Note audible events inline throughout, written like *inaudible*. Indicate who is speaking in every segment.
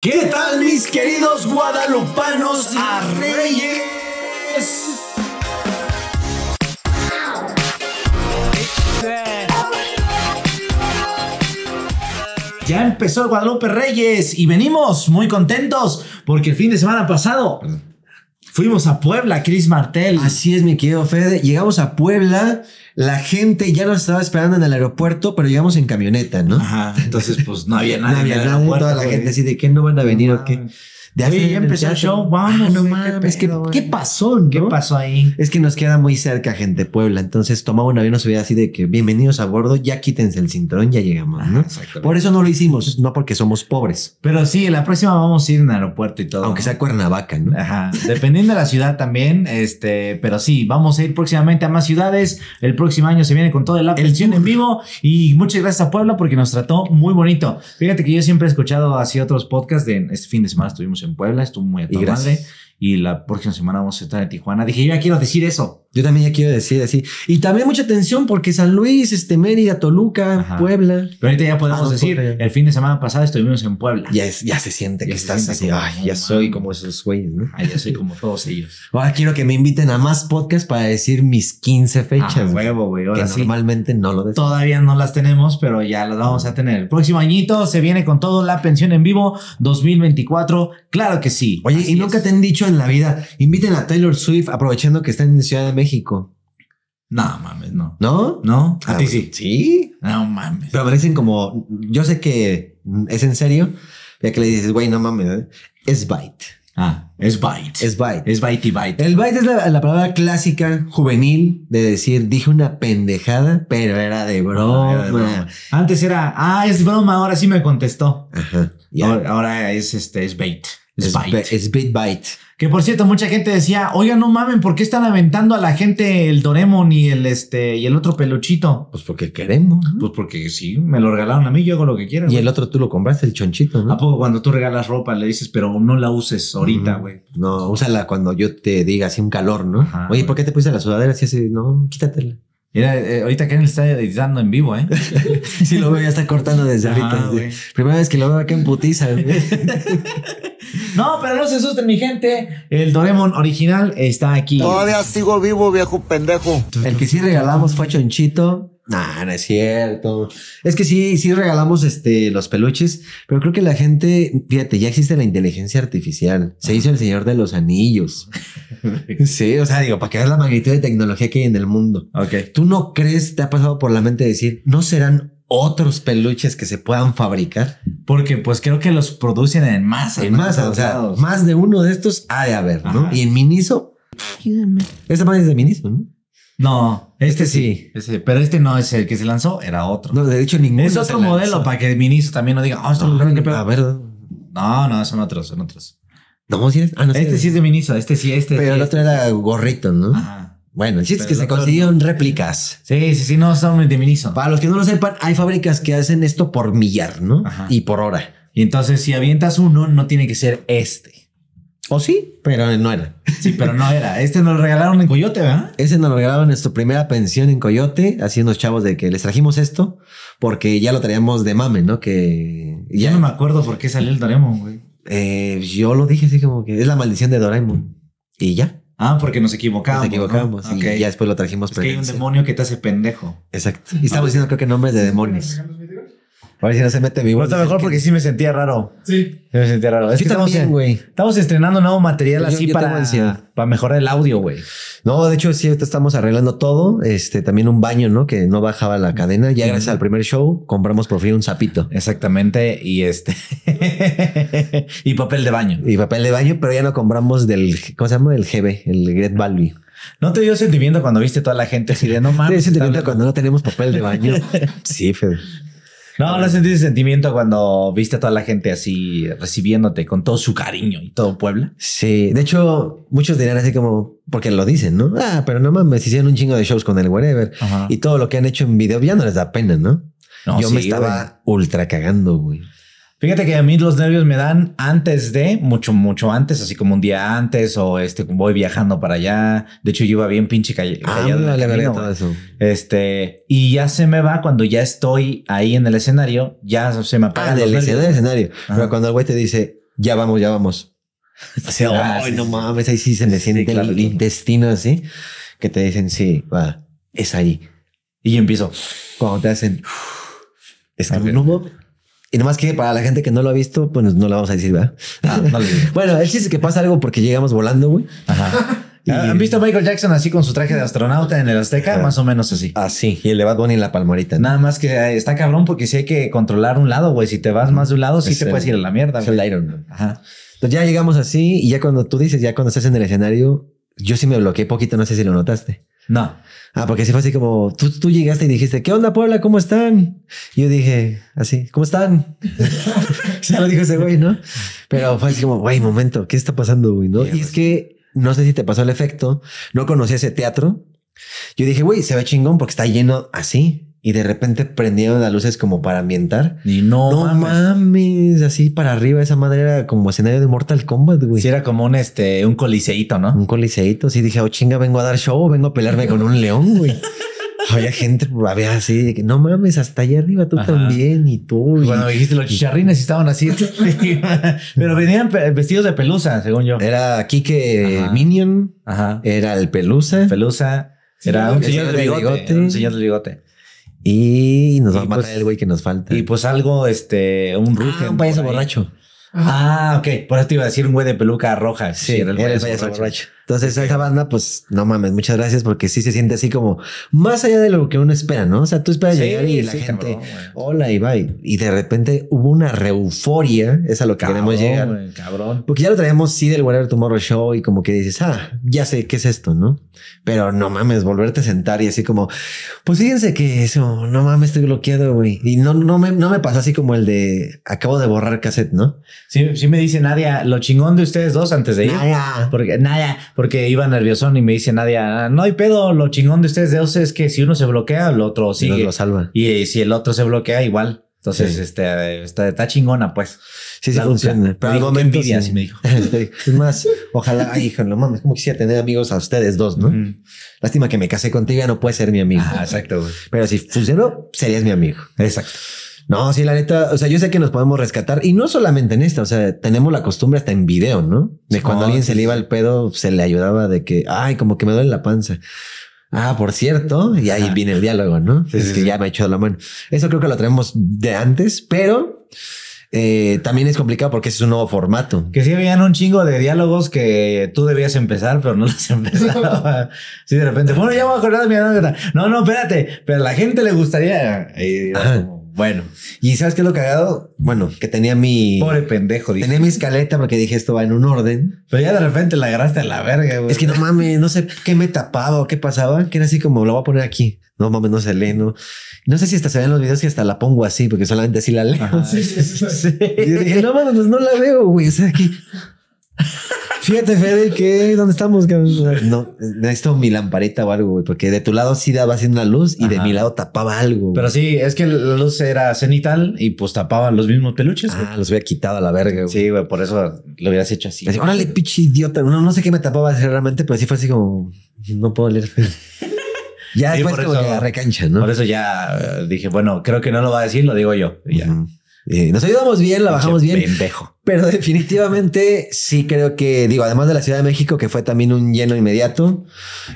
Speaker 1: ¿Qué tal mis queridos guadalupanos a Reyes?
Speaker 2: Ya empezó el Guadalupe Reyes y venimos muy contentos porque el fin de semana pasado Fuimos a Puebla, Cris Martel. Así es, mi querido Fede. Llegamos a Puebla, la gente ya nos estaba esperando en el aeropuerto, pero llegamos en camioneta, ¿no? Ajá. Entonces, pues no había *laughs* nadie. no había nadie, toda la gente así de que no van a venir o qué de ya empezó el, show, vamos. Ah, no mames, ¿qué, pasó? ¿Qué pasó ahí? Es que nos queda muy cerca, gente, Puebla. Entonces tomaba un avión, nos subía así de que bienvenidos a bordo, ya quítense el cinturón, ya llegamos, ¿no? Ah, Por eso no lo hicimos, no porque somos pobres. Pero sí, la próxima vamos a ir en aeropuerto y todo. Aunque sea Cuernavaca, ¿no? Ajá. Dependiendo de la ciudad también, este, pero sí, vamos a ir próximamente a más ciudades. El próximo año se viene con todo el atención en vivo y muchas gracias a Puebla porque nos trató muy bonito. Fíjate que yo siempre he escuchado así otros podcasts de este fin de semana estuvimos en en Puebla, estuvo muy a madre y la próxima semana vamos a estar en Tijuana. Dije, yo ya quiero decir eso. Yo también ya quiero decir así. Y también mucha atención porque San Luis, este, Mérida, Toluca, Puebla. Pero ahorita ya podemos decir, el fin de semana pasado estuvimos en Puebla. Ya, ya se siente que estás así, ya soy como esos güeyes, ¿no? ya soy como todos ellos. *laughs* Ahora quiero que me inviten a más podcasts para decir mis 15 fechas. Ah, huevo, güey. Ahora que normalmente no lo decimos. Todavía no las tenemos, pero ya las vamos a tener. El próximo añito se viene con todo la pensión en vivo 2024. Claro que sí. Oye, y nunca te han dicho en la vida. Inviten a Taylor Swift aprovechando que está en Ciudad de México. No mames, no. ¿No? No. Ah, a, ti sí. Sí. No mames. Pero parecen como. Yo sé que es en serio. Ya que le dices, güey, no mames. ¿eh? Es Byte. Ah, es bite Es bite Es bite y El bite es la, palabra clásica juvenil de decir, dije una pendejada, pero era de broma. Antes era, ah, es broma, ahora sí me contestó. Ajá. Ahora, es este, es Bait. Es, es Es Bait bite. Que por cierto, mucha gente decía, oiga, no mamen, ¿por qué están aventando a la gente el Doremon y el este y el otro peluchito? Pues porque queremos. Pues porque sí, me lo regalaron a mí, yo hago lo que quiero. Y el otro tú lo compraste, el chonchito, ¿no? ¿A ah, poco pues, cuando tú regalas ropa le dices, pero no la uses ahorita, güey? No, úsala cuando yo te diga así un calor, ¿no? Oye, ¿por qué te pusiste la sudadera así así? No, quítatela. Mira, eh, ahorita Karen está editando en vivo, ¿eh? *laughs* sí, lo veo, ya está cortando desde ahorita. Primera vez que lo veo acá en putiza. güey. ¡Ja, *laughs* No, pero no se asusten, mi gente. El Doremon original está aquí. Todavía sigo vivo, viejo pendejo. El que sí regalamos fue Chonchito. Nah, no es cierto. Es que sí, sí regalamos este, los peluches, pero creo que la gente, fíjate, ya existe la inteligencia artificial. Se hizo el señor de los anillos. *laughs* sí, o sea, digo, para que veas la magnitud de tecnología que hay en el mundo. Ok. ¿Tú no crees, te ha pasado por la mente decir, no serán otros peluches que se puedan fabricar. Porque pues creo que los producen en masa. En masa, o sea, más de uno de estos ha de haber, ¿no? Y en Miniso. Este más es de Miniso, ¿no? No, este, este sí. pero este no es el que se lanzó, era otro. No, de hecho ninguno. Es otro modelo para que Miniso también no diga, ah, ah, A ver. No, no, son otros, son otros. No, ah, este sí es de Miniso, este sí, este. Pero el otro este era gorrito, ¿no? Bueno, el chiste es que se consiguieron eh. réplicas. Sí, sí, sí, no, son de Miniso. Para los que no lo sepan, hay fábricas que hacen esto por millar, ¿no? Y por hora. Y entonces, si avientas uno, no tiene que ser este. ¿O sí? Pero no era. Sí, pero no era. Este nos lo regalaron en Coyote, ¿verdad? Ese nos lo regalaron en nuestra primera pensión en Coyote, haciendo chavos de que les trajimos esto, porque ya lo traíamos de mame, ¿no? Que ya, no me acuerdo por qué salió el Doraemon, güey. Eh, yo lo dije así como que es la maldición de Doraemon. Y ya. Ah, porque nos equivocamos. Nos equivocamos. Y ya después lo trajimos. Es que hay un demonio que te hace pendejo. Exacto. Y estamos ah. diciendo, creo que nombres de demonios. A ver si no se mete vivo. No está mejor porque sí me sentía raro. Sí. me sentía raro. Es güey. Estamos, estrenando nuevo material así para, para mejorar el audio, güey. No, de hecho, sí, estamos arreglando todo. Este, también un baño, ¿no? Que no bajaba la cadena. Ya gracias al primer show compramos por fin un sapito. Exactamente. Y este. *laughs* y papel de baño. Y papel de baño, pero ya no compramos del, ¿cómo se llama? El GB, el Great Balbi. ¿No te dio sentimiento cuando viste toda la gente así de no mames? Te dio sentimiento cuando no tenemos papel de baño. *laughs* sí, Fede. No, ¿no sentiste sentimiento cuando viste a toda la gente así recibiéndote con todo su cariño y todo Puebla? Sí, de hecho, muchos dirán así como, porque lo dicen, ¿no? Ah, pero no mames, hicieron un chingo de shows con el whatever y todo lo que han hecho en video ya no les da pena, ¿no? Yo me estaba ultra cagando, güey. Fíjate que a mí los nervios me dan antes de, mucho, mucho antes, así como un día antes o este, voy viajando para allá. De hecho, yo iba bien pinche ah, callado. Ah, todo eso. Este, y ya se me va cuando ya estoy ahí en el escenario, ya se me apaga. Ah, del escenario. Pero cuando el güey te dice, ya vamos, ya vamos. *laughs* O ah, no mames, ahí sí se me siente el intestino así, que te dicen, sí, va, es ahí. Y empiezo. Cuando te hacen, *sighs* es que y nomás que para la gente que no lo ha visto, pues no la vamos a decir, ¿verdad? Ah, *laughs* bueno, él dice que pasa algo porque llegamos volando, güey. ¿Han visto a Michael Jackson así con su traje de astronauta en el Azteca? Más o menos así. Así. Y el de Bad Bunny en la palmarita. Nada más que eh, está cabrón porque sí hay que controlar un lado, güey. Si te vas más de un lado, sí te puedes ir a la mierda. Es el Iron Man. Ajá. Entonces ya llegamos así y ya cuando tú dices, ya cuando estás en el escenario, yo sí me bloqueé poquito, no sé si lo notaste. No. Ah, porque sí fue así como, tú, tú llegaste y dijiste, ¿qué onda Puebla? ¿Cómo están? yo dije, así, ¿cómo están? Se *laughs* lo dijo ese güey, ¿no? Pero fue así como, güey, momento, ¿qué está pasando, güey? ¿no? y es que no sé si te pasó el efecto, no conocí ese teatro. Yo dije, güey, se ve chingón porque está lleno así y de repente prendieron las luces como para ambientar. Y no, mames. así para arriba. Esa madre era como escenario de Mortal Kombat, güey. Sí, era como un, este, un coliseíto, ¿no? Un coliseíto. Sí, dije, oh chinga, vengo a dar show, vengo a pelearme con un león, güey. *laughs* había gente, había así, no mames, hasta allá arriba tú también y tú. Y, bueno, dijiste, los chicharrines estaban así, *laughs* pero venían vestidos de pelusa, según yo. Era Kike Minion, Ajá. era el pelusa. Pelusa. era un señor, de Un señor del bigote. Y nos va a matar pues el güey que nos falta. Y pues algo, este, un ah, rugen. Ah, un payaso borracho. Ah, ok. Por eso te iba a decir un güey de peluca roja. Sí, era el payaso borracho. Entonces, esa banda, pues no mames, muchas gracias porque sí se siente así como más allá de lo que uno espera, ¿no? O sea, tú esperas llegar y la gente, hola y bye. Y de repente hubo una reuforia, es a lo que queremos llegar. cabrón. Porque ya lo traíamos, sí, del Whatever Tomorrow Show y como que dices, ah, ya sé qué es esto, ¿no? Pero no mames, volverte a sentar y así como, pues fíjense que eso, no mames, estoy bloqueado, güey. Y no, no, me, no me pasa así como el de acabo de borrar cassette, ¿no? Sí, sí me dice Nadia, lo chingón de ustedes dos antes de ir. Porque, nada porque iba nervioso y me dice nadie, no hay pedo, lo chingón de ustedes dos es que si uno se bloquea, el otro sigue. Y lo salva. Y, si el otro se bloquea, igual. Entonces, este, está, chingona, pues. Sí, sí, funciona. Pero no me Envidia, sí. me dijo. *laughs* es más, ojalá, hija, hijo, no mames, como quisiera tener amigos a ustedes dos, ¿no? Lástima que me casé contigo, ya no puede ser mi amigo. Ah, exacto. Pero si funcionó, serías mi amigo. Exacto. No, sí, la neta, o sea, yo sé que nos podemos rescatar y no solamente en esta, o sea, tenemos la costumbre hasta en video, ¿no? De cuando alguien se le iba el pedo, se le ayudaba de que, ay, como que me duele la panza. Ah, por cierto, y ahí viene el diálogo, ¿no? es que ya me ha echado la mano. Eso creo que lo tenemos de antes, pero eh, también es complicado porque es un nuevo formato. Que si habían un chingo de diálogos que tú debías empezar, pero no los *laughs* empezaba. sí, de repente, bueno, ya voy a acordar de mi No, no, espérate, pero a la gente le gustaría. Eh, bueno. ¿Y sabes qué es lo cagado? Bueno, que tenía mi... Pobre pendejo. Tenía mi escaleta porque dije esto va en un orden. Pero ya de repente la agarraste a la verga, güey. Es que no mames, no sé qué me tapaba o qué pasaba. Que era así como, lo voy a poner aquí. No mames, no se lee, no. No sé si hasta se ven los videos y hasta la pongo así porque solamente así la leo. *laughs* no mames, pues no la veo, güey. O sea, aquí... *laughs* Fíjate, Fede, que ¿dónde estamos, No, necesito mi lamparita o algo, güey, porque de tu lado sí daba haciendo una luz y de mi lado tapaba algo. Pero sí, es que la luz era cenital y pues tapaban los mismos peluches. Ah, los había quitado a la verga, güey. Sí, güey, por eso lo hubieras hecho así. así Órale, pinche idiota. No, sé qué me tapaba realmente, pero sí fue así como, no puedo leer. *laughs* ya después como eso, que ¿no? Por eso ya eh, dije, bueno, creo que no lo va a decir, lo digo yo. ya. Eh, nos ayudamos bien, la bajamos bien. Pero definitivamente sí creo que, digo, además de la Ciudad de México, que fue también un lleno inmediato,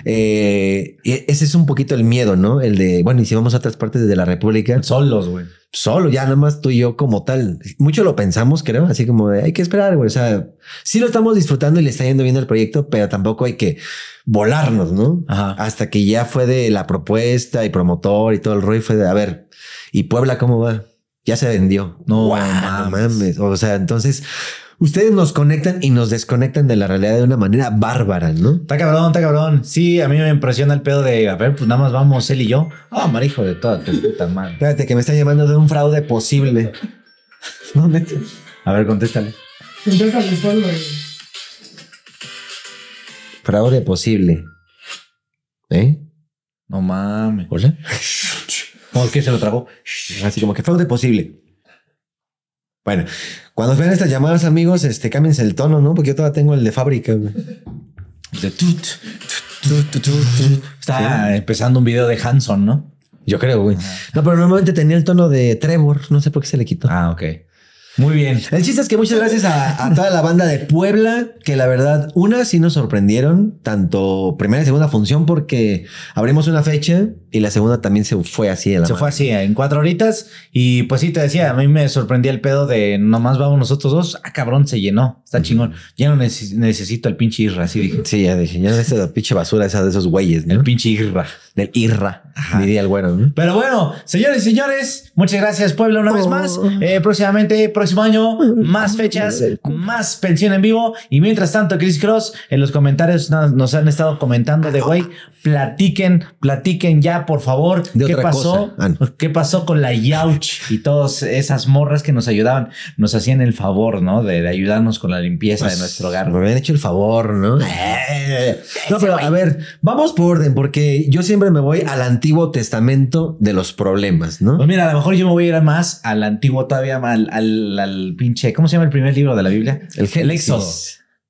Speaker 2: eh, e-, ese es un poquito el miedo, ¿no? El de, bueno, y si vamos a otras partes de la República. Solos, güey. Solo, ya nada más tú y yo como tal. Mucho lo pensamos, creo, así como de, hay que esperar, güey. O sea, sí lo estamos disfrutando y le está yendo bien el proyecto, pero tampoco hay que volarnos, ¿no? Hasta que ya fue de la propuesta y promotor y todo el rollo fue de, a ver, ¿y Puebla cómo va? ya se vendió. No mames. O sea, entonces ustedes nos conectan y nos desconectan de la realidad de una manera bárbara, ¿no? Está cabrón, está cabrón. Sí, a mí me impresiona el pedo de, a ver, pues nada más vamos él y yo. Ah, oh, marijo de toda tu puta madre. Espérate, que me está llamando de un fraude posible.
Speaker 3: *laughs* no, neta.
Speaker 2: A ver, contéstale.
Speaker 1: Contéstale, solo.
Speaker 2: Fraude posible. ¿Eh? No mames. ¿Hola? *laughs* ¿Por que se lo tragó. Así como que fue posible. Bueno, cuando vean estas llamadas, amigos, este, cámbiense el tono, ¿no? Porque yo todavía tengo el de fábrica. Está empezando un video de Hanson, ¿no? Yo creo, güey. No, pero normalmente tenía el tono de Trevor. No sé por qué se le quitó. Ah, ok. Muy bien. El chiste es que muchas gracias a, a, toda la banda de Puebla, que la verdad, una sí nos sorprendieron, tanto primera y segunda función, porque abrimos una fecha y la segunda también se fue así. la se fue así, en cuatro horitas. Y pues sí, te decía, a mí me sorprendía el pedo de nomás vamos nosotros dos. Ah, cabrón, se llenó. Está chingón. Ya no necesito el pinche Irra, así dije. Sí, ya dije, ya no necesito la pinche basura esa de esos güeyes. El pinche Irra. Del Irra, Ajá. diría el bueno. Pero bueno, señores y señores, muchas gracias, pueblo una vez más. Oh. Eh, próximamente, próximo año, más fechas, más pensión en vivo. Y mientras tanto, Chris Cross, en los comentarios nos han estado comentando de, güey, platiquen, platiquen ya por favor, ¿qué pasó? Ah, ¿Qué pasó con la Yauch y todas esas morras que nos ayudaban? Nos hacían el favor, ¿no? De, ayudarnos con la limpieza de pues, nuestro hogar. Me habían hecho el favor, ¿no? Eh, no, pero a ver, vamos por orden, porque yo siempre me voy al Antiguo Testamento de los problemas, ¿no? Pues mira, a lo mejor yo me voy a ir más al Antiguo, todavía al, al, pinche, ¿cómo se llama el primer libro de la Biblia? El, Éxodo.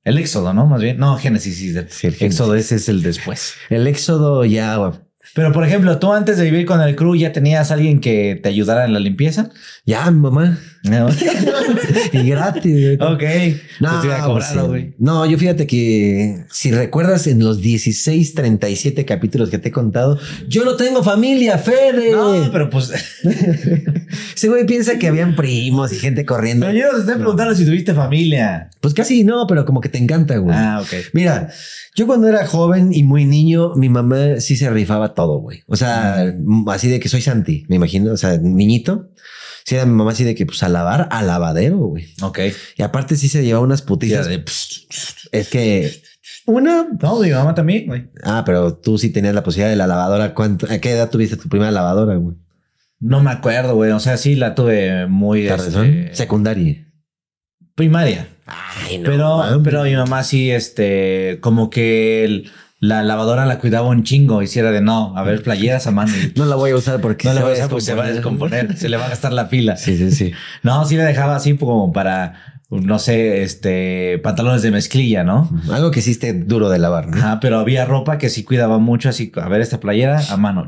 Speaker 2: El Éxodo, ¿no? Más bien. No, Génesis. Sí, el Éxodo, ese es el después. El Éxodo ya pero, por ejemplo, tú antes de vivir con el crew ya tenías alguien que te ayudara en la limpieza. Ya, mi mamá.
Speaker 3: *laughs*
Speaker 2: y gratis, güey. Ok. No, pues pues no, yo fíjate que si recuerdas en los 16, 37 capítulos que te he contado, yo no tengo familia, Fede. No, pero pues. *laughs* Ese güey piensa que habían primos y gente corriendo. Pero yo no te estoy preguntando si tuviste familia. Pues casi no, pero como que te encanta, güey. Ah, ok. Mira, yo cuando era joven y muy niño, mi mamá sí se rifaba todo, güey. O sea, así de que soy Santi, me imagino. O sea, niñito si era mi mamá sí, de que, pues, a lavar, a lavadero, güey. Ok. Y aparte sí se llevaba unas putillas De... es que... Una. No, mi mamá también, güey. Ah, pero tú sí tenías la posibilidad de la lavadora. ¿Cuánto, ¿A qué edad tuviste tu primera lavadora, güey? No me acuerdo, güey. O sea, sí la tuve muy... Este... Secundaria. Primaria. Ay, no. Pero, pero mi mamá sí, este, como que... El, la lavadora la cuidaba un chingo. Hiciera de no, a ver, mm. playeras a mano. *laughs* no la voy a usar porque no a se va a descomponer, se le va a gastar la fila. Sí, sí, sí. No, sí la dejaba así como para pues, no sé, este, pantalones de mezclilla, ¿no? Algo que hiciste duro de lavar. ¿no? Ah, pero había ropa que sí cuidaba mucho, así, a ver, esta playera a mano.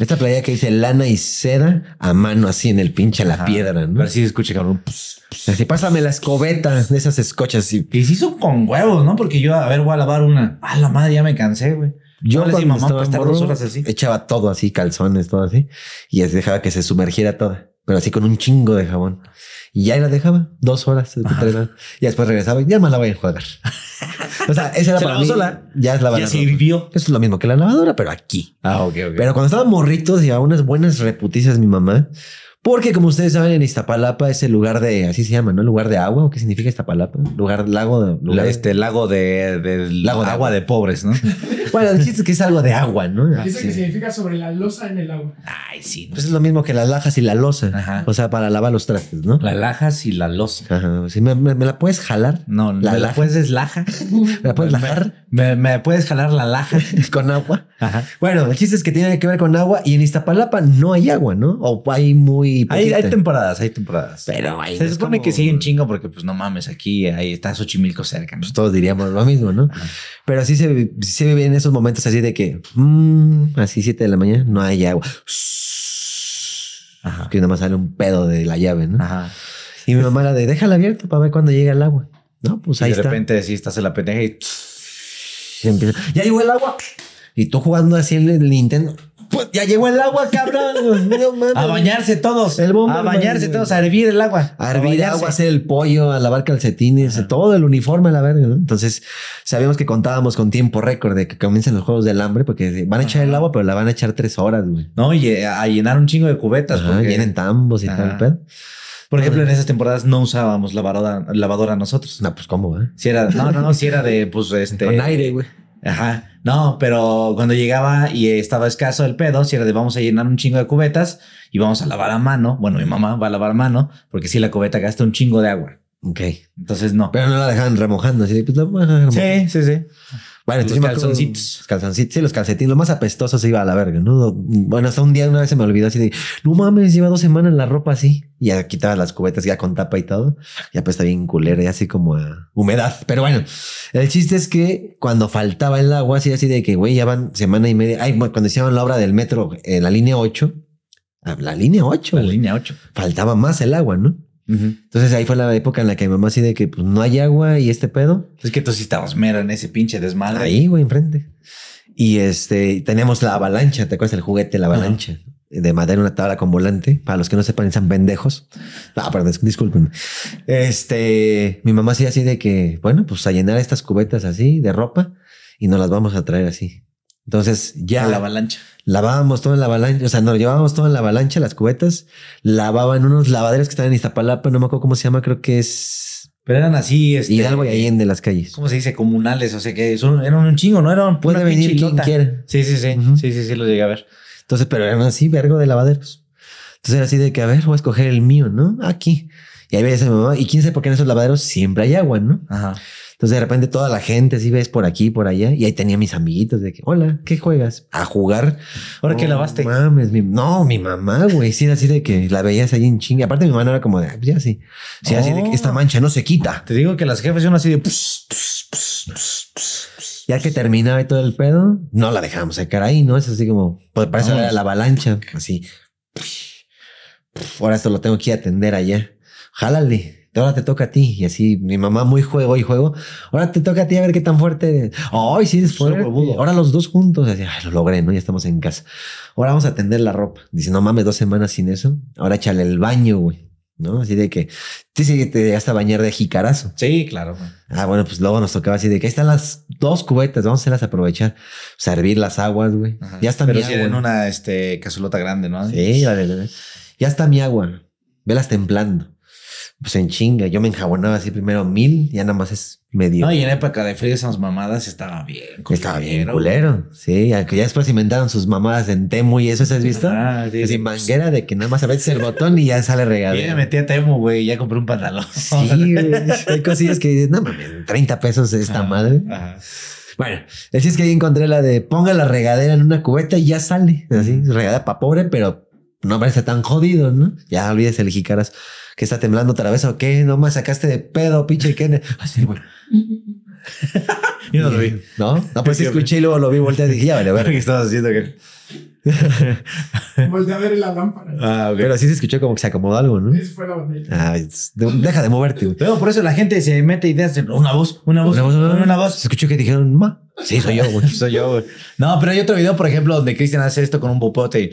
Speaker 2: Esta playera que dice lana y seda a mano, así en el pinche la piedra, ¿no? Pero sí escucha, cabrón. Así, pásame la escobeta de esas escochas. Y... Que se con huevos, ¿no? Porque yo, a ver, voy a lavar una. Ah, la madre, ya me cansé, güey. Yo cuando mamá para pues, Echaba todo así, calzones, todo así, y dejaba que se sumergiera toda, pero así con un chingo de jabón. Y ya la dejaba dos horas, de entrenar. Y después regresaba y ya más la voy a jugar *laughs* o sea, esa era para mí. ya es la Ya sirvió. Eso es lo mismo que la lavadora, pero aquí. Ah, ok, Pero cuando estaba y a unas buenas reputicias mi mamá. Porque como ustedes saben, en Iztapalapa es el lugar de, así se llama, ¿no? El lugar de agua, ¿o qué significa Iztapalapa? Lugar, lago de... Este, lago de, lago de agua de pobres, ¿no? *laughs* bueno, el chiste es que es algo de agua, ¿no? Dice ah, que
Speaker 1: significa sobre la losa en el agua. Ay, sí.
Speaker 2: Pues es lo mismo que las lajas y la losa. Ajá. O sea, para lavar los trastes, ¿no? Las lajas y la losa. Ajá. me, la puedes jalar? No, la me la puedes deslaja. ¿Me la puedes lajar? Me, me, puedes jalar la laja? *laughs* ¿Con agua? Ajá. Bueno, el chiste es que tiene que ver con agua y en Iztapalapa no hay agua, ¿no? O hay muy hay, temporadas, hay temporadas. Pero ahí se supone como... que siguen un chingo porque pues no mames, aquí ahí está Xochimilco cerca. Pues todos diríamos lo mismo, ¿no? Pero así se, se vive en esos momentos así de que,
Speaker 3: mm,
Speaker 2: así siete de la mañana, no hay agua. Que nada más sale un pedo de la llave, ¿no? Ajá. Y mi mamá la de, déjala abierta para ver cuándo llega el agua. No, pues y ahí de repente sí estás en la pendeja y... y empieza, ya llegó el agua. Y tú jugando así en el Nintendo. Pues, ya llegó el agua, cabrón. *laughs* a bañarse todos. El bomba, a bañarse todos, a hervir el agua. A hervir agua, hacer el pollo, a lavar calcetines, todo el uniforme, la verga, Entonces, sabíamos que contábamos con tiempo récord de que comiencen los juegos del hambre, porque van a echar el agua, pero la van a echar tres horas, güey. No, y eh, a llenar un chingo de cubetas. Llenen tambos y tal, Por ejemplo, en esas temporadas no usábamos lavadora, lavadora nosotros. No, pues cómo, ¿eh? Si era, no, no, no, si era de, pues, este. Con aire, güey. Ajá. No, pero cuando llegaba y estaba escaso el pedo, si era de vamos a llenar un chingo de cubetas y vamos a lavar a mano. Bueno, mi mamá va a lavar a mano porque si la cubeta gasta un chingo de agua. Ok. Entonces no. Pero no la dejaban remojando, así pues remojando. Sí, sí, sí. Bueno, entonces los calzoncitos. Los calzoncitos, sí, los calcetines. Lo más apestoso se iba a la verga, ¿no? Bueno, hasta un día una vez se me olvidó así de, no mames, lleva dos semanas la ropa así. Y ya quitaba las cubetas ya con tapa y todo. Ya pues está bien culera, y así como a humedad. Pero bueno, el chiste es que cuando faltaba el agua, así, así de que, güey, ya van semana y media. Ay, cuando hicieron la obra del metro en la línea 8, ah, la línea 8. La línea 8. Faltaba más el agua, ¿no?
Speaker 3: Entonces
Speaker 2: ahí fue la época en la que mi mamá así de que pues, no hay agua y este pedo. Es que entonces estamos mera en ese pinche desmadre. Ahí, güey, enfrente. Y este, teníamos la avalancha, ¿te acuerdas? El juguete, la avalancha. de madera una tabla con volante. Para los que no sepan, están pendejos. Ah, perdón, disculpen. Este, mi mamá hacía así de que, bueno, pues a llenar estas cubetas así de ropa y nos las vamos a traer así. Entonces ya. la avalancha lavábamos todo en la avalancha, o sea, nos llevábamos todo en la avalancha, las cubetas, lavaban unos lavaderos que estaban en Iztapalapa, no me acuerdo cómo se llama, creo que es... Pero eran así, este... ahí y de las calles. ¿Cómo se dice? Comunales, o sea, que eran un chingo, ¿no? Eran Puede venir quien quiera. Sí, sí, sí, sí, sí, sí, lo llegué a ver. Entonces, pero eran así, vergo de lavaderos. Entonces era así de que, a ver, voy a escoger el mío, ¿no? Aquí. Y ahí veía a mamá, y quién sabe por qué en esos lavaderos siempre hay agua, ¿no? Ajá. Entonces de repente toda la gente, si ves por aquí, por allá, y ahí tenía mis amiguitos de que, hola, ¿qué juegas? A jugar. Ahora que lavaste. no, mi mamá, güey, sí, así de que la veías ahí en chinga. Aparte mi mamá era como de, ah, ya sí, sí, así de que oh. esta mancha no se quita. Te digo que las jefes son así de... ya que terminaba todo el pedo, no la dejábamos sacar ahí, ¿no? Es así como, pues, Parece la avalancha, así. Ahora esto lo tengo que atender allá. Jálale ahora te toca a ti. Y así mi mamá muy juego y juego. Ahora te toca a ti a ver qué tan fuerte. Ay, sí, es fuerte. Ahora los dos juntos. Así, lo logré, ¿no? Ya estamos en casa. Ahora vamos a tender la ropa. Dice, no mames, dos semanas sin eso. Ahora échale el baño, güey. ¿no? Así de que sí, sí, te llegaste a bañar de jicarazo. Sí, claro. Ah, bueno, pues luego nos tocaba así de que ahí están las dos cubetas, vamos a hacerlas aprovechar. Servir las aguas, güey. Ya está mi agua. en una este, casulota grande, ¿no? Sí, Ya está mi agua. Velas templando pues en chinga. Yo me enjabonaba así primero mil, ya nada más es medio. No, y en época de frío esas mamadas estaba bien. Estaba bien culero. Sí, aunque ya después inventaron sus mamadas en Temu y eso, ¿se has visto? Ah, sí, Sin manguera de que nada más veces el botón y ya sale regadera Ya me metí a Temu, güey, ya compré un pantalón. Sí, hay cosillas que dices, no mames, 30 pesos esta madre. Bueno, así es que ahí encontré la de ponga la regadera en una cubeta y ya sale. Así, regada para pobre, pero no parece tan jodido, ¿no? Ya olvídese el jicaras que está temblando otra vez o qué, no me sacaste de pedo, pinche ¿qué? Así, ah, bueno.
Speaker 1: *laughs*
Speaker 2: no lo vi. No, no, pues sí, escuché y luego lo vi, volteé y dije, ya vale, a ver. ¿Qué estás haciendo? Que... *laughs*
Speaker 1: Volteé a ver la lámpara.
Speaker 2: Ah, Pero sí se escuchó como que se acomodó algo, ¿no? Eso fue la ah, deja de moverte. Güey. Pero por eso la gente se mete ideas de una voz, una voz, una voz. Una, voz. Se escuchó que dijeron, ma. Sí, soy yo, güey. soy yo, güey. No, pero hay otro video, por ejemplo, donde Cristian hace esto con un popote y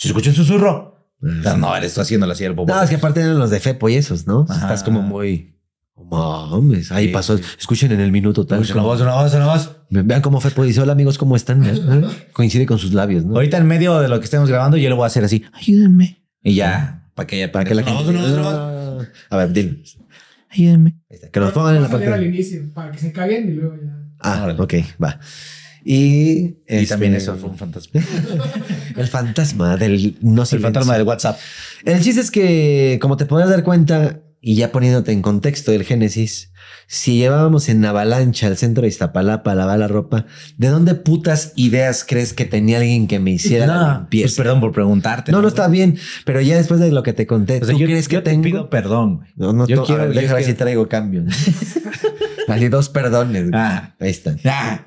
Speaker 2: si escucha susurro, mm. no, eres tú haciéndolo así al bobo. No, es que aparte eran los de Fepo y esos, ¿no? Estás como muy. Oh, mames, ahí pasó. Escuchen en el minuto tal. Una voz, una voz, una voz. Vean cómo Fepo dice: Hola amigos, ¿cómo están? *laughs* Coincide con sus labios, ¿no? Ahorita en medio de lo que estemos grabando, yo le voy a hacer así: Ayúdenme. Y ya, para que, para que la gente.
Speaker 1: Ah. A ver, dime. Ayúdenme.
Speaker 2: Que nos pongan en la pantalla.
Speaker 1: inicio, para que se caguen y luego ya.
Speaker 2: Ah, ok, va. Y, también eso este, fue un fantasma. *laughs* el fantasma del no sé. El fantasma del WhatsApp. El chiste es que, como te podrás dar cuenta, y ya poniéndote en contexto del Génesis, si llevábamos en avalancha al centro de Iztapalapa a lavar la ropa, ¿de dónde putas ideas crees que tenía alguien que me hiciera no, ah, pues perdón por preguntarte. No, no, está bien, pero ya después de lo que te conté, yo, que te pido perdón. No, no, yo quiero, ver, si traigo cambio. *laughs* Vale, dos perdones. Ah, Ahí están. Ah.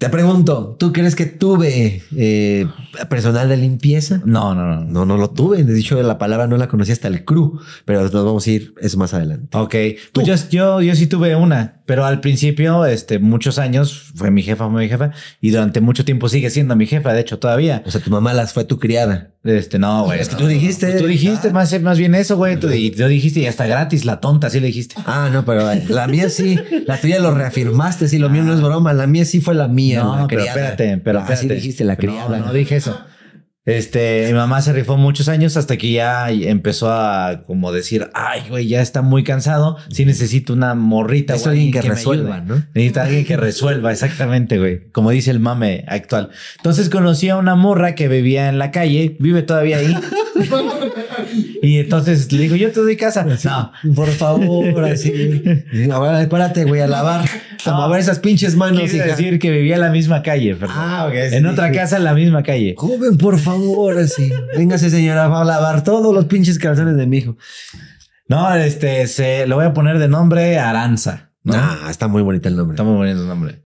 Speaker 2: Te pregunto, ¿tú crees que tuve eh, personal de limpieza? No, no, no, no, no lo tuve. De hecho, la palabra no la conocí hasta el crew, pero nos vamos a ir eso más adelante. Ok, ¿Tú? Pues yo, yo, sí tuve una, pero al principio, este, muchos años fue mi jefa, fue mi jefa, y durante mucho tiempo sigue siendo mi jefa, de hecho, todavía. O sea, tu mamá las fue tu criada. Este, no, güey. Es que tú dijiste. Pues tú dijiste ah. más, más bien eso, güey. Tú, y tú dijiste, y hasta gratis, la tonta, sí le dijiste. Ah, no, pero la mía sí, la tuya lo reafirmaste, sí, lo mío no es broma, la mía sí fue la mía. No, No, pero espérate, pero espérate. Así dijiste la criada. no dije eso. Este, mi mamá se rifó muchos años hasta que ya empezó a como decir, ay, güey, ya está muy cansado, sí necesito una morrita. O alguien que, resuelva, ¿no? Necesita alguien que resuelva, exactamente, güey. Como dice el mame actual. Entonces conocí a una morra que vivía en la calle, vive todavía ahí. *laughs* y entonces le digo, yo te doy casa. no, por favor, así. ahora *laughs* güey, a lavar. *laughs* A ver esas pinches manos. Y decir que vivía en la misma calle, Ah, En otra casa en la misma calle. Joven, por favor favor, sí, Véngase, señora, a lavar todos los pinches calzones de mi hijo. No, este, se lo voy a poner de nombre Aranza. ¿no? Ah, está muy bonito el nombre. Está muy bonito el nombre.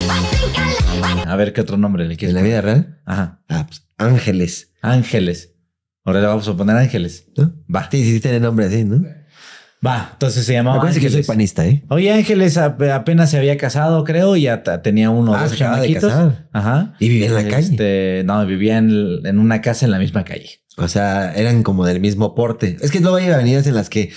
Speaker 2: A ver qué otro nombre le quieres. ¿En la vida real? Ajá. Ah, pues, ángeles. Ángeles. Ahora le vamos a poner Ángeles. ¿No? Va. sí, tiene nombre así, ¿no? Va, entonces se llamaba. Acuérdense que soy panista, ¿eh? Oye, Ángeles apenas se había casado, creo, y ya tenía uno ah, de casar. Ajá. Y vivía en la calle. Este, no, vivía en, una casa en la misma calle. O sea, eran como del mismo porte. Es que no hay avenidas en las que,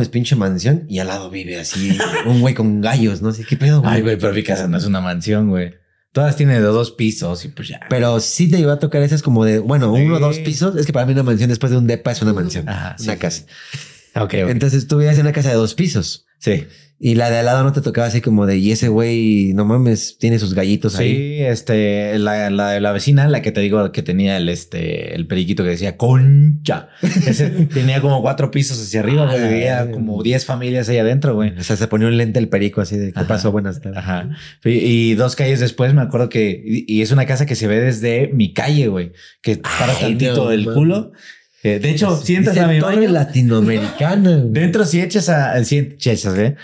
Speaker 2: es pinche mansión, y al lado vive así *laughs* un güey con gallos, no sé qué pedo, güey. Ay, güey, pero mi casa no es una mansión, güey. Todas tienen de dos pisos y pues ya. Pero sí te iba a tocar esas como de, bueno, uno o dos pisos. Es que para mí una mansión después de un depa es una mansión, Ajá, una Ah, okay, Entonces tú vivías en una casa de dos pisos. Sí. Y la de al lado no te tocaba así como de, y ese güey, no mames, tiene sus gallitos ahí. Sí, este, la, la, la vecina, la que te digo que tenía el, este, el periquito que decía concha. *laughs* tenía como cuatro pisos hacia arriba, ah, güey. como diez familias ahí adentro, güey. O sea, se ponía un lente el perico así de, ¿qué pasó? Buenas tardes. Ajá. Y, dos calles después me acuerdo que, y, es una casa que se ve desde mi calle, güey, que para tantito del culo eh, de hecho, sientas a mi baño. latinoamericana. *laughs* Dentro, si echas a. Si, ¿eh?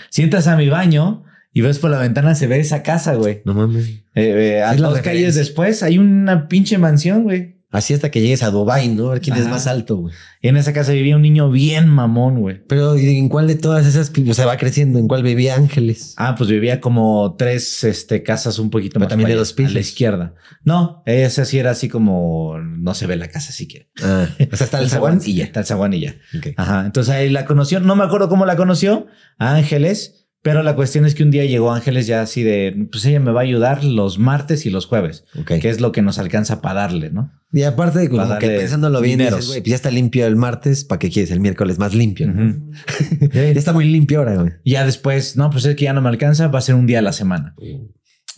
Speaker 2: a mi baño y ves por la ventana, se ve esa casa, güey. No mames. Eh, eh a dos calles después hay una pinche mansión, güey. Así hasta que llegues a Dubai, ¿no? A ver quién es más alto, güey. En esa casa vivía un niño bien mamón, güey. Pero ¿en cuál de todas esas o se va creciendo? ¿En cuál vivía Ángeles? Ah, pues vivía como tres este, casas un poquito más. también de dos pisos. A la izquierda. No, esa sí era así como no se ve la casa siquiera. Ah. O sea, está el zaguán *laughs* y ya. Está el zaguán y ya. Ajá. Entonces ahí la conoció. No me acuerdo cómo la conoció. Ángeles pero la cuestión es que un día llegó Ángeles ya así de, pues ella me va a ayudar los martes y los jueves, que es lo que nos alcanza para darle, ¿no? Y aparte, de que pensándolo bien, pues ya está limpio el martes, ¿para qué quieres el miércoles más limpio? *laughs* ya está muy limpio ahora, güey. Ya después, no, pues es que ya no me alcanza, va a ser un día a la semana.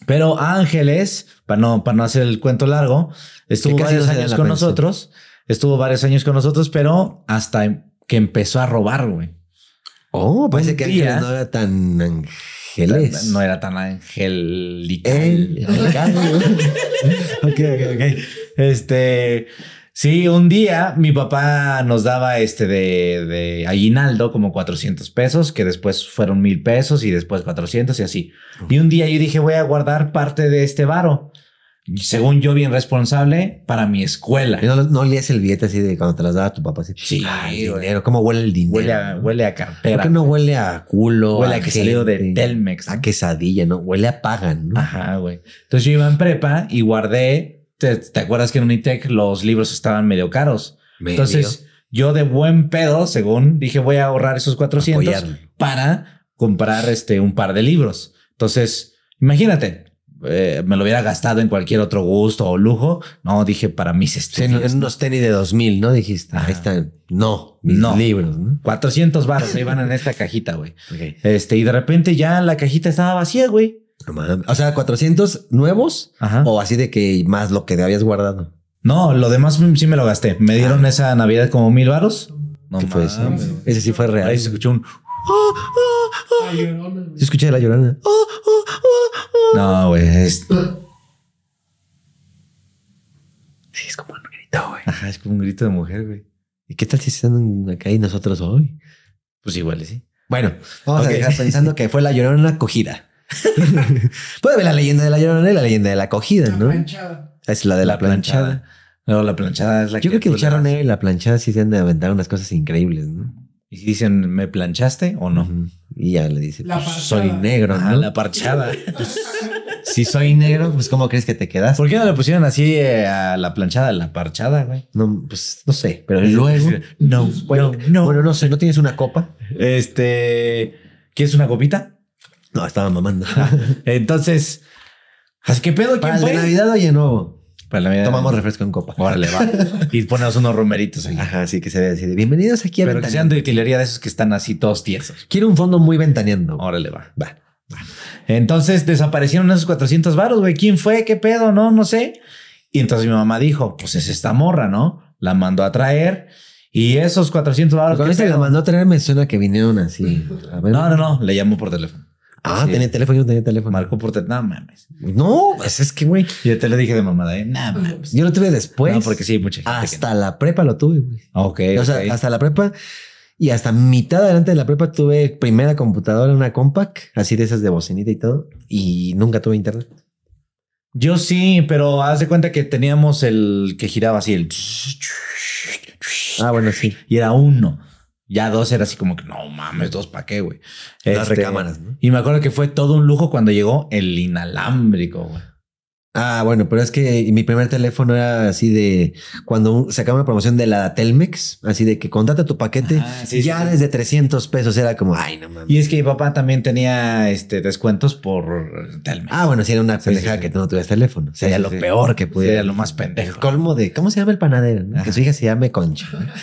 Speaker 2: Pero Ángeles, para no, para no hacer el cuento largo, estuvo varios años con nosotros, estuvo varios años con nosotros, pero hasta que empezó a robar, güey. Oh, parece que no era tan ángeles. No era tan angelical. Eh, *laughs* ok, ok, ok. Este. Sí, un día mi papá nos daba este de, de aguinaldo como 400 pesos, que después fueron mil pesos y después 400 y así. Y un día yo dije, voy a guardar parte de este varo según yo, bien responsable para mi escuela. No, no lees el billete así de cuando te las daba tu papá. sí, dinero. ¿Cómo huele el dinero? Huele a, huele ¿Por qué no huele a culo? Huele a, que salió de Telmex. A quesadilla, ¿no? Huele a pagan, ¿no? Ajá, güey. Entonces yo iba en prepa y guardé. ¿Te, acuerdas que en Unitec los libros estaban medio caros? Entonces yo de buen pedo, según dije, voy a ahorrar esos 400 para comprar este, un par de libros. Entonces, imagínate, eh, me lo hubiera gastado en cualquier otro gusto o lujo. No, dije para mis estudios. en, unos tenis de 2000, ¿no? Dijiste, ahí están. No, mis no. libros. ¿no? 400 baros ahí van en esta cajita, güey. *laughs* Este, y de repente ya la cajita estaba vacía, güey. O sea, 400 nuevos o así de que más lo que te habías guardado. No, lo demás sí me lo gasté. Me dieron ah. esa Navidad como mil varos. No fue Ese sí fue real. Ahí se escuchó un. La llorona, se la llorona.
Speaker 3: Oh, oh, oh.
Speaker 2: No, güey. Sí, es como un grito, güey. Ajá, es como un grito de mujer, güey. ¿Y qué tal si están acá y nosotros hoy? Pues igual, sí. Bueno, vamos a dejar pensando que fue la llorona acogida. *laughs* Puede haber la leyenda de la llorona y la leyenda de la acogida, ¿no?
Speaker 1: planchada.
Speaker 2: Es la de la, planchada. No, la planchada es la Yo creo que el negro y la planchada sí se han de aventar unas cosas increíbles, ¿no? Y dicen, ¿me planchaste o no? Y ya le dice, pues, soy negro, ah, la parchada. Pues, si soy negro, pues ¿cómo crees que te quedas? ¿Por qué no le pusieron así eh, a la planchada, la parchada, güey? No, pues no sé, pero luego... No, pues, bueno, no, Bueno, no sé, ¿no tienes una copa? Este... ¿Quieres una copita? No, estaba mamando. Entonces... ¿Así que pedo? que fue? Navidad Nuevo. Tomamos refresco en copa. Órale, va. *laughs* y ponemos unos romeritos ahí. Ajá, así que se ve así bienvenidos aquí a Pero que sean de utilería de esos que están así todos tiesos. Quiero un fondo muy ventaneando. Órale, va. Va. Entonces desaparecieron esos 400 varos, güey. ¿Quién fue? ¿Qué pedo? No, no sé. Y entonces mi mamá dijo, pues es esta morra, ¿no? La mandó a traer. Y esos 400 varos. que la mandó a traer me suena que vinieron así. No, no, no. Le llamó por teléfono. Ah, tenía teléfono, yo tenía teléfono. Marcó por No mames. No, pues es que, güey. Yo te lo dije de mamada, ¿eh? No mames. Yo lo tuve después. No, porque sí, mucha gente Hasta la prepa lo tuve, güey. Ok. O sea, hasta la prepa y hasta mitad adelante de la prepa tuve primera computadora, una compact, así de esas de bocinita y todo. Y nunca tuve internet.
Speaker 1: Yo sí, pero
Speaker 2: haz de cuenta que teníamos el que giraba así el. Ah, bueno, sí. Y era uno. Ya dos era así como que no mames, dos para qué, güey. Las este, recámaras. Y me acuerdo que fue todo un lujo cuando llegó el inalámbrico, güey. Ah, bueno, pero es que mi primer teléfono era así de cuando sacaba una promoción de la Telmex, así de que contrata tu paquete ya desde 300 pesos era como, ay, no mames. Y es que mi papá también tenía este descuentos por Telmex. Ah, bueno, Si era una que no tuvieras teléfono. Sería lo peor que pudiera. Sería lo más pendejo. colmo de, ¿cómo se llama el panadero? Que su hija se llame Concha. *laughs*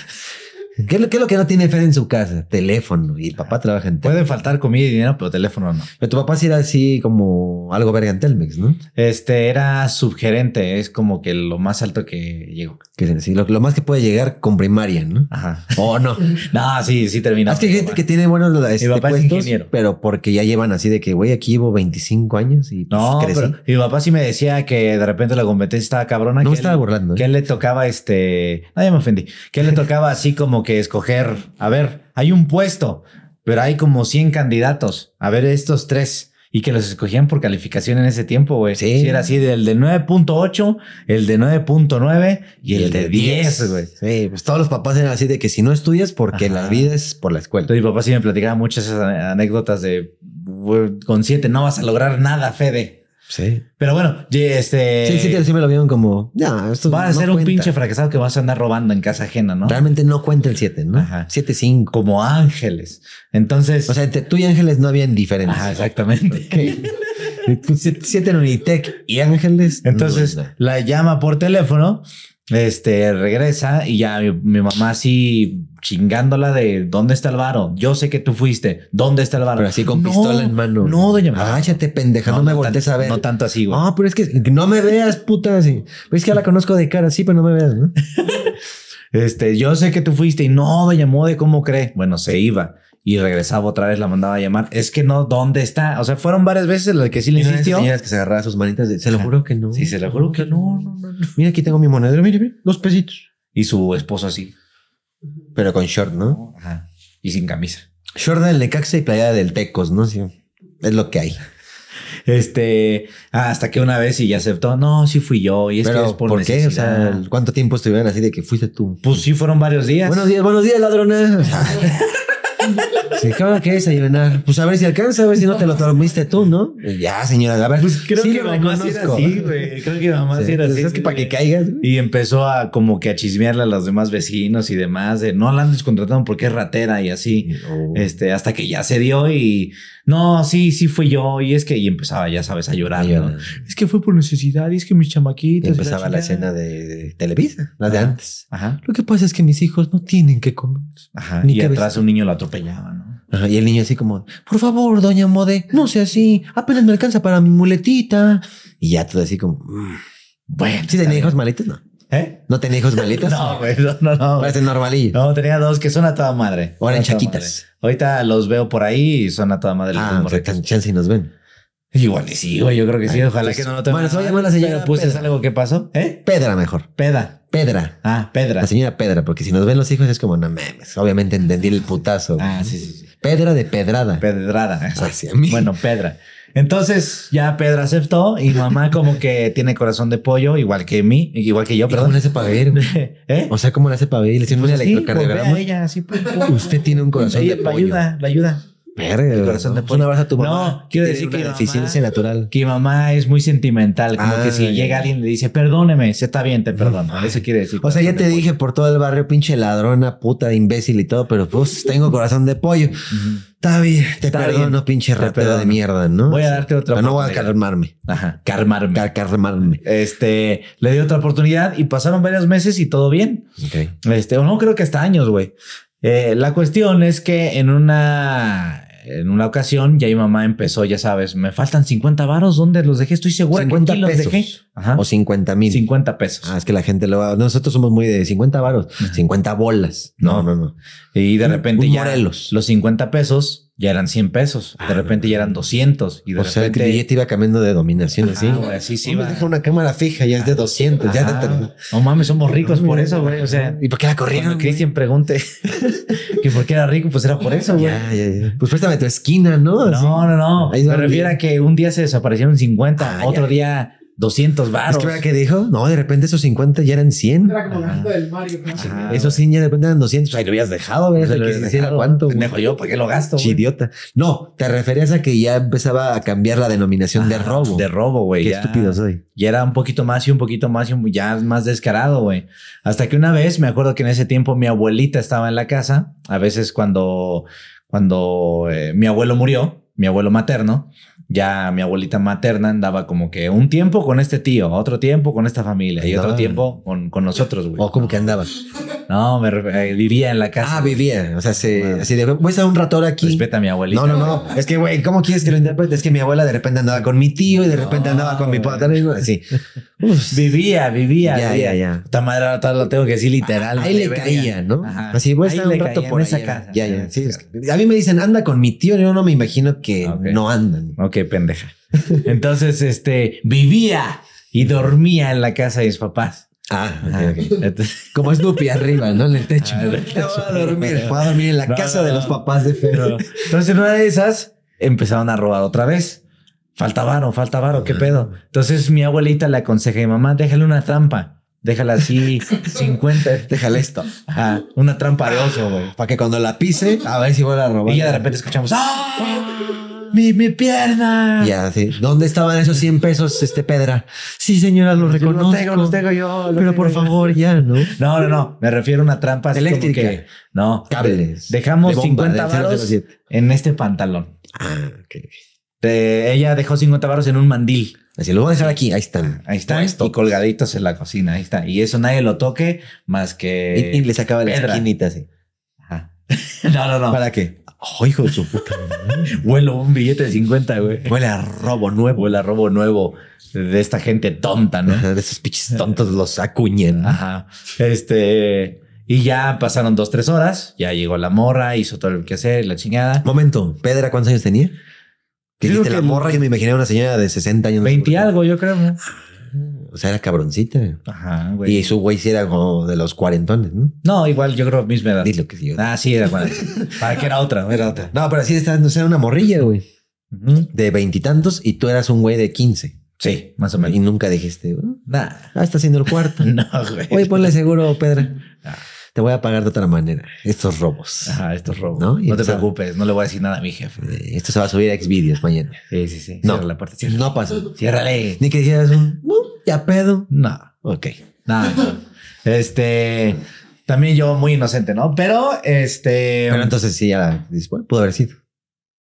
Speaker 2: ¿Qué es, lo, que no tiene fe en su casa? Teléfono. Y el papá trabaja en Telmex. Puede faltar comida y dinero, pero teléfono no. Pero tu papá sí era así como algo verga en Telmex, ¿no? Este, era subgerente. Es como que lo más alto que llegó. Que sí, lo, lo, más que puede llegar con primaria, ¿no? Ajá. *laughs* O oh, no. no, sí, sí termina. Es que hay gente que tiene buenos este, mi papá ingeniero. pero porque ya llevan así de que, güey, aquí llevo 25 años y pues, no, Pero mi papá sí me decía que de repente la competencia estaba cabrona. No me estaba burlando. ¿eh? Que le tocaba este... nadie me ofendí. Que él le tocaba así como que escoger, a ver, hay un puesto, pero hay como 100 candidatos, a ver estos tres. Y que los escogían por calificación en ese tiempo, güey. Sí. era así, del de 9.8, el de 9.9 y, el de 10, güey. Pues todos los papás eran así de que si no estudias, porque la vida es por la escuela. Entonces, mi papá sí me platicaba muchas anécdotas de, con 7 no vas a lograr nada, Fede. Sí. Pero bueno, este. Sí, sí, siempre lo vieron como. va a ser un pinche fracasado que vas a andar robando en casa ajena, ¿no? Realmente no cuenta el 7, ¿no? Ajá. 7-5. Como ángeles. Entonces. O sea, tú y ángeles no habían diferencia. exactamente. *laughs* siete 7 en Unitec y ángeles. Entonces, la llama por teléfono este regresa y ya mi, mamá así chingándola de dónde está el varo. Yo sé que tú fuiste. ¿Dónde está el varo? así con pistola en mano. No, doña Agáchate, ah. pendeja. No, me voltees a ver. No tanto así, güey. No, ah, pero es que no me veas, puta. Así. Pues es que ya la conozco de cara. Sí, pero no me veas, ¿no? *laughs* este, yo sé que tú fuiste y no, doña de ¿cómo cree? Bueno, se iba y regresaba otra vez, la mandaba a llamar. Es que no, ¿dónde está? O sea, fueron varias veces las que sí le insistió. tenía que se agarraba sus manitas. se lo juro que no. Sí, se lo juro que no, Mira, aquí tengo mi monedero. Mira, mira, dos pesitos. Y su esposo así. Pero con short, ¿no? Ajá. Y sin camisa. Short de Lecaxa y playa del Tecos, ¿no? Sí. Es lo que hay. Este, hasta que una vez y ya aceptó, no, sí fui yo. Y es es por, qué? O sea, ¿cuánto tiempo estuvieron así de que fuiste tú? Pues sí, fueron varios días. Buenos días, buenos días, ladrones. *laughs* Se acaba que desayunar. Pues a ver si alcanza, a ver si no te lo dormiste tú, ¿no? ya, señora, a ver. Pues creo que mamá sí era así, güey. Creo que mamá sí, era pues así. Es que para que caigas. Y empezó a como que a chismearle a los demás vecinos y demás. no la han descontratado porque es ratera y así. Oh. Este, hasta que ya se dio y no, sí, sí fui yo. Y es que, y empezaba, ya sabes, a llorar. ¿no?
Speaker 1: Es que fue por necesidad y es que mis chamaquitos.
Speaker 2: empezaba la, escena de, Televisa, la de antes. Ajá. Lo que pasa es que mis hijos no tienen que comer. Ajá. Ni y atrás un niño lo atropellaba, ¿no? Ajá. Y el niño así como, por favor, doña Mode, no sea así, apenas me alcanza para mi muletita. Y ya todo así como, mm, bueno. si tenía hijos malitos No. ¿Eh? ¿No tenía hijos malitos? *laughs* no, güey, no, no. no Parece normalillo. No, tenía dos que son a toda madre. O en chaquitas. Ahorita los veo por ahí y son a toda madre. Ah, pues, o chance y nos ven. Igual y sí, güey, yo creo que sí. ojalá pues, que no lo tengan. Bueno, soy va a la señora ¿Pues ¿Es algo que pasó? ¿Eh? Pedra mejor. Pedra, Pedra. Ah, Pedra. La señora Pedra, porque si nos ven los hijos es como, no memes, obviamente entendí el putazo. Ah, sí, sí, sí. Pedra de pedrada. Pedrada. Ah, bueno, Pedra. Entonces ya Pedro aceptó y mamá como que tiene corazón de pollo, igual que mí, igual que yo, perdón. ¿Cómo le hace para *laughs* ¿Eh? O sea, ¿cómo le hace para ver? Le hicimos pues un electrocardiograma. Pues pues, Usted tiene un corazón de pollo. La ayuda, la ayuda pero el corazón ¿no? un abrazo a tu mamá. No, quiero decir que. Deficiencia natural. Que mi mamá es muy sentimental. Como ah, que si llega alguien y le dice, perdóneme, se está bien, te mm. perdono. Eso quiere decir. O sea, ya te dije por todo el barrio, pinche ladrona, puta, imbécil y todo, pero pues tengo corazón de pollo. Está bien, te perdono, pinche rapero de mierda, ¿no? Voy a darte otra oportunidad. No voy a calmarme. Ajá. Calmarme. calmarme. Este, le di otra oportunidad y pasaron varios meses y todo bien. Este, o no creo que hasta años, güey. Eh, la cuestión es que en una en una ocasión ya mi mamá empezó, ya sabes, me faltan 50 varos, ¿dónde los dejé? Estoy seguro que los dejé. Ajá. O 50 mil. 50 pesos. Ah, es que la gente lo va, nosotros somos muy de 50 varos, 50 bolas. No, no, no. Y de repente ya los 50 pesos ya eran 100 pesos, de ah, repente ya eran 200 y de repente... el billete iba cambiando de dominación así. sí, sí. una cámara fija, ya es de 200, ya No mames, somos ricos por eso, güey, o sea... ¿Y por qué la corrieron? Cristian pregunte *laughs* que por qué era rico, pues era por eso, güey. Ya, ya, ya. Pues tu esquina, ¿no? No, no, no. Me refiero a que un día se desaparecieron 50, ah, otro día 200 baros. que, dijo? No, de repente esos 50 ya eran 100. Era como del Mario. esos ya de repente eran 200. Ahí lo habías dejado, ¿ves? Lo dejado. ¿Cuánto? yo, ¿por qué lo gasto? Idiota. No, te referías a que ya empezaba a cambiar la denominación de ah, robo. De robo, güey. Qué estúpido soy. y era un poquito más y un poquito más y ya más descarado, güey. Hasta que una vez, me acuerdo que en ese tiempo mi abuelita estaba en la casa. A veces cuando, cuando eh, mi abuelo murió, mi abuelo materno, ya mi abuelita materna andaba como que un tiempo con este tío, otro tiempo con esta familia y otro tiempo con, con nosotros, güey. O como que andaba. No, me, eh, vivía en la casa. Ah, vivía. O sea, se, así de, voy a estar un ratón aquí. Respeta a mi abuelita. No, no, no. Es que, güey, ¿cómo quieres que lo interprete? Es que mi abuela de repente andaba con mi tío y de repente andaba con mi padre. Así. *laughs* Vivía, vivía. Ya, ya, ya. Esta madre ahora lo tengo que decir literal. Ahí le caía, ¿no? Así, voy a estar un rato por esa casa. Ya, ya. Sí, a mí me dicen, anda con mi tío. Yo no me imagino que no andan qué pendeja. Entonces, este, vivía y dormía en la casa de mis papás. Ah, *laughs* como Snoopy arriba, ¿no? En el techo. Ah, dormir, dormir en la casa de los papás de Fero. Entonces, una de esas, empezaron a robar otra vez. Falta varo, falta varo, ¿qué ah. pedo? Entonces mi abuelita le aconseja a mamá, déjale una trampa. Déjala así 50. *laughs* Déjale esto. una trampa de oso, güey. Para que cuando la pise, a ver si vuelve a robar. Y ya de repente escuchamos. Ah"
Speaker 1: mi, mi pierna.
Speaker 2: Ya, sí. ¿dónde estaban esos 100 pesos, este Pedra? Sí, señora, los reconozco. Los tengo, los tengo yo. pero por favor, ya, ¿no? No, no, no. Me refiero a una trampa eléctrica. no, cables. Dejamos 50 varos en este pantalón. Ah, ok. ella dejó 50 varos en un mandil. Así, lo voy a dejar aquí, ahí están. Ahí está. y colgaditos en la cocina, ahí está. Y eso nadie lo toque más que... Y, le sacaba la así. *laughs* no, no, no. ¿Para qué? Oh, hijo de su puta. *laughs* Vuelo un billete de 50, güey. Huele a robo nuevo. Huele a robo nuevo de esta gente tonta, ¿no? de esos pinches tontos los acuñen. Ajá. Este. Y ya pasaron dos, tres horas. Ya llegó la morra, hizo todo lo que hacer, la chingada. Momento, ¿Pedra cuántos años tenía? Que la morra, yo me imaginé una señora de 60 años. 20 algo, yo creo. O sea, era cabroncita. Ajá, güey. Y su güey sí era como de los cuarentones, ¿no? No, igual yo creo misma edad. Dilo que sí. Ah, sí, era igual. *laughs* Para que era otra, era otra. No, pero sí, o sea era una morrilla, güey. De veintitantos y, tú eras un güey de quince. Sí, más o menos. Y nunca dijiste, ¿no? nada. Ah, está haciendo el cuarto. *laughs* no, güey. Oye, ponle seguro, Pedra. Ah te voy a pagar de otra manera estos robos. Ajá, estos robos. No, te preocupes, no le voy a decir nada a mi jefe. Eh, esto se va a subir a Xvideos mañana. Sí, sí, sí. No, Cierra la puerta, cierra. no pasa. Ciérrale. Ni que hicieras un ya pedo. No. Ok. Nada. Este. También yo muy inocente, ¿no? Pero este. Pero entonces sí, ya pudo haber sido.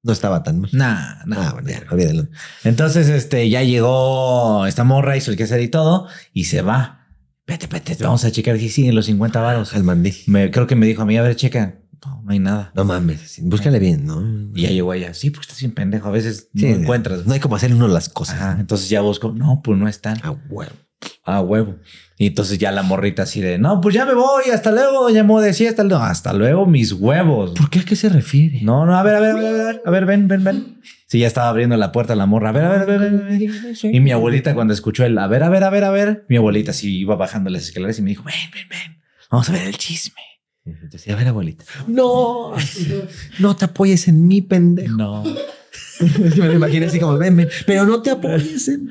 Speaker 2: No estaba tan mal. Nada, ah, nada. Entonces, este, ya llegó esta morra, hizo el hacer y todo, y se va vete, vete, vamos a checar. y sí, en los 50 varos. Al mandí. creo que me dijo a mí, a ver, checa. No, no hay nada. No mames, búscale bien, ¿no? Y ya llegó allá, sí, porque estás bien pendejo, a veces te no encuentras. No hay como hacer uno las cosas. entonces ya busco, no, pues no están. a ah, huevo, Ah, huevo. Y entonces ya la morrita así de, no, pues ya me voy, hasta luego, llamó Mode, sí, hasta luego, hasta luego, mis huevos. ¿Por qué a qué se refiere? No, no, a ver, a ver, a ver, a ver, ven, ven, ven. Sí, ya estaba abriendo la puerta la morra, a ver, a ver, a ver, a
Speaker 3: ver. Y mi abuelita
Speaker 2: cuando escuchó el, a ver, a ver, a ver, a ver, mi abuelita sí iba bajando las escaleras y me dijo, ven, ven, ven, vamos a ver el chisme. Decía, a ver, abuelita. No, no te apoyes en mi pendejo. No. *laughs* me lo imaginé así como, ven, pero no te aparecen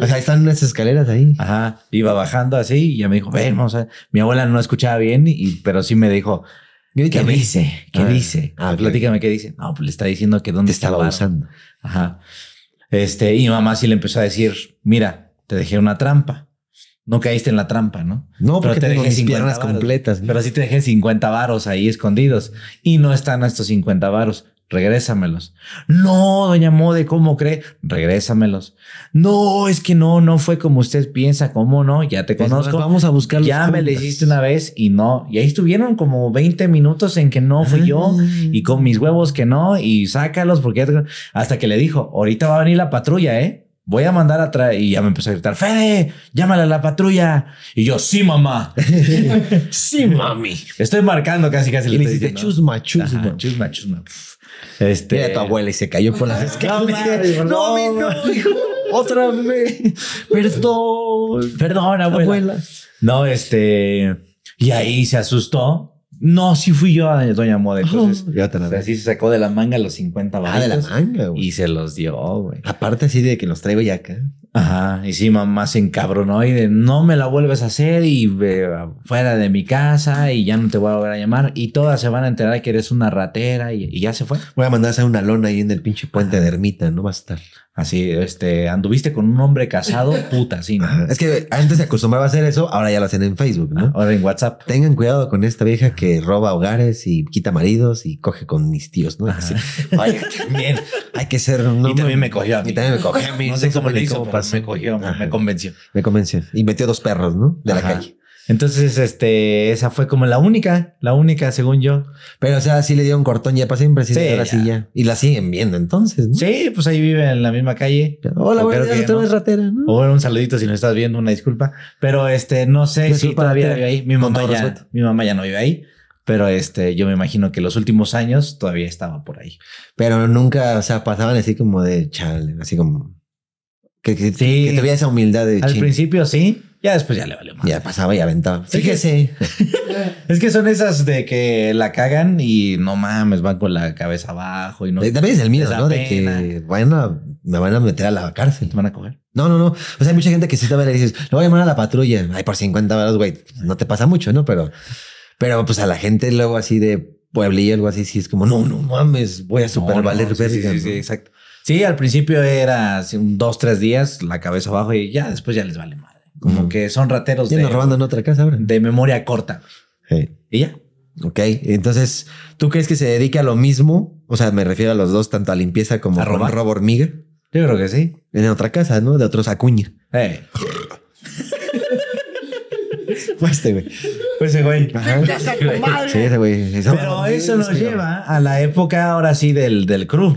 Speaker 2: O sea, están unas escaleras ahí. Ajá, iba bajando así y ya me dijo, ven, vamos a... Mi abuela no escuchaba bien, y, pero sí me dijo, ¿qué dice? ¿Qué ah, dice? Ah, Platícame qué dice. No, pues le está diciendo que dónde estaba usando. Ajá. Este, y mamá sí le empezó a decir, mira, te dejé una trampa. No caíste en la trampa, ¿no? No, porque te dejé 50 piernas completas. Pero sí te dejé 50 varos ahí escondidos. Y no están estos 50 varos regrésamelos. No, doña Mode, ¿cómo cree? Regrésamelos. No, es que no, no fue como usted piensa, ¿cómo no? Ya te conozco. vamos a buscarlos. Ya me le hiciste una vez y no. Y ahí estuvieron como 20 minutos en que no fui yo ah. y con mis huevos que no y sácalos porque hasta que le dijo, ahorita va a venir la patrulla, ¿eh? Voy a mandar atrás y ya me empezó a gritar, Fede, llámale a la patrulla. Y yo, sí, mamá. *laughs* sí, mami. Estoy marcando casi, casi. Y le, chusma, chusma. Este... a tu abuela y se cayó por las escaleras. No, mi no, hijo. Otra vez. Perdón. Perdón, abuela. No, este. Y ahí se asustó no, sí fui yo a eh, Doña Moda. Entonces, la se sacó de la manga los 50 balas. Ah, de la manga, Y se los dio, güey. Aparte así de que los traigo ya acá. Ajá. Y sí, mamá se encabronó y de no me la vuelves a hacer y eh, fuera de mi casa y ya no te voy a volver a llamar. Y todas se van a enterar que eres una ratera y, ya se fue. Voy a mandar a hacer una lona ahí en el pinche puente de ermita, no va a estar. Así, este, anduviste con un hombre casado, *laughs* puta, sí. Es que antes se acostumbraba a hacer eso, ahora ya lo hacen en Facebook, ¿no? ahora en WhatsApp. Tengan cuidado con esta vieja que roba hogares y quita maridos y coge con mis tíos, ¿no? Oye, *laughs* también hay que ser un Y también me cogió a mí. Y también me cogió No, sé cómo *laughs* le hizo, me cogió, me convenció. Me convenció. Y metió dos perros, ¿no? De la calle. Entonces, este, esa fue como la única, la única, según yo. Pero, o sea, sí le dio un cortón ya pasé siempre, sí, Y la siguen viendo entonces, Sí, pues ahí vive en la misma calle. Hola, güey, otra vez ratera, O un saludito si no estás viendo, una disculpa. Pero, este, no sé si todavía vive ahí. Mi mamá, ya, mi mamá ya no vive ahí. Pero este, yo me imagino que los últimos años todavía estaba por ahí. Pero nunca, o sea, pasaban así como de chale, así como que, que, sí. esa humildad Al principio sí, ya después ya le valió más. Ya pasaba y aventaba. sí. es que son esas de que la cagan y no mames, van con la cabeza abajo y no. También es el miedo, ¿no? De que me van a meter a la cárcel. Te van a coger. No, no, no. O sea, hay mucha gente que si te ve y dices, lo voy a llamar a la patrulla. Ay, por 50 balas, güey. No te pasa mucho, ¿no? Pero, pero pues a la gente luego así de pueblillo, algo así, sí es como, no, no mames, voy a super valer sí, exacto. Sí, al principio era así un dos, tres días, la cabeza abajo y ya después ya les vale más. Como que son rateros. Ya robando nos en otra casa ahora. De memoria corta. Sí. Y ya. Ok, entonces, ¿tú crees que se dedique a lo mismo? O sea, me refiero a los dos, tanto a limpieza como a robar. robo hormiga. Yo creo que sí. En otra casa, ¿no? De otros acuña. Hey. Eh. pues *laughs* este, güey. Pues ese güey. Sí, ese güey. Pero eso nos lleva a la época ahora sí del, del crew.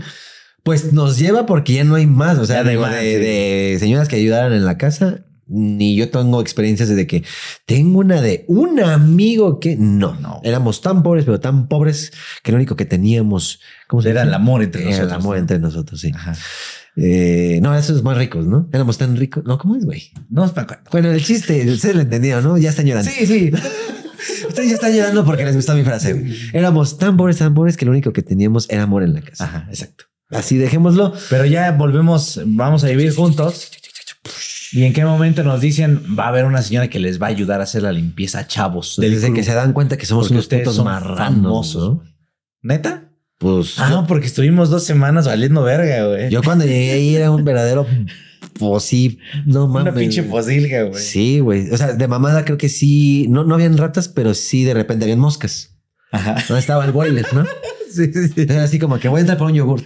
Speaker 2: Pues nos lleva porque ya no hay más. O sea, de, de, señoras que ayudaran en la casa, ni yo tengo experiencias de que tengo una de un amigo que no, no. Éramos tan pobres, pero tan pobres que lo único que teníamos ¿cómo se era el amor entre nosotros. El amor entre nosotros, sí. Ajá. Eh, no, esos más ricos, ¿no? Éramos tan ricos. No, ¿cómo es, güey? No, bueno, el chiste, se lo entendieron, ¿no? Ya están llorando. Sí, sí. *laughs* Ustedes ya están llorando porque les gustó mi frase. Éramos tan pobres, tan pobres que lo único que teníamos era amor en la casa. Ajá, exacto. Así dejémoslo. Pero ya volvemos, vamos a vivir juntos ¿Y en qué momento nos dicen va a haber una señora que les va a ayudar a hacer la limpieza, chavos? Desde que se dan cuenta que somos unos putos marranos. ¿Neta? Pues. Ah, porque estuvimos dos semanas valiendo verga, güey. Yo cuando llegué ahí era un verdadero No mames. Una pinche posilga, güey. Sí, güey. O sea, de mamada creo que sí. No, no habían ratas, pero sí de repente habían moscas. Ajá. estaba el ¿no? *laughs* sí, sí. Era así como que voy a entrar por un yogur.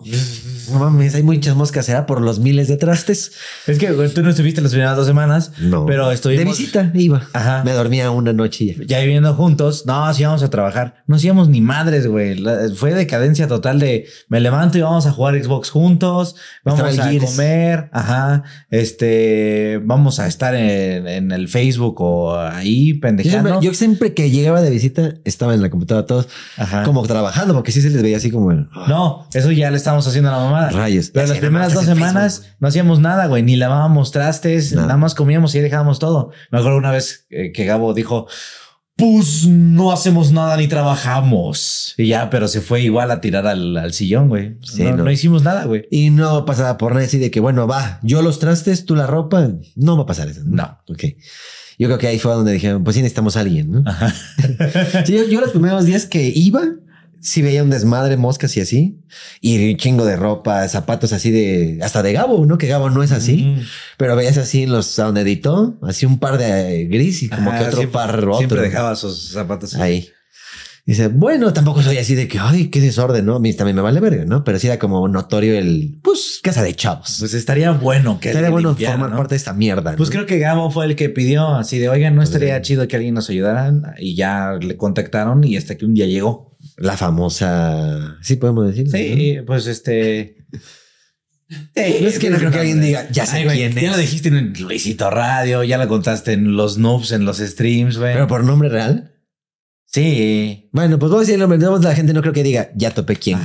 Speaker 2: *laughs* no mames, hay muchas moscas, será ¿eh? por los miles de trastes. Es que tú no estuviste las primeras dos semanas, no. pero estoy De visita iba. Ajá. Me dormía una noche ya. Ya viviendo juntos, no, sí íbamos a trabajar. No hacíamos ni madres, güey. fue decadencia total de me levanto y vamos a jugar Xbox juntos, vamos a comer, ajá, este, vamos a estar en, el Facebook o ahí pendejando. Yo, siempre, que llegaba de visita estaba en la computadora todos como trabajando, porque sí se les veía así como... No, eso ya le estamos haciendo a la mamá mamada. las primeras dos semanas no hacíamos nada, güey. Ni lavábamos trastes, nada más comíamos y dejábamos todo. Me acuerdo una vez que Gabo dijo, pues no hacemos nada ni trabajamos. Y ya, pero se fue igual a tirar al, sillón, güey. no, hicimos nada, güey. Y no pasaba por nada de que, bueno, va, yo los trastes, tú la ropa. No va a pasar eso. No. Ok. Yo creo que ahí fue donde dijeron, pues sí necesitamos a alguien, *laughs* yo, los primeros días que iba, si veía un desmadre, moscas y así, y un chingo de ropa, zapatos así de, hasta de Gabo, ¿no? Que Gabo no es así, pero veías así en los, a donde editó, así un par de eh, gris y como que otro par otro. Siempre dejaba sus zapatos ahí. Dice, bueno, tampoco soy así de que, ay, qué desorden, ¿no? A mí también me vale verga, ¿no? Pero sí era como notorio el, pues, casa de chavos. Pues estaría bueno que Estaría bueno formar parte de esta mierda. Pues creo que Gabo fue el que pidió, así de, oigan, no pues estaría chido que alguien nos ayudara. Y ya le contactaron y hasta que un día llegó. La famosa. Sí, podemos decir. Sí, pues este. *laughs* es que no creo que alguien diga, ya sé quién es. Ya lo dijiste en Luisito Radio, ya la contaste en los noobs, en los streams, güey. ¿Pero por nombre real? Sí. Bueno, pues vamos a decir el nombre. La gente no creo que diga, ya topé quién.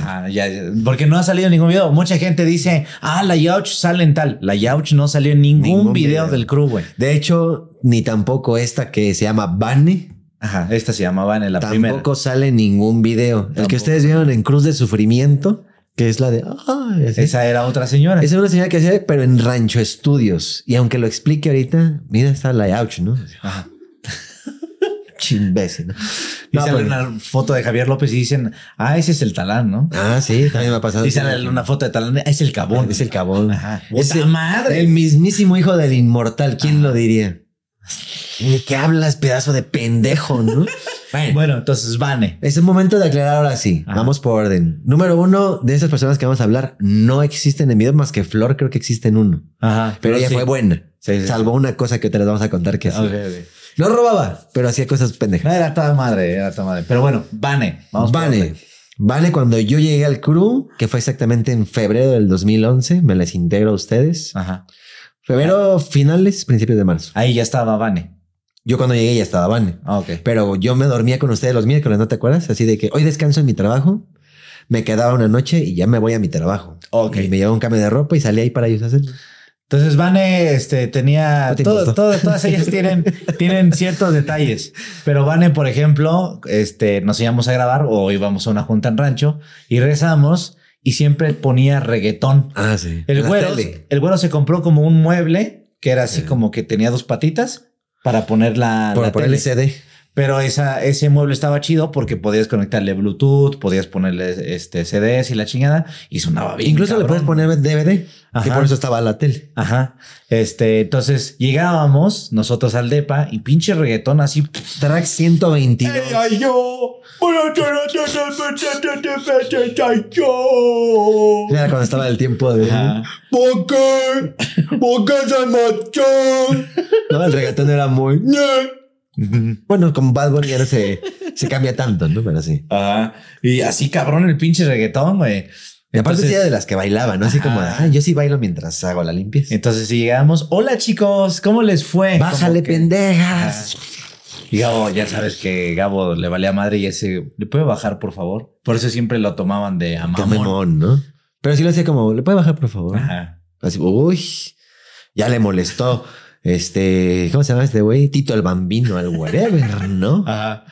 Speaker 2: porque no ha salido ningún video. Mucha gente dice, ah, la Yauch sale en tal. La Yauch no salió en ningún, video, del crew, güey. De hecho, ni tampoco esta que se llama Bunny Ajá, esta se llamaba en la Tampoco primera. Tampoco sale ningún video. El que ustedes vieron en Cruz de Sufrimiento, que es la de. esa era otra señora. Esa era una señora que hacía, pero en Rancho Estudios. Y aunque lo explique ahorita, mira, está la ouch, ¿no? Ajá. *laughs* ¿no? Y una foto de Javier López y dicen, ah, ese es el talán, ¿no? Ah, sí, también me ha pasado. una foto de talán, es el cabón. Es el cabón. Ajá. Es el, madre. El mismísimo hijo del inmortal, ¿quién lo diría? Ni qué hablas, pedazo de pendejo, no? *laughs* Bueno, entonces, Vane. Es el momento de aclarar ahora sí. Vamos por orden. Número uno, de esas personas que vamos a hablar, no existen en video más que Flor, creo que existen uno. Ajá. Pero, ella fue buena. salvo una cosa que te les vamos a contar que No robaba, pero hacía cosas pendejas. Era toda madre, era toda madre. Pero bueno, Vane. Vamos Vane. cuando yo llegué al crew, que fue exactamente en febrero del 2011, me les integro a ustedes. Ajá. Febrero, ah. finales, principios de marzo. Ahí ya estaba Vane. Yo cuando llegué ya estaba Vane. Ah, ok. Pero yo me dormía con ustedes los miércoles, ¿no te acuerdas? Así de que hoy descanso en mi trabajo, me quedaba una noche y ya me voy a mi trabajo. Ok. Y me llevaba un cambio de ropa y salía ahí para ellos hacer. Entonces, Vane este, tenía. todas ellas *laughs* tienen, tienen ciertos detalles. Pero Vane, por ejemplo, este, nos íbamos a grabar o íbamos a una junta en rancho y rezamos y siempre ponía reggaetón. Ah, sí. El güero, el se compró como un mueble que era así como que tenía dos patitas para poner la. poner el pero esa, ese mueble estaba chido porque podías conectarle Bluetooth, podías ponerle este CDs y la chingada y sonaba bien. Incluso le puedes poner DVD, Ajá. por eso estaba la tele. Ajá. Este, entonces llegábamos nosotros al DEPA y pinche reggaetón así. Track 122.
Speaker 1: Ay, cuando
Speaker 2: estaba el tiempo de.
Speaker 1: qué? se
Speaker 2: *laughs* No, el reggaetón era muy. Bueno, como Bad Bunny ahora se, se cambia tanto, ¿no? Pero sí. Ajá. Y así cabrón el pinche reggaetón, güey. Y aparte de las que bailaban, ¿no? Así como, yo sí bailo mientras hago la limpieza. Entonces si llegamos, hola chicos, ¿cómo les fue? Bájale pendejas. Y ya sabes que Gabo le valía madre y ese, ¿le puede bajar por favor? Por eso siempre lo tomaban de amamón. ¿no? Pero sí lo hacía como, ¿le puede bajar por favor? Ajá. Así, uy, ya le molestó. Este, ¿cómo se llama este güey? Tito el Bambino, al whatever, ¿no? *laughs* Ajá.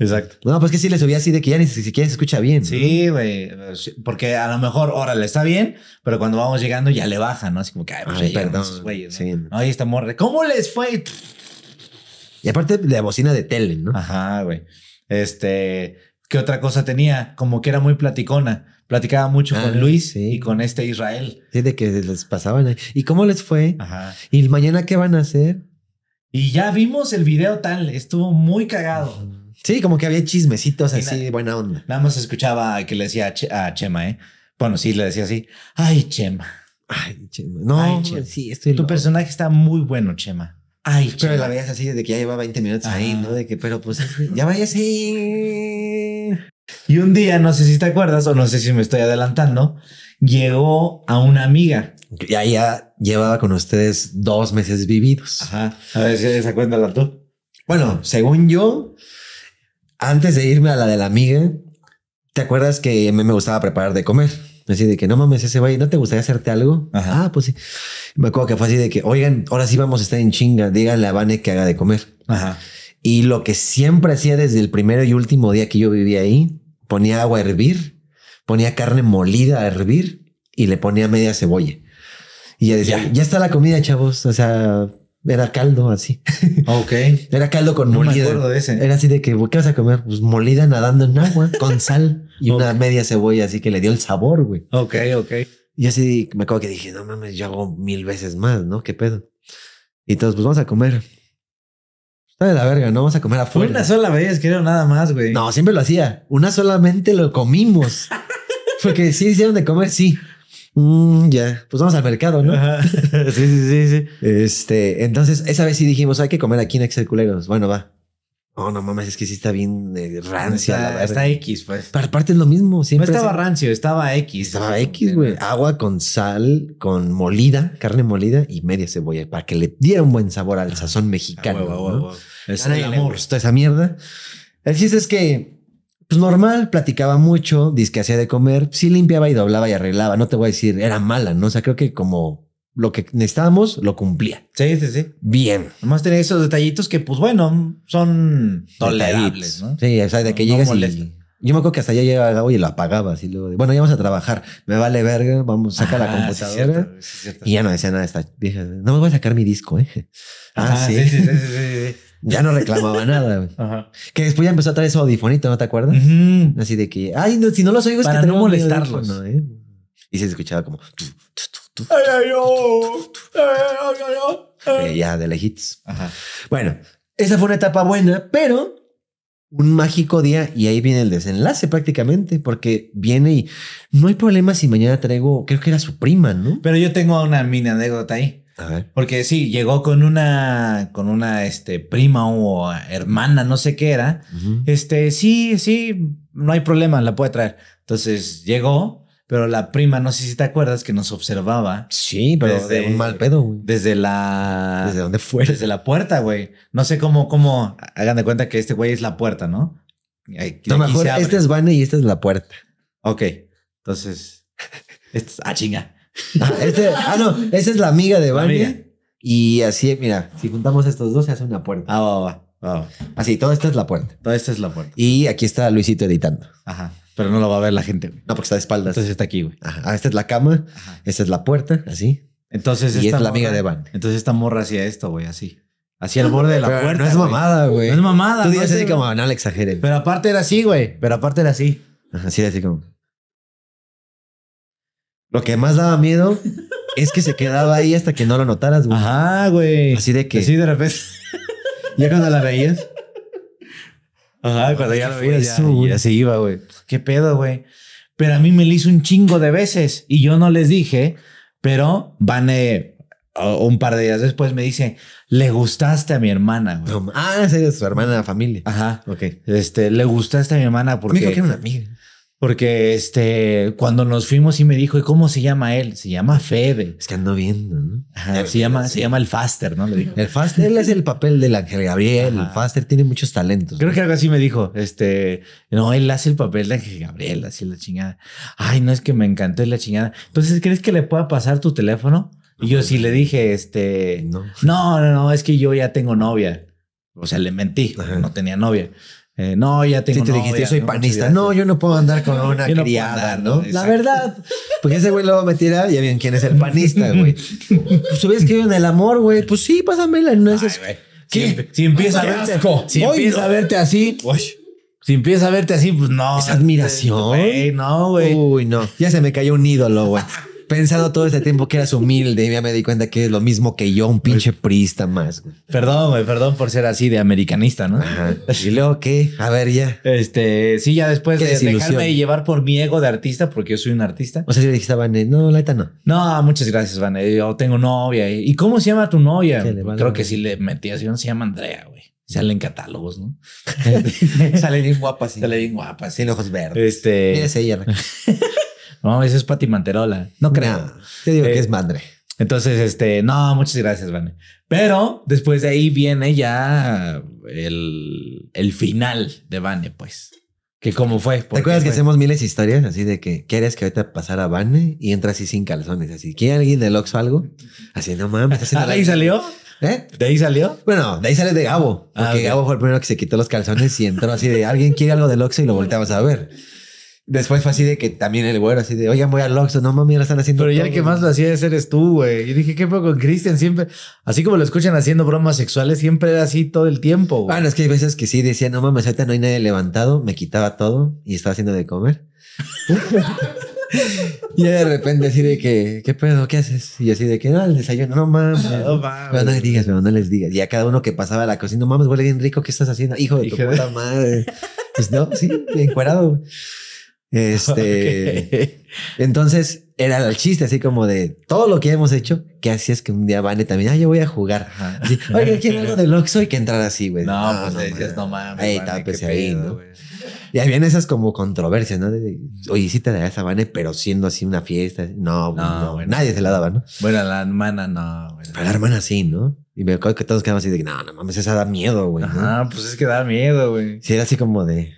Speaker 2: Exacto. No, pues que sí le subía así de que ya ni siquiera se escucha bien. Sí, güey. Porque a lo mejor, órale, está bien, pero cuando vamos llegando ya le baja, ¿no? Así como que, ay, pues perdón. Esos Sí. Ay, está morre, ¿Cómo les fue? Y aparte de la bocina de tele, ¿no? Ajá, güey. Este, ¿qué otra cosa tenía? Como que era muy platicona platicaba mucho con ah. Luis y con este Israel. Sí, de que les pasaban ¿Y cómo les fue? Ajá. ¿Y mañana qué van a hacer? Y ya vimos el video tal, estuvo muy cagado. Sí, como que había chismecitos así, buena onda. Nada más escuchaba que le decía a, Chema, ¿eh? Bueno, sí, le decía así, ay, Chema. Ay, Chema. No, Chema. sí, estoy Tu personaje está muy bueno, Chema. Ay, Chema. Pero la veías así desde que ya llevaba 20 minutos ahí, ¿no? De que, pero pues, ya vaya así. Y un día, no sé si te acuerdas o no sé si me estoy adelantando, llegó a una amiga. Ya, ya llevaba con ustedes dos meses vividos. A ver si esa cuenta la tú. Bueno, según yo, antes de irme a la de la amiga, ¿te acuerdas que a mí me gustaba preparar de comer? Así de que no mames, ese güey, ¿no te gustaría hacerte algo? Ajá. Ah, pues sí. Me acuerdo que fue así de que, oigan, ahora sí vamos a estar en chinga, díganle a Vane que haga de comer. Y lo que siempre hacía desde el primero y último día que yo vivía ahí ponía agua a hervir, ponía carne molida a hervir y le ponía media cebolla. Y ya decía, ya, está la comida, chavos. O sea, era caldo así. Ah, okay. *laughs* Era caldo con no Me acuerdo de ese. Era así de que, ¿qué vas a comer? Pues molida nadando en agua, *laughs* con sal y una media cebolla, así que le dio el sabor, güey. Ok, ok. Y así me acuerdo que dije, no mames, yo hago mil veces más, ¿no? ¿Qué pedo? Y todos, pues vamos a comer la verga, no vamos a comer afuera. Una sola vez, creo, nada más, güey. No, siempre lo hacía. Una solamente lo comimos. *laughs* Porque sí hicieron de comer, sí. Mm, ya, pues vamos al mercado, ¿no? *laughs* sí, sí, sí, sí. Este, entonces, esa vez sí dijimos, hay que comer aquí en Excel Culeros. Bueno, va. Oh, no mames, es que sí está bien de eh, rancia. Está, X, pues. Para parte es lo mismo. Siempre no estaba rancio, estaba X. Estaba X, güey. Agua con sal, con molida, carne molida y media cebolla para que le diera un buen sabor al ah, sazón mexicano. el amor. Está esa mierda. El chiste es que, pues normal, platicaba mucho, que hacía de comer, sí limpiaba y doblaba y arreglaba. No te voy a decir, era mala, ¿no? O sea, creo que como lo que necesitábamos lo cumplía. Sí, sí, sí. Bien. Nomás tenía esos detallitos que, pues bueno, son tolerables, ¿no? Sí, o sea, de que no, llegas y... Yo me acuerdo que hasta allá llegaba y lo apagaba. Así luego bueno, ya vamos a trabajar. Me vale verga. Vamos, saca sacar la ah, computadora. y ya no decía nada de esta vieja. No me voy a sacar mi disco, ¿eh? Ah, ah sí, sí. sí. Sí, sí, *laughs* Ya no reclamaba nada. Ajá. Que después ya empezó a traer su audifonito, ¿no te acuerdas? Así de que, ay, no, si no los oigo es Para que no molestarlos. ¿eh?". Y se escuchaba como ya de lejitos. Bueno, esa fue una etapa buena, pero un mágico día y ahí viene el desenlace prácticamente, porque viene y no hay problema si mañana traigo, creo que era su prima, ¿no? Pero yo tengo una mini anécdota ahí. A ver. Porque sí, llegó con una, con una, este, prima o hermana, no sé qué era. Este, sí, sí, no hay problema, la puede traer. Entonces llegó pero la prima, no sé si te acuerdas, que nos observaba. Sí, pero desde, de un mal pedo, güey. Desde la. ¿Desde dónde fue? Desde la puerta, güey. No sé cómo, cómo. Hagan de cuenta que este güey es la puerta, ¿no? Aquí, no, mejor. Esta es Vane y esta es la puerta. Ok. Entonces. *laughs* Este es, ah, chinga. Ah, este, ah, no. Esa es la amiga de Vane. Y así, mira, si juntamos estos dos, se hace una puerta. Ah, va, va. va. Así, todo esta es la puerta. Toda esta es la puerta. Y aquí está Luisito editando. Ajá. Pero no lo va a ver la gente, No, porque está de espaldas. Entonces está aquí, güey. Ajá. Ah, esta es la cama, esta es la puerta, así. Entonces y es la amiga de Van. Entonces esta morra hacía esto, güey, así. Hacia el borde de la pero puerta. No es mamada, güey. No es mamada. Tú dices así como, no le exagere. Pero aparte era así, güey. Pero aparte era así. Ajá, así así como. Lo que más daba miedo *laughs* es que se quedaba ahí hasta que no lo notaras, güey. Ajá, güey. Así de que. Así de repente. *laughs* ya cuando la veías. Ajá, ah, cuando ya lo vi, ya, ya, se iba, güey. ¿Qué pedo, güey? Pero a mí me lo hizo un chingo de veces y yo no les dije, pero van eh, un par de días después me dice, le gustaste a mi hermana, güey. ah, sí, su hermana, la familia. Ajá, ok. Este, le gustaste a mi hermana porque... era una amiga. Porque este, cuando nos fuimos y me dijo, ¿y cómo se llama él? Se llama Fede. Es que ando viendo, ¿no? se, llama, se llama el Faster, ¿no? El Faster, él es el papel del Ángel Gabriel. El Faster tiene muchos talentos. Creo que algo así me dijo. Este, no, él hace el papel de Ángel Gabriel, así la chingada. Ay, no, es que me encantó la chingada. Entonces, ¿crees que le pueda pasar tu teléfono? Y yo sí le dije, este, no, no, no, es que yo ya tengo novia. O sea, le mentí, no tenía novia. Eh, no, ya tengo. Sí, te dijiste, yo soy panista. No, yo no puedo andar con una criada, ¿no? La verdad. Pues ese güey luego me tira, ya bien quién es el panista, güey. pues hubieras que en el amor, güey. Pues sí, pásamela. No es eso. Si, si empieza a verte, Si empieza a verte así. Si empieza a verte así, pues no. Es admiración. no, güey. Uy, no. Ya se me cayó un ídolo, güey pensado todo este tiempo que eras humilde y ya me di cuenta que es lo mismo que yo, un pinche pues, prista más. Perdón, perdón por ser así de americanista, ¿no? Ajá. Y luego qué, a ver ya. Este, sí, ya después de dejarme llevar por mi ego de artista, porque yo soy un artista. O sea, le dijiste a Vane, no, Laita no. No, muchas gracias, Vane. Yo tengo novia. ¿Y cómo se llama tu novia? Creo que sí si le metí así, se llama Andrea, güey salen catálogos, ¿no? *laughs* salen bien guapas. Sí. Salen bien guapas. Sin ojos verdes. Este. Mírese, ella. *laughs* No, eso es Pati Manterola. No creo. te digo que eh, es madre. Entonces, este, no, muchas gracias, Vane. Pero después de ahí viene ya el, el final de Vane, pues. Que cómo fue. ¿Te acuerdas que hacemos miles de historias así de que quieres que ahorita pasara a Vane y entra así sin calzones? Así, ¿quiere alguien del Oxxo algo? Así, no mames. *laughs* ¿De ahí salió? ¿Eh? ¿De ahí salió? Bueno, de ahí sale de Gabo. Ah, porque Gabo fue el primero que se quitó los calzones y entró así de alguien quiere algo del Oxxo y lo volteamos a ver. Después fue así de que también el güero, así de, oye, voy al Oxxo, no mami, lo están haciendo. Pero ya el que más lo hacía eres tú, güey. Yo dije, ¿qué poco, con Cristian? Siempre, así como lo escuchan haciendo bromas sexuales, siempre era así todo el tiempo, güey. Bueno, es que hay veces que sí decía, no mames, ahorita no hay nadie levantado, me quitaba todo y estaba haciendo de comer. *laughs* y de repente así de que, ¿qué pedo? ¿Qué haces? Y así de que, no, el desayuno, no mames. *laughs* No Pero no les digas, pero no les digas. Y a cada uno que pasaba a la cocina, no mames, huele bien rico, ¿qué estás haciendo? Hijo de tu puta madre. Pues no, sí, bien güey. Este, *laughs* entonces era el chiste, así como de todo lo que hemos hecho, que así es que un día Vane también, ah, yo voy a jugar. Así, Oye, quiero algo del Oxo y que entrar así, güey. No, pues no, no mames. Ahí está, pues ahí, Y habían esas como controversias, ¿no? Oye, sí te da esa Vane, pero siendo así una fiesta. No, no, nadie se la daba, ¿no? Bueno, la hermana no. Bueno. la hermana sí, ¿no? Y me acuerdo que todos quedamos así de que no, no mames, esa da miedo, güey. Ah, pues es que da miedo, güey. Sí, era así como de.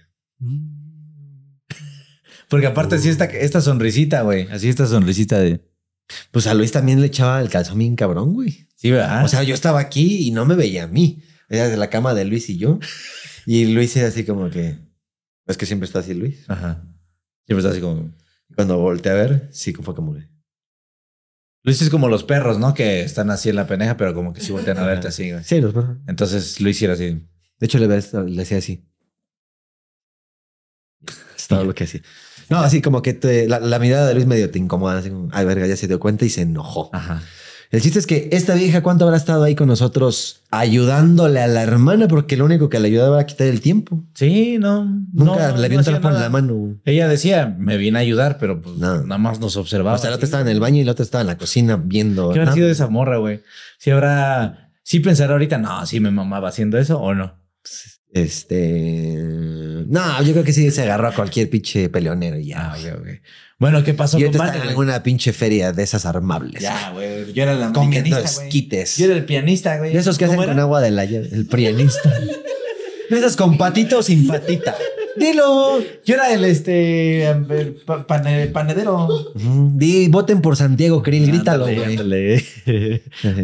Speaker 2: Porque aparte, sí, esta, esta sonrisita, güey. Así esta sonrisita de. Pues a Luis también le echaba el calzón bien cabrón, güey. Sí, ¿verdad? O sea, yo estaba aquí y no me veía a mí. Era de la cama de Luis y yo. Y Luis era así como que. Es que siempre está así, Luis. Ajá. Siempre está así como. Cuando volteé a ver, sí, fue como que. Luis es como los perros, ¿no? Que están así en la peneja, pero como que sí voltean a verte así, Sí, los perros. Entonces Luis era así. De hecho, le, le hacía así. Estaba lo que hacía. No, así como que te, la, mirada de Luis medio te incomoda. Así ay, verga, ya se dio cuenta y se enojó. Ajá. El chiste es que esta vieja, ¿cuánto habrá estado ahí con nosotros ayudándole a la hermana? Porque lo único que le ayudaba era quitar el tiempo. Sí, no. Nunca le le entrado no la mano. Ella decía, me viene a ayudar, pero pues nada más nos observaba. O sea, la otra estaba en el baño y la otra estaba en la cocina viendo. ¿Qué ha sido de esa morra, güey? Si habrá. Si pensará ahorita, no, sí me va haciendo eso o no. Pues, este. No, yo creo que sí se agarró a cualquier pinche peleonero. Ya, ah. güey, Bueno, ¿qué pasó? Yo con estaba en alguna pinche feria de esas armables. Ya, güey. Yo era la con esquites. Yo era el pianista, güey. De esos que hacen con agua de la El pianista. *laughs* de con patito o sin patita. Dilo. Yo era el este voten por Santiago Krill, grítalo, güey.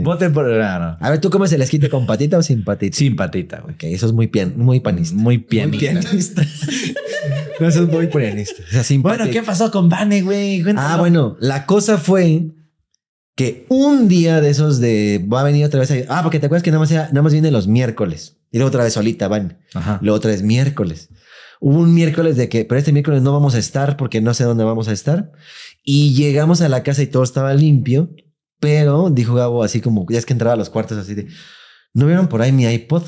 Speaker 2: voten por. Ah, a ver, ¿tú comes el esquite con patita o sin patita? Sin patita, güey. eso es muy, pian, muy Muy pianista. Muy pianista. *laughs* eso es muy pianista. bueno, ¿qué pasó con Vane, güey? Ah, bueno, la cosa fue que un día de esos de va a venir otra vez. A, ah, porque te acuerdas que nada más, nada más viene los miércoles y luego otra vez solita van. Ajá. Luego otra vez miércoles. Hubo un miércoles de que, pero este miércoles no vamos a estar porque no sé dónde vamos a estar. Y llegamos a la casa y todo estaba limpio, pero dijo Gabo así como, ya es que entraba a los cuartos así de, ¿no vieron por ahí mi iPod?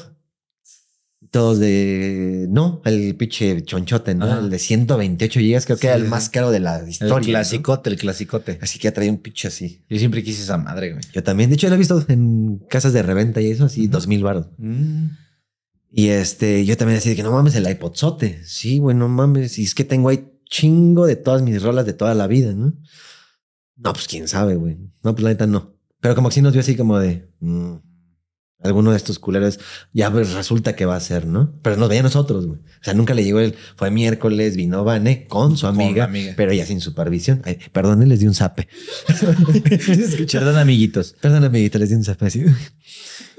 Speaker 2: Todos de, no, el pinche chonchote, ¿no? El de 128 gigas, creo que era el más caro de la historia. El clasicote, el clasicote. Así que ya traía un pinche así. Yo siempre quise esa madre, güey. Yo también, de hecho, lo he visto en casas de reventa y eso, así, dos mil baros. Mm. Y este, yo también decía que no mames el iPodzote. Sí, güey, no mames. Y es que tengo ahí chingo de todas mis rolas de toda la vida, ¿no? No, pues quién sabe, güey. No, pues la neta no. Pero como que sí nos vio así como de mm, alguno de estos culeros ya pues resulta que va a ser, ¿no? Pero nos veía a nosotros, güey. O sea, nunca le llegó el fue miércoles, vino Vane con su amiga, pero ya sin supervisión. perdón, les di un zape. *laughs* perdón, amiguitos. Perdón, amiguitos, les di un zape así.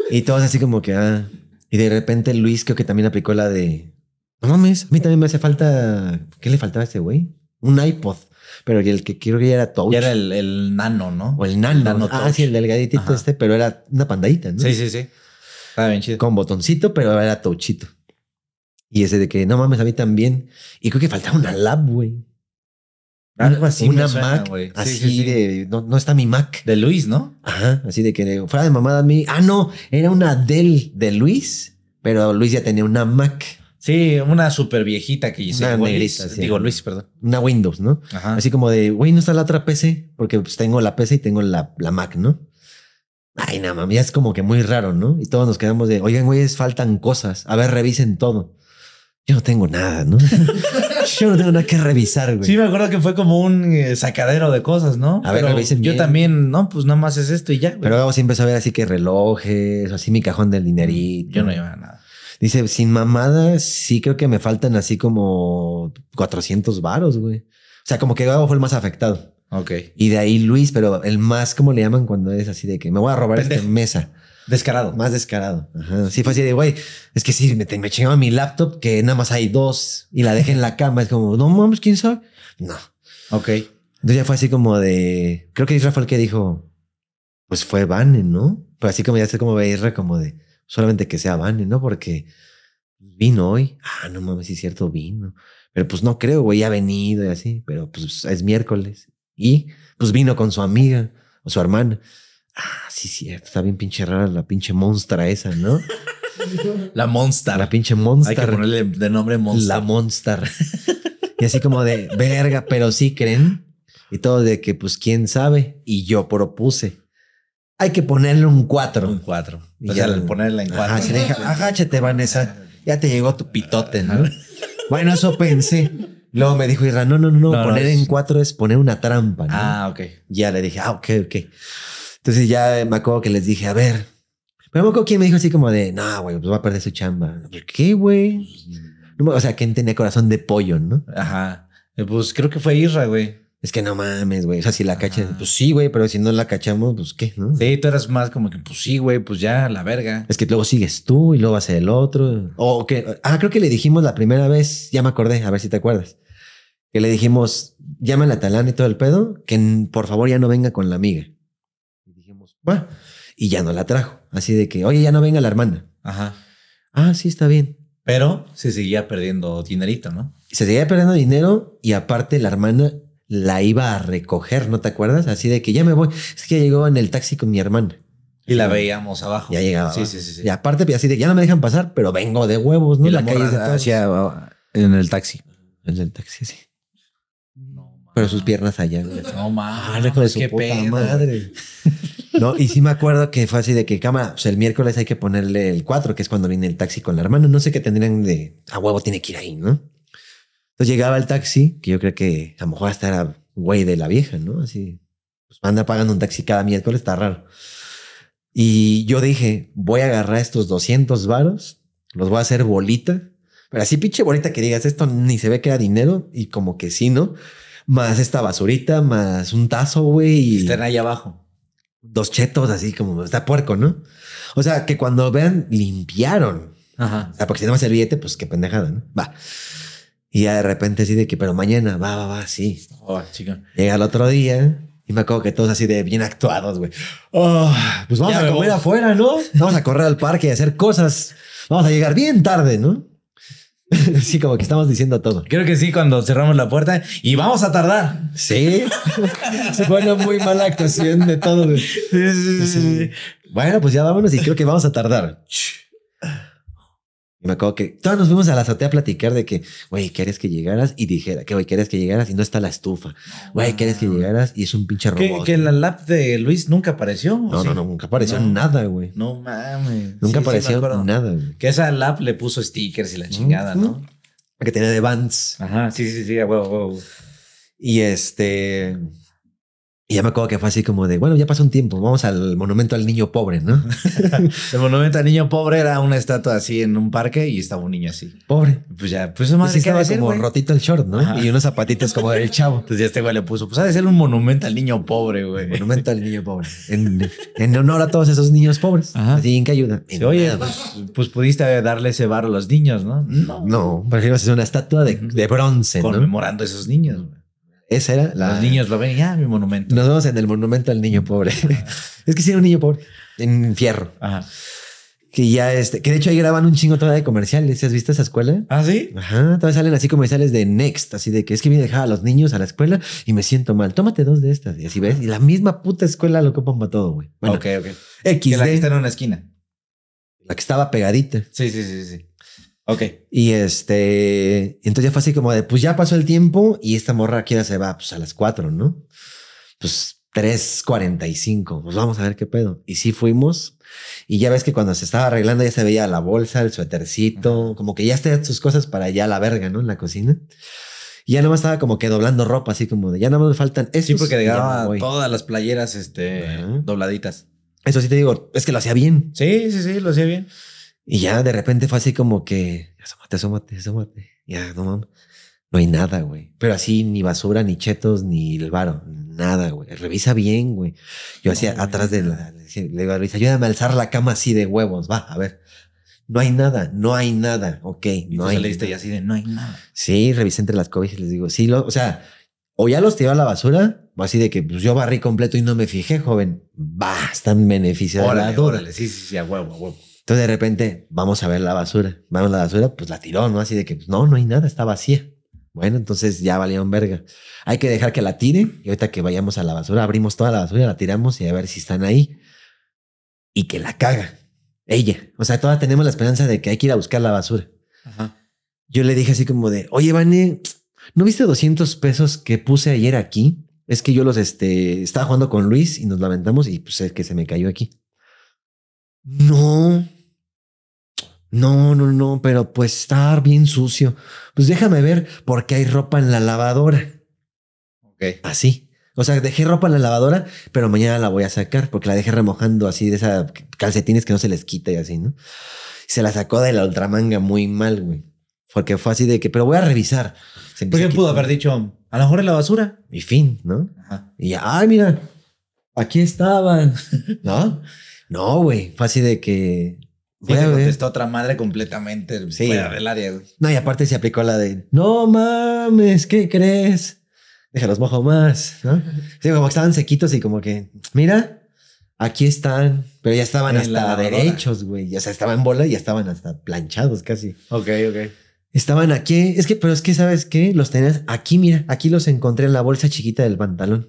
Speaker 2: Y todos así como que ah, y de repente Luis creo que también aplicó la de, no mames, a mí también me hace falta, ¿qué le faltaba a ese güey? Un iPod. Pero el que quiero que era Touch. era el, nano, ¿no? O el nano. El nano ah, el delgadito este, pero era una pandadita, ¿no? Sí, sí, sí. Con botoncito, pero era touchito. Y ese de que, no mames, a mí también. Y creo que faltaba una lab, güey.
Speaker 1: Algo así. Una Mac así
Speaker 2: de. No, está mi Mac. De Luis, ¿no? Ajá. Así de que fuera de mamada mí, Ah, no. Era una Dell de Luis, pero Luis ya tenía una Mac. Sí, una súper viejita que hice. Una Digo, Luis, perdón. Una Windows, ¿no? Ajá. Así como de, güey, no está la otra PC, porque pues tengo la PC y tengo la, la Mac, ¿no? Ay, nada, mami, ya es como que muy raro, ¿no? Y todos nos quedamos de, oigan, güeyes, faltan cosas. A ver, revisen todo yo no tengo nada, ¿no? *laughs* yo no tengo nada que revisar, güey. Sí, me acuerdo que fue como un eh, sacadero de cosas, ¿no? A ver, revisen Yo también, no, pues nada más es esto y ya. Pero luego siempre empezó a así que relojes, así mi cajón del dinerito. Yo no llevaba nada. Dice, sin mamadas, sí creo que me faltan así como 400 varos, güey. O sea, como que Gabo fue el más afectado. Ok. Y de ahí Luis, pero el más, ¿cómo le llaman cuando es así de que me voy a robar esta mesa? Descarado. Más descarado. Ajá. Sí, fue así de, güey, es que sí, me, me chingaba mi laptop que nada más hay dos y la dejé en la cama. Es como, no mames, ¿quién sabe? No. Ok. Entonces ya fue así como de, creo que es Rafael que dijo, pues fue Vane, ¿no? Pero así como ya sé como ve como de, solamente que sea Vane, ¿no? Porque vino hoy. Ah, no mames, sí cierto, vino. Pero pues no creo, güey, ha venido y así. Pero pues es miércoles. Y pues vino con su amiga o su hermana. Ah, sí, cierto. Está bien pinche rara la pinche monstra esa, ¿no? *laughs* La Monster. La pinche Monster. Hay que ponerle de nombre Monster. La Monster. y así como de verga, pero sí creen. Y todo de que, pues, quién sabe. Y yo propuse. Hay que ponerle un cuatro Un 4. Y ya al ponerle en 4. Ajá, te agáchate, Vanessa. Ya te llegó tu pitote, bueno, eso pensé. Luego me dijo no, no, no, poner en cuatro es poner una trampa. Ah, ok. Ya le dije, ah, ok, ok. Entonces ya me acuerdo que les dije, a ver, pero me acuerdo quién me dijo así como de, no, güey, pues va a perder su chamba. qué, güey? o sea, ¿quién tenía corazón de pollo, no? Ajá. Eh, pues creo que fue Irra, güey. Es que no mames, güey. O sea, si la cachas, pues sí, güey, pero si no la cachamos, pues qué, ¿no? Sí, tú eras más como que, pues sí, güey, pues ya, la verga. Es que luego sigues tú y luego hace el otro. O que, ah, creo que le dijimos la primera vez, ya me acordé, a ver si te acuerdas, que le dijimos, llama a Talán y todo el pedo, que por favor ya no venga con la amiga. Y ya no la trajo. Así de que, oye, ya no venga la hermana. Ajá. Ah, sí, está bien. Pero se seguía perdiendo dinerito, ¿no? Se seguía perdiendo dinero y aparte la hermana la iba a recoger, ¿no te acuerdas? Así de que ya me voy. Es que llegó en el taxi con mi hermana. Y la veíamos abajo. Ya llegaba. Sí, sí, sí, Y aparte, así de ya no me dejan pasar, pero vengo de huevos, ¿no? la, calle uh, en el taxi. En el taxi, sí. No, pero sus piernas allá. No mames, ah, qué madre. *laughs* ¿no? Y sí me acuerdo que fue así de que cámara, pues, el miércoles hay que ponerle el 4, que es cuando viene el taxi con la hermana. No sé qué tendrían de a huevo tiene que ir ahí, ¿no? Entonces llegaba el taxi, que yo creo que a lo mejor hasta era güey de la vieja, ¿no? Así, pues anda pagando un taxi cada miércoles, está raro. Y yo dije, voy a agarrar estos 200 varos, los voy a hacer bolita, pero así pinche bolita que digas, esto ni se ve que era dinero y como que sí, ¿no? Más esta basurita, más un tazo, güey. Y... Están ahí abajo dos chetos, así como está puerco, ¿no? O sea, que cuando vean, limpiaron. Ajá. porque si no más el billete, pues qué pendejada, ¿no? Va. Y ya de repente así de que, pero mañana, va, va, va, sí. Oh, Llega el otro día y me acuerdo que todos así de bien actuados, güey. Oh, pues vamos a comer afuera, ¿no? Vamos a correr al parque y hacer cosas. Vamos a llegar bien tarde, ¿no? *laughs* sí, como que estamos diciendo todo. Creo que sí, cuando cerramos la puerta y vamos a tardar. Sí. *laughs* Se pone muy mala actuación de todo. Sí, sí. Bueno, pues ya vámonos y creo que vamos a tardar me acuerdo que todos nos fuimos a la azotea a platicar de que, güey, quieres que llegaras? Y dijera, que, güey, quieres que llegaras? Y no está la estufa. Güey, quieres que llegaras? Y es un pinche robot. Que, la lap de Luis nunca apareció. No, no, no, nunca apareció nada, güey. No mames. Nunca apareció nada, Que esa lap le puso stickers y la chingada, ¿no? Que tenía de bands Ajá, sí, sí, sí, Y este. Y ya me acuerdo que fue así como de, bueno, ya pasó un tiempo, vamos al monumento al niño pobre, ¿no? *laughs* el monumento al niño pobre era una estatua así en un parque y estaba un niño así. Pobre. Pues ya, pues más pues estaba como rotito el short, ¿no? Y unos zapatitos como del chavo. *laughs* Entonces ya este güey le puso, pues ha de ser un monumento al niño pobre, güey. Monumento al niño pobre. En, honor a todos esos niños pobres. Ajá. Así en que ayuda. oye, pues, pues, pudiste darle ese bar a los niños, ¿no? No. No, prefiero hacer una estatua de, bronce. Conmemorando esos niños, güey. Esa era la. Los niños lo ven ya, ah, mi monumento. Nos vemos en el monumento al niño pobre. *laughs* es que sí era un niño pobre en fierro. Ajá. Que ya este, que de hecho ahí graban un chingo todavía de comerciales. ¿Has visto esa escuela? Ah, sí. Ajá. Todavía salen así comerciales de Next, así de que es que me dejaba a los niños a la escuela y me siento mal. Tómate dos de estas. Y así ves. Y la misma puta escuela lo que para todo, güey. Bueno, ok, ok. X. Que la que está en una esquina. La que estaba pegadita. Sí, sí, sí, sí. Ok. Y este, entonces ya fue así como de, pues ya pasó el tiempo y esta morra aquí ya se va, pues a las cuatro ¿no? Pues 3.45, pues vamos a ver qué pedo. Y sí fuimos y ya ves que cuando se estaba arreglando ya se veía la bolsa, el suétercito, como que ya está sus cosas para allá la verga, ¿no? En la cocina. Y ya más estaba como que doblando ropa, así como de, ya nada más me faltan Sí, porque llegaba todas las playeras este, dobladitas. Eso sí te digo, es que lo hacía bien. Sí, sí, sí, lo hacía bien. Y ya de repente fue así como que, asómate, asómate, asómate. Ya, no mames. No hay nada, güey. Pero así, ni basura, ni chetos, ni el varo. Nada, güey. Revisa bien, güey. Yo hacía atrás de la... Le digo a ayúdame a alzar la cama así de huevos. Va, a ver. No hay nada, no hay nada. Ok, no hay nada. y así de no hay nada. Sí, revisé entre las cobijas y les digo, sí, lo, o sea, o ya los tiró a la basura, o así de que pues, yo barrí completo y no me fijé, joven. Va, están beneficiados. Órale, órale, sí, sí, sí, a huevo, a huevo. Entonces de repente vamos a ver la basura. Vamos a la basura, pues la tiró, ¿no? Así de que no, no hay nada, está vacía. Bueno, entonces ya valieron verga. Hay que dejar que la tire y ahorita que vayamos a la basura, abrimos toda la basura, la tiramos y a ver si están ahí. Y que la caga. Ella. O sea, todavía tenemos la esperanza de que hay que ir a buscar la basura. Yo le dije así como de, oye, Vane, ¿no viste 200 pesos que puse ayer aquí? Es que yo los, este, estaba jugando con Luis y nos lamentamos y pues es que se me cayó aquí. No, no, no, no, pero pues estar bien sucio. Pues déjame ver qué hay ropa en la lavadora. Ok. Así. O sea, dejé ropa en la lavadora, pero mañana la voy a sacar porque la dejé remojando así de esas calcetines que no se les quita y así, ¿no? se la sacó de la ultramanga muy mal, güey. Porque fue así de que, pero voy a revisar. Porque pues, pudo haber dicho, a lo mejor es la basura. Y fin, ¿no? Y ya, ay, mira, aquí estaban. ¿No? No, güey. Fue así de que, fue contestó otra madre completamente sí. No, y aparte se aplicó la de, no mames, ¿qué crees? Déjalos mojo más, ¿no? Sí, como estaban sequitos y como que, mira, aquí están, pero ya estaban hasta derechos, güey. O sea, estaban en bola y ya estaban hasta planchados casi. Ok, ok. Estaban aquí, es que, pero es que, ¿sabes qué? Los tenías aquí, mira, aquí los encontré en la bolsa chiquita del pantalón.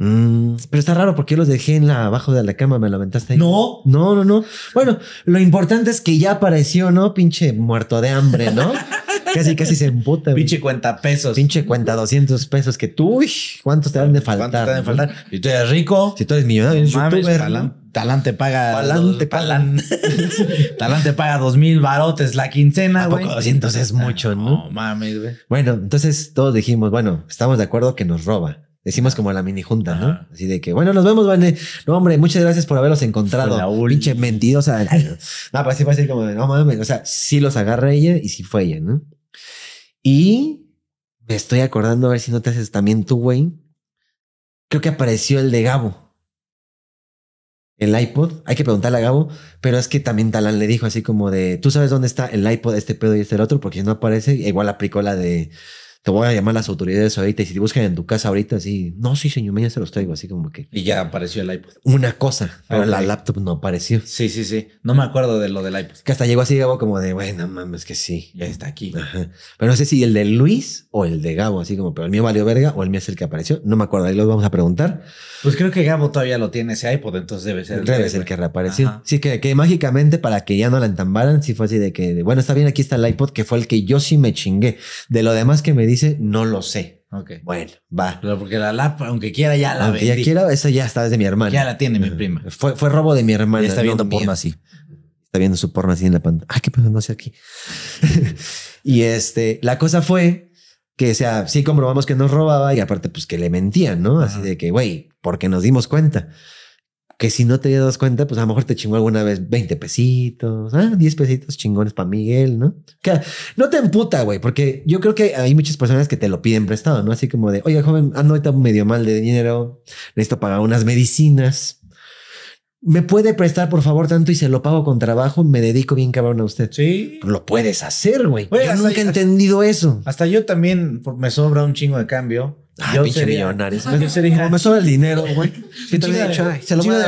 Speaker 2: Mm. pero está raro porque yo los dejé en la abajo de la cama, me lo ahí. No. No, no, no. Bueno, lo importante es que ya apareció, ¿no? Pinche muerto de hambre, ¿no? *laughs* casi, casi se emputa. Pinche cuenta pesos. Pinche cuenta 200 pesos que tú, uy, ¿cuántos te van de faltar? faltar? Si tú eres rico. Si tú eres millonario, youtuber. Talán, te paga. *laughs* Talán te paga dos mil barotes la quincena, güey. 200 es mucho, ah, ¿no? No mames, güey. Bueno, entonces todos dijimos, bueno, estamos de acuerdo que nos roba Decimos como la mini junta, ¿no? Así de que, bueno, nos vemos, Vane. No, hombre, muchas gracias por haberlos encontrado. la Pinche *laughs* no, pero así fue así como, de, no mames. O sea, sí los agarra ella y sí fue ella, ¿no? Y me estoy acordando, a ver si no te haces también tú, güey. Creo que apareció el de Gabo. El iPod. Hay que preguntarle a Gabo, pero es que también Talán le dijo así como de, tú sabes dónde está el iPod, este pedo y este el otro, porque no aparece, igual aplicó la de te voy a llamar las autoridades ahorita y si te buscan en tu casa ahorita, así, no, sí, señor, ya se los traigo, así como que. Y ya apareció el iPod. Una cosa, pero la laptop no apareció. Sí, sí, sí. No me acuerdo de lo del iPod. Que hasta llegó así Gabo como de, bueno, mames, que sí. Ya está aquí. Pero no sé si el de Luis o el de Gabo, así como, pero el mío valió verga o el mío es el que apareció. No me acuerdo, ahí lo vamos a preguntar. Pues creo que Gabo todavía lo tiene ese iPod, entonces debe ser el, el que reapareció. Sí, que, mágicamente para que ya no la entambaran, sí fue así de que, bueno, está bien, aquí está el iPod, que fue el que yo sí me chingué. De lo demás que me dice, no lo sé. Ok. Bueno, va. porque la Lapa, aunque quiera, ya la Aunque ya quiera, esa ya está, desde mi hermana. Ya la tiene mi prima. Fue, robo de mi hermana. Está viendo porno así. Está viendo su porno así en la pantalla. ah qué pedo, no sé aquí. *laughs* y este, la cosa fue que, o sea, sí comprobamos que nos robaba y aparte, pues que le mentían, ¿no? Así de que, güey, porque nos dimos cuenta que si no te das cuenta, pues a lo mejor te chingó alguna vez 20 pesitos, ah, 10 pesitos chingones para Miguel, ¿no? no te emputa, güey, porque yo creo que hay muchas personas que te lo piden prestado, ¿no? Así como de, oye, joven, ando ahorita medio mal de dinero, necesito pagar unas medicinas. ¿Me puede prestar, por favor, tanto y se lo pago con trabajo? Me dedico bien cabrón a usted. Sí. Pues lo puedes hacer, güey. Yo nunca he entendido eso. Hasta yo también me sobra un chingo de cambio Ah, yo pinche me sobra el dinero, güey. *laughs* de se lo voy de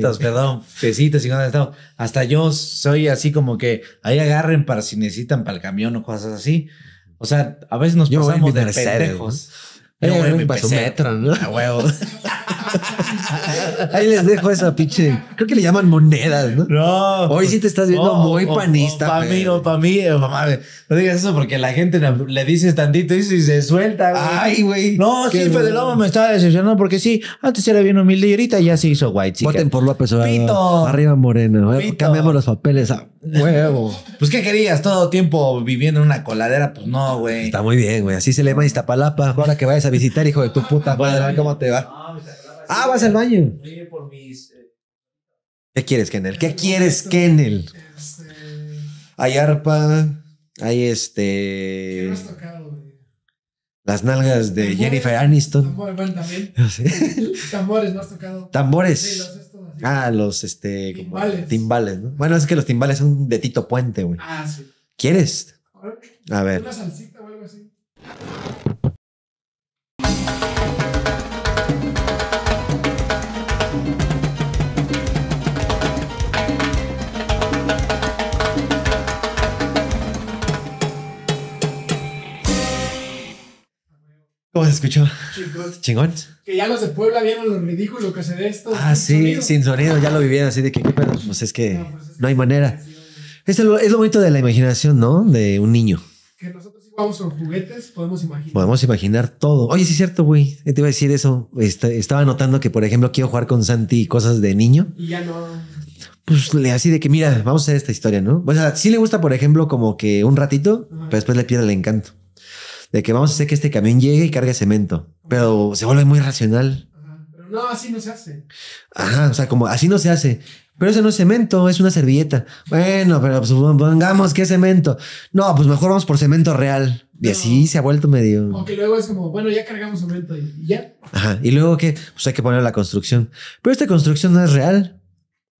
Speaker 2: dar perdón. Pesitos y nada. Hasta yo soy así como que ahí agarren para si necesitan para el camión o cosas así. O sea, a veces nos pasamos de pendejos es un a metro, ¿no? A huevo. *laughs* Ahí les dejo esa pinche. Creo que le llaman monedas, ¿no? No. Hoy sí te estás viendo muy panista. para mí, no, para mí, eh, mamá. no digas eso porque la gente le dices tantito y se suelta, güey. Ay, güey. No, sí, Fede Lobo me
Speaker 1: estaba decepcionando porque sí, antes era bien humilde y ahorita
Speaker 2: ya se hizo white. Poten Voten por López Obrador. Arriba Moreno. Cambiamos los papeles a huevo. *laughs* pues, ¿qué querías? Todo tiempo viviendo en una coladera. Pues no, güey. Está muy bien, güey. Así se le llama Iztapalapa. Ahora que vayas a visitar, hijo de tu puta madre, a ver cómo te va. ah, ah vas al baño. Eh. ¿Qué quieres, Kennel? ¿Qué quieres, Kennel? Hay arpa, hay este. Las nalgas de Jennifer Aniston.
Speaker 1: también. *laughs* Ah, *laughs* Tambores, no has tocado.
Speaker 2: Tambores. Ah, los este. Timbales. timbales, ¿no? Bueno, es que los timbales son de Tito Puente, güey. Ah, sí. ¿Quieres?
Speaker 1: A ver. Una salsita o algo así.
Speaker 2: ¿Cómo se escuchó? Chingón.
Speaker 1: Que ya los de Puebla vieron lo ridículo que se de esto. Ah, sí, sin
Speaker 2: sonido, ya lo vivían así de que, pues es que pues no, hay manera. Es lo, es bonito de la imaginación, ¿no? De un niño. Que
Speaker 1: nosotros vamos con juguetes, podemos imaginar.
Speaker 2: Podemos imaginar todo. Oye, sí es cierto, güey. Te iba a decir eso. estaba notando que, por ejemplo, quiero jugar con Santi cosas de niño. Y ya no. Pues le así de que, mira, vamos a hacer esta historia, ¿no? O sea, sí le gusta, por ejemplo, como que un ratito, pero después le pierde el encanto de que vamos a hacer que este camión llegue y cargue cemento, pero se vuelve muy racional.
Speaker 1: pero no, así no se hace.
Speaker 2: Ajá, o sea, como así no se hace. Pero eso no es cemento, es una servilleta. Bueno, pero pues, pongamos que es cemento. No, pues mejor vamos por cemento real. Y así se ha vuelto medio.
Speaker 1: Aunque luego es como, bueno, ya cargamos cemento y ya.
Speaker 2: Ajá. Y luego que, pues hay que poner la construcción. Pero esta construcción no es real.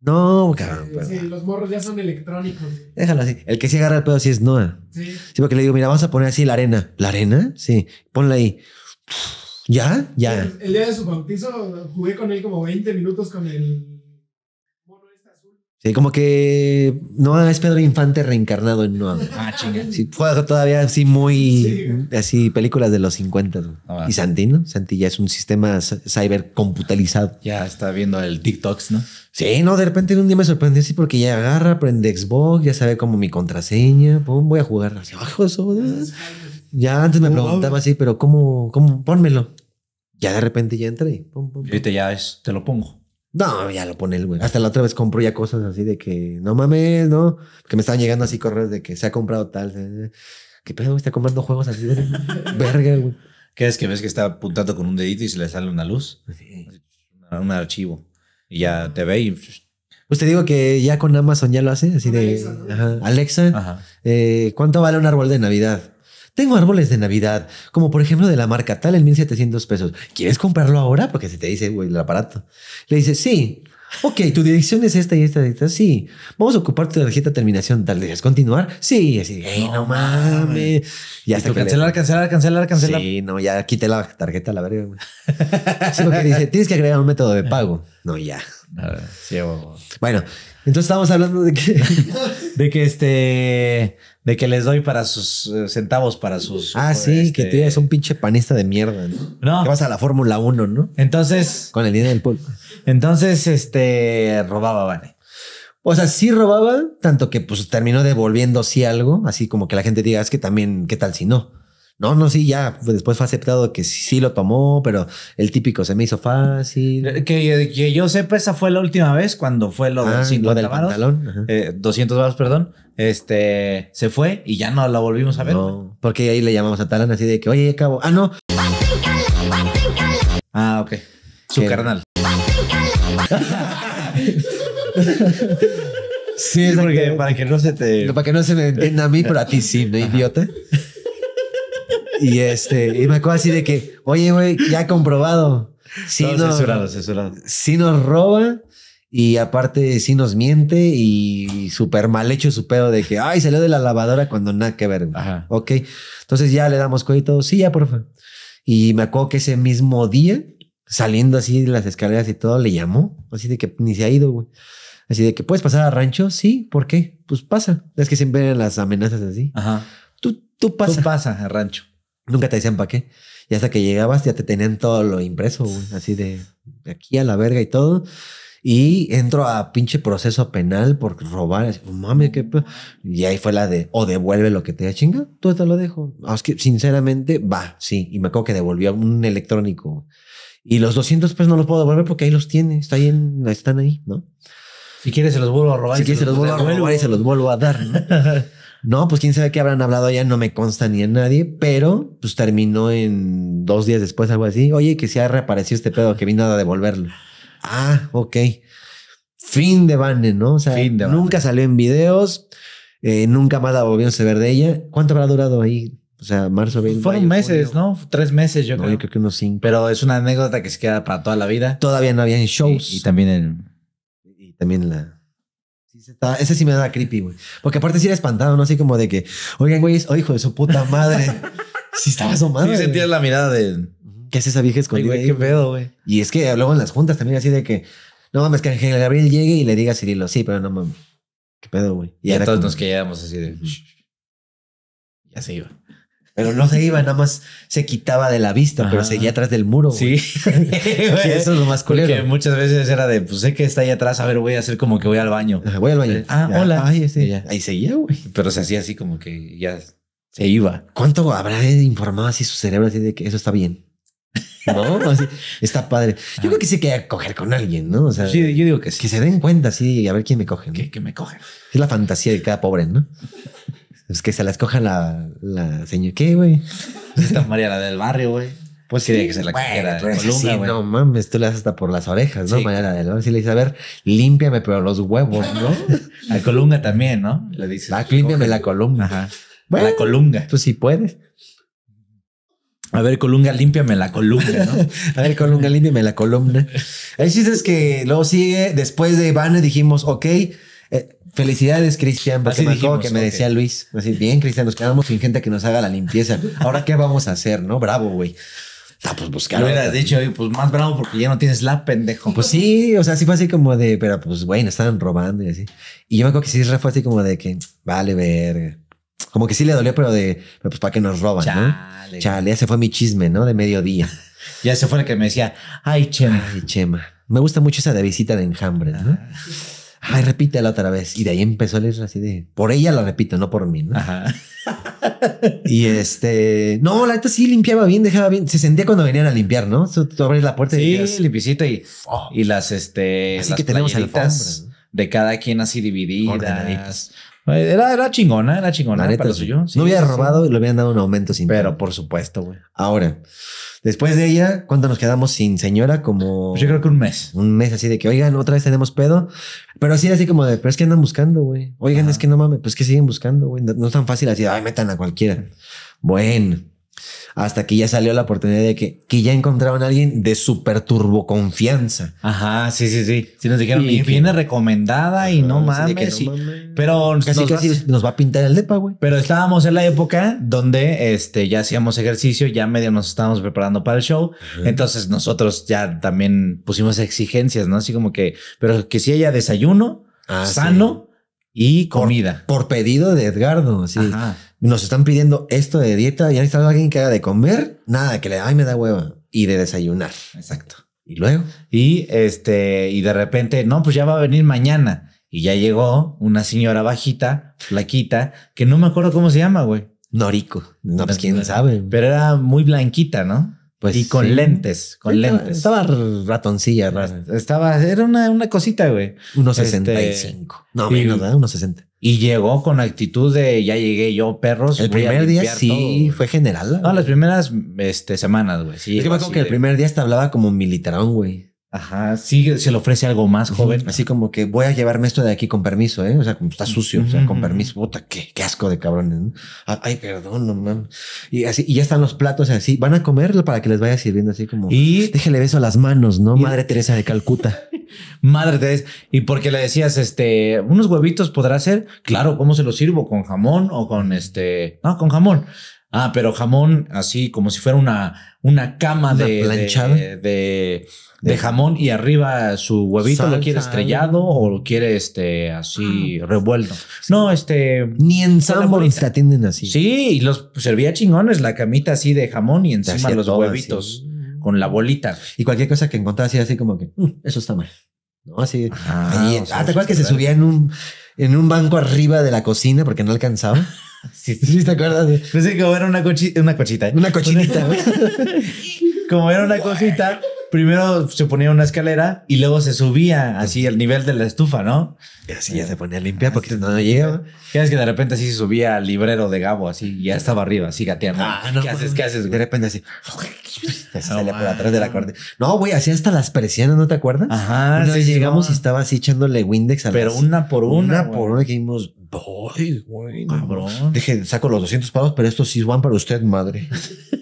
Speaker 2: No, cabrón. Pues. Sí,
Speaker 1: los morros ya son electrónicos.
Speaker 2: Déjalo así. El que sí agarra el pedo sí es Noah. Sí. Sí, porque le digo, mira, vamos a poner así la arena. ¿La arena? Sí. Ponla ahí. ¿Ya? Ya. El,
Speaker 1: el día de su bautizo jugué con él como 20 minutos con el
Speaker 2: Sí, como que no es Pedro Infante reencarnado en Noah. Ah, chinga. Sí, todavía así muy así películas de los 50. Ah, y Santi, ¿no? Santi ya es un sistema cybercomputalizado. Ya está viendo el TikToks, ¿no? Sí, no, de repente un día me sorprendió así porque ya agarra, prende Xbox, ya sabe como mi contraseña, pum, voy a jugar hacia abajo. Ya antes me preguntaba así, pero ¿cómo, cómo? Pónmelo. Ya de repente ya entré. Y ya es, te lo pongo. No, ya lo pone el güey. Hasta la otra vez compró ya cosas así de que no mames, ¿no? Que me estaban llegando así correos de que se ha comprado tal. ¿Qué pedo, güey? Está comprando juegos así de *laughs* verga, güey. ¿Qué es que ves que está apuntando con un dedito y se le sale una luz? Un archivo. Y ya te ve y. Pues te digo que ya con Amazon ya lo hace, así de. Alexa. Eh, ¿Cuánto vale un árbol de Navidad? Tengo árboles de Navidad, como por ejemplo de la marca tal en 1700 pesos. ¿Quieres comprarlo ahora? Porque se te dice, el aparato. Le dice, sí. Ok, tu dirección es esta y esta esta. Sí. Vamos a ocupar tu tarjeta de terminación tal. dices, continuar? Sí. Así, hey, no, mames. Y hasta cancelar, cancelar, cancelar, cancelar. Sí, no, ya quité la tarjeta, la verga. es que dice. Tienes que agregar un método de pago. No, ya. bueno, entonces estábamos hablando de que, *laughs* de que este, de que les doy para sus eh, centavos, para sus... Ah, sí, que tú eres este, un pinche panista de mierda, ¿no? no. vas a la Fórmula 1, ¿no? Entonces... Con el dinero del pueblo. Entonces, este, robaba, vale. O sea, sí robaba, tanto que pues terminó devolviendo sí algo, así como que la gente diga, es que también, ¿qué tal si no? No, no, sí, ya pues, después fue aceptado que sí, lo tomó, pero el típico se me hizo fácil.
Speaker 1: Eh, que, eh, que,
Speaker 2: yo sepa, esa fue la última vez cuando fue lo, ah, del pantalón. 200 eh, baros, perdón. Este se fue y ya no la volvimos a ver. porque ahí le llamamos a Talán así de que, oye, cabo, ah, no. Ah, ok. Su carnal.
Speaker 3: *laughs*
Speaker 2: sí, es porque para que no se te. Para que no se me entienda a mí, pero a ti sí, ¿no, idiota? Y este, y me acuerdo así de que, oye, güey, ya comprobado. Sí, nos, roba y aparte sí nos miente y súper mal hecho su pedo de que, ay, salió de la lavadora cuando nada que ver. Ajá. Ok. Entonces ya le damos todo. Sí, ya, porfa. Y me acuerdo que ese mismo día, saliendo así de las escaleras y todo, le llamó. Así de que ni se ha ido, güey. Así de que, ¿puedes pasar a rancho? Sí, ¿por qué? Pues pasa. Es que siempre vienen las amenazas así. Ajá. Tú, tú pasa. Tú pasa a rancho. Nunca te decían para qué. Y hasta que llegabas ya te tenían todo lo impreso, así de aquí a la verga y todo. Y entro a pinche proceso penal por robar. Así, mami, qué Y ahí fue la de, o devuelve lo que te da chinga, tú te lo dejo. Ah, es que sinceramente, va, sí. Y me acuerdo que devolvió un electrónico. Y los 200 pues no los puedo devolver porque ahí los tiene. Está ahí están ahí, ¿no? Si quieres, se los vuelvo a robar. Si quieres, se los vuelvo a robar y se los vuelvo a dar. *laughs* No, pues quién sabe qué habrán hablado ya, no me consta ni a nadie, pero pues terminó en dos días después, algo así. Oye, que se ha reaparecido este pedo, que vino a devolverlo. Ah, ok. Fin de Banner, ¿no? O sea, nunca salió en videos, eh, nunca más la volvieron a ver de ella. ¿Cuánto habrá durado ahí? O sea, marzo, abril. Fueron meses, ¿no? Tres meses, yo creo. Yo creo que unos cinco. Pero es una anécdota que se queda para toda la vida. Todavía no había en shows. Y, también en... Y también la ese sí me da creepy, güey. Porque aparte sí era espantado, ¿no? Así como de que, oigan, güey, o oh, hijo de su puta madre. si *laughs* estaba su madre. Sí sentías la mirada de... ¿Qué es esa vieja escondida? y güey, qué pedo, güey. Y es que luego en las juntas también así de que, no mames, que Ángel Gabriel llegue y le diga a Cirilo, sí, pero no mames. ¿Qué pedo, güey? Y, entonces nos quedábamos así de... Ya se iba. Pero no se iba, nada más se quitaba de la vista, pero seguía atrás del muro. Sí, Sí. *laughs* *laughs* eso es lo más culero. muchas veces era de, pues sé que está ahí atrás, a ver, voy a hacer como que voy al baño. Voy al baño. Ah, hola. Ahí seguía, güey. Pero se hacía así como que ya se iba. ¿Cuánto habrá informado así su cerebro así de que eso está bien? ¿no? *laughs* Así, está padre. Yo creo que sí que coger con alguien, ¿no? O sea, sí, yo digo que sí. Que se den cuenta, sí, a ver quién me coge. Que, me coge. Es la fantasía de cada pobre, ¿no? Es pues, que se las coja la, la señora. ¿Qué, güey? Pues esta María, la del barrio, güey. Pues sí, que se la bueno, No mames, tú le das hasta por las orejas, ¿no? María, la del barrio. Sí le dices, a ver, límpiame, pero los huevos, ¿no? *laughs* A Colunga también, ¿no? Le dices. Va, límpiame la columna. A la columna. Tú sí puedes. A ver, Colunga, límpiame la columna, ¿no? *laughs* a ver, Colunga, límpiame la columna. El chiste es que luego sigue, después de Iván dijimos, ok, eh, felicidades, Cristian, porque me que me decía Luis. Así, bien, Cristian, nos quedamos sin gente que nos haga la limpieza. Ahora, ¿qué vamos a hacer? No, bravo, güey. Ah, pues buscar. Lo dicho, pues más bravo porque ya no tienes la pendejo. Pues sí, o sea, sí fue así como de, pero pues güey, nos estaban robando y así. Y yo me acuerdo que sí fue así como de que, vale, verga. Como que sí le dolió, pero de, pues para que nos roban, Chale. ¿no? Chale, se fue mi chisme, ¿no? De mediodía. *laughs* ya se fue el que me decía, ay, Chema. Chema. Me gusta mucho esa de visita de enjambre, ¿no? Ah ay, repítela otra vez. Y de ahí empezó a leer así de, por ella la repito, no por mí, ¿no? Ajá. *laughs* y este, no, la neta sí limpiaba bien, dejaba bien. Se sentía cuando venían a limpiar, ¿no? tú abres la puerta y sí, oh". y, las, este, así que tenemos alfombras de cada quien así divididas. Ordenaditas. Era, chingona, era chingona para lo suyo. no hubiera robado y le habían dado un aumento sin Pero por supuesto, güey. Ahora, después de ella, ¿cuánto nos quedamos sin señora? Como. Pues yo creo que un mes. Un mes así de que, oigan, otra vez tenemos pedo. Pero así, así como de, pero es que andan buscando, güey. Oigan, es que no mames, pues que siguen buscando, güey. no, es tan fácil así, ay, metan a cualquiera. Bueno. Hasta que ya salió la oportunidad de que, que ya encontraron a alguien de súper turbo confianza. Ajá, sí, sí, sí. Sí nos dijeron, y, viene recomendada y no mames. sí pero casi nos casi va, nos va a pintar el depa, güey. Pero estábamos en la época donde este, ya hacíamos ejercicio, ya medio nos estábamos preparando para el show. Entonces nosotros ya también pusimos exigencias, ¿no? Así como que, pero que si haya desayuno, ah, sano y comida. Por, por, pedido de Edgardo, sí. Ajá nos están pidiendo esto de dieta, ya estado alguien que haga de comer, nada, que le, ay, me da hueva, y de desayunar. Exacto. Y luego. Y este, y de repente, no, pues ya va a venir mañana. Y ya llegó una señora bajita, flaquita, que no me acuerdo cómo se llama, güey. Norico. No, pues quién sabe. Pero era muy blanquita, ¿no? Pues y con lentes, con lentes. Estaba ratoncilla, Estaba, era una, una cosita, güey. Este, y cinco. no, menos, unos 60. Y llegó con actitud de ya llegué yo, perros. El primer día sí fue general. No, las primeras este, semanas, güey. Sí, es que que el primer día hasta hablaba como militarón, güey. Ajá, sí, se le ofrece algo más joven. Así como que voy a llevarme esto de aquí con permiso, ¿eh? O sea, como está sucio, o sea, con permiso. Puta, qué, qué asco de cabrones, ah, Ay, perdón, no mames. Y así, y ya están los platos así. Van a comerlo para que les vaya sirviendo así como. Y déjele beso a las manos, ¿no? Madre Teresa de Calcuta. *laughs* Madre Teresa. Y porque le decías, este, unos huevitos podrá ser. Claro, ¿cómo se los sirvo? ¿Con jamón o con este? No, con jamón. Ah, pero jamón, así como si fuera una, una cama de, planchada. De, jamón y arriba su huevito lo quiere estrellado o quiere este, así ah. revuelto. No, este. Ni en San te atienden así. Sí, y los servía chingones, la camita así de jamón y encima los huevitos con la bolita. Y cualquier cosa que encontrase así, como que mm, eso está mal. ¿no? Así. Ah, ah, ¿te acuerdas que se subía en un, en un banco arriba de la cocina porque no alcanzaba? *laughs* Sí, te acuerdas. pensé que como era una, cochita. una cochita. ¿eh? Una cochinita. *laughs* como era una cosita, primero se ponía una escalera y luego se subía así al nivel de la estufa, ¿no? Y así ya se ponía limpia ah, porque no, llegaba. que de repente así se subía al librero de Gabo, así, ya estaba arriba, así gateando. Ah, pues, ¿Qué haces? ¿Qué haces? De repente así. Se *laughs* sale por atrás de la corte. No, güey, así hasta las persianas, ¿no te acuerdas? Ajá. sí, llegamos y estaba así echándole Windex a Pero las... una por una. por una que vimos, Ay, cabrón. Deje, saco los 200 pavos, pero esto sí van para usted, madre.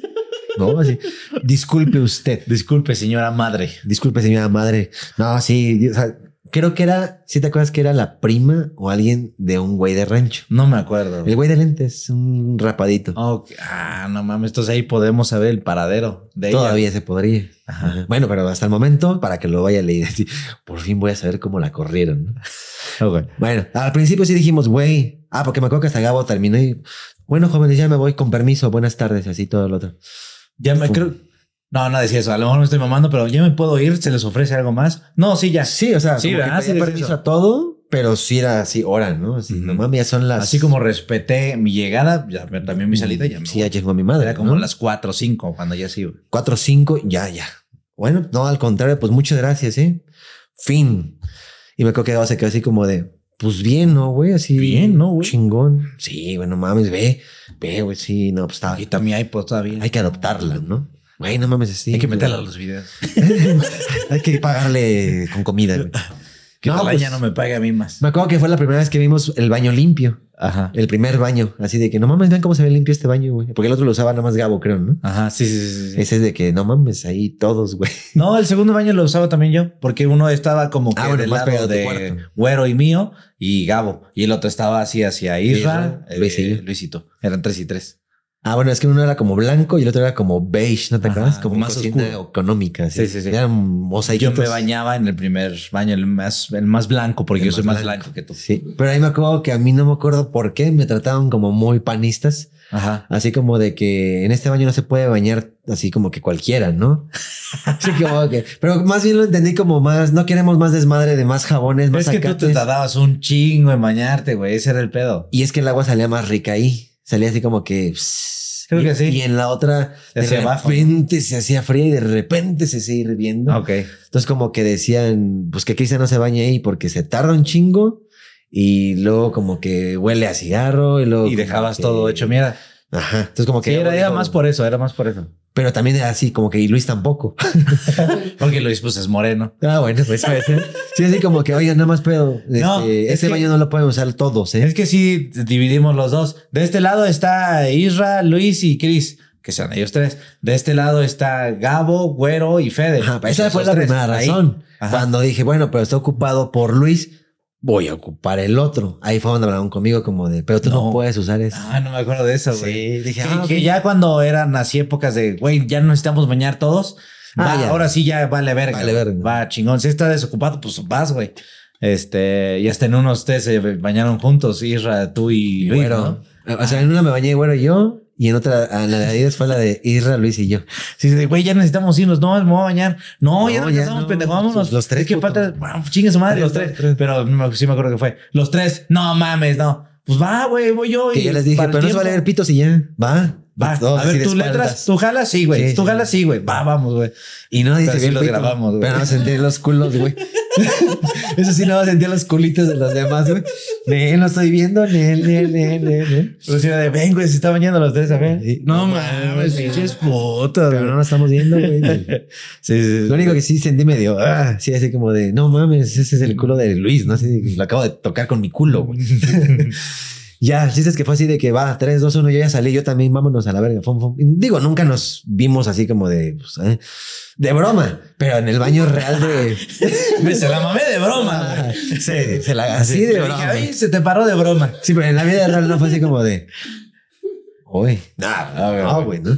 Speaker 2: *laughs* ¿No? Así, disculpe usted. Disculpe, señora madre. Disculpe, señora madre. No, sí, creo que era, si te acuerdas que era la prima o alguien de un güey de rancho. No me acuerdo. El güey de lentes, un rapadito. Ah, no mames, entonces ahí podemos saber el paradero de Todavía se podría. Bueno, pero hasta el momento, para que lo vaya a leer, *laughs* por fin voy a saber cómo la corrieron. Bueno, al principio sí dijimos, güey. Ah, porque me acuerdo que hasta Gabo terminó y. Bueno, jóvenes, ya me voy con permiso. Buenas tardes, así todo lo otro. Ya me creo. No, no decía eso. A lo mejor me estoy mamando, pero ya me puedo ir. ¿Se les ofrece algo más? No, sí, ya. Sí, o sea, sí, permiso a todo, pero sí era así, hora, ¿no? Así, son las. Así como respeté mi llegada, ya, también mi salida. Ya Sí, ya llegó mi madre. Era como las 4 o 5 cuando ya sí. cuatro 4 o 5, ya, ya. Bueno, no, al contrario, pues muchas gracias, ¿eh? Fin. Y me acuerdo que se quedó así como de, pues bien, ¿no, güey? Así. Bien, ¿no, güey? Chingón. Sí, bueno, mames, ve, ve, güey, sí, no, pues está. Y también hay, pues está bien. Hay que adoptarla, ¿no? Güey, no mames, sí. Hay que meterla a los videos. *laughs* hay que pagarle con comida, que no, pues, no me pague a mí más. Me acuerdo que fue la primera vez que vimos el baño limpio. Ajá. El primer baño. Así de que no mames, vean cómo se ve limpio este baño, güey. Porque el otro lo usaba nada más Gabo, creo, ¿no? Ajá, sí, sí, sí, Ese es de que no mames, ahí todos, güey. No, el segundo baño lo usaba también yo, porque uno estaba como que ah, lado de Güero y mío y Gabo. Y el otro estaba así hacia Isra, eh, Luisito. Eran tres y tres. Ah, bueno, es que uno era como blanco y el otro era como beige, ¿no te acuerdas? Como más oscuro. económica. Sí, sí, sí. Yo me bañaba en el primer baño, el más, el más blanco, porque yo soy más blanco. que tú. Sí, pero ahí me acuerdo que a mí no me acuerdo por qué me trataban como muy panistas. Ajá. Así como de que en este baño no se puede bañar así como que cualquiera, ¿no? *laughs* así que, pero más bien lo entendí como más, no queremos más desmadre de más jabones, más Es que tú te tardabas un chingo en bañarte, güey, ese era el pedo. Y es que el agua salía más rica ahí salía así como que... Creo y, que sí. Y en la otra, se de repente se hacía frío y de repente se sigue hirviendo. Ah, ok. Entonces como que decían, pues que Cristian no se bañe ahí porque se tarda un chingo y luego como que huele a cigarro y luego... Y dejabas todo hecho mierda. Ajá. Entonces, como que. era, más por eso, era más por eso. Pero también era así, como que y Luis tampoco. *laughs* Porque Luis, pues es moreno. Ah, bueno, pues Sí, así como que, oye nada más pedo. No, este, baño no lo pueden usar todos. ¿eh? Es que si dividimos los dos. De este lado está Isra, Luis y Chris que sean ellos tres. De este lado está Gabo, Güero y Fede. esa fue la primera razón. Cuando dije, bueno, pero está ocupado por Luis, voy a ocupar el otro. Ahí fue donde hablaron conmigo como de, pero tú no, puedes usar eso. Ah, no me acuerdo de eso, güey. Sí, dije, que ah, ya cuando eran así épocas de, güey, ya no necesitamos bañar todos. Ah, ahora sí ya vale verga. Vale verga. Va, chingón. Si está desocupado, pues vas, güey. Este, y hasta en uno ustedes se bañaron juntos, Isra, tú y, y ¿no? O sea, en uno me bañé Güero y yo, y en otra, a la de Adidas fue la de Isra, Luis y yo. Sí, güey, ya necesitamos irnos, no, me voy a bañar. No, ya no necesitamos, no. pendejo, Los tres. Es que falta, bueno, chingue su madre, los tres. Pero sí me acuerdo que fue. Los tres, no mames, no. Pues va, güey, voy yo. Que y ya les dije, pero no se va a leer pitos y ya, va. Va, a ver, tus letras, tú jalas, sí, güey. Sí, tú jalas, sí, güey. Va, vamos, güey. Y no dice bien, lo grabamos, güey. Pero no sentí los culos, güey. *laughs* Eso sí, no sentía los culitos de los demás, güey. no estoy viendo, nene, nene, nene, nel. Luciana pues de, ven, güey, se está bañando los tres, a ver. no, mames, es foto. Pero no lo estamos viendo, güey. *laughs* Lo único que sí sentí medio, ah, sí, así como de, no mames, ese es el culo de Luis, no sé, lo acabo de tocar con mi culo, güey. *laughs* Ya, dices que fue así de que va, 3, 2, 1, yo ya salí, yo también, vámonos a la verga. Fum, Digo, nunca nos vimos así como de, pues, ¿eh? de broma, pero en el baño real de. *laughs* se la mamé de broma. Ah, se, la así de broma. se te paró de broma. Sí, pero en la vida real no fue así como de. Hoy. Ah, ah güey, ¿no?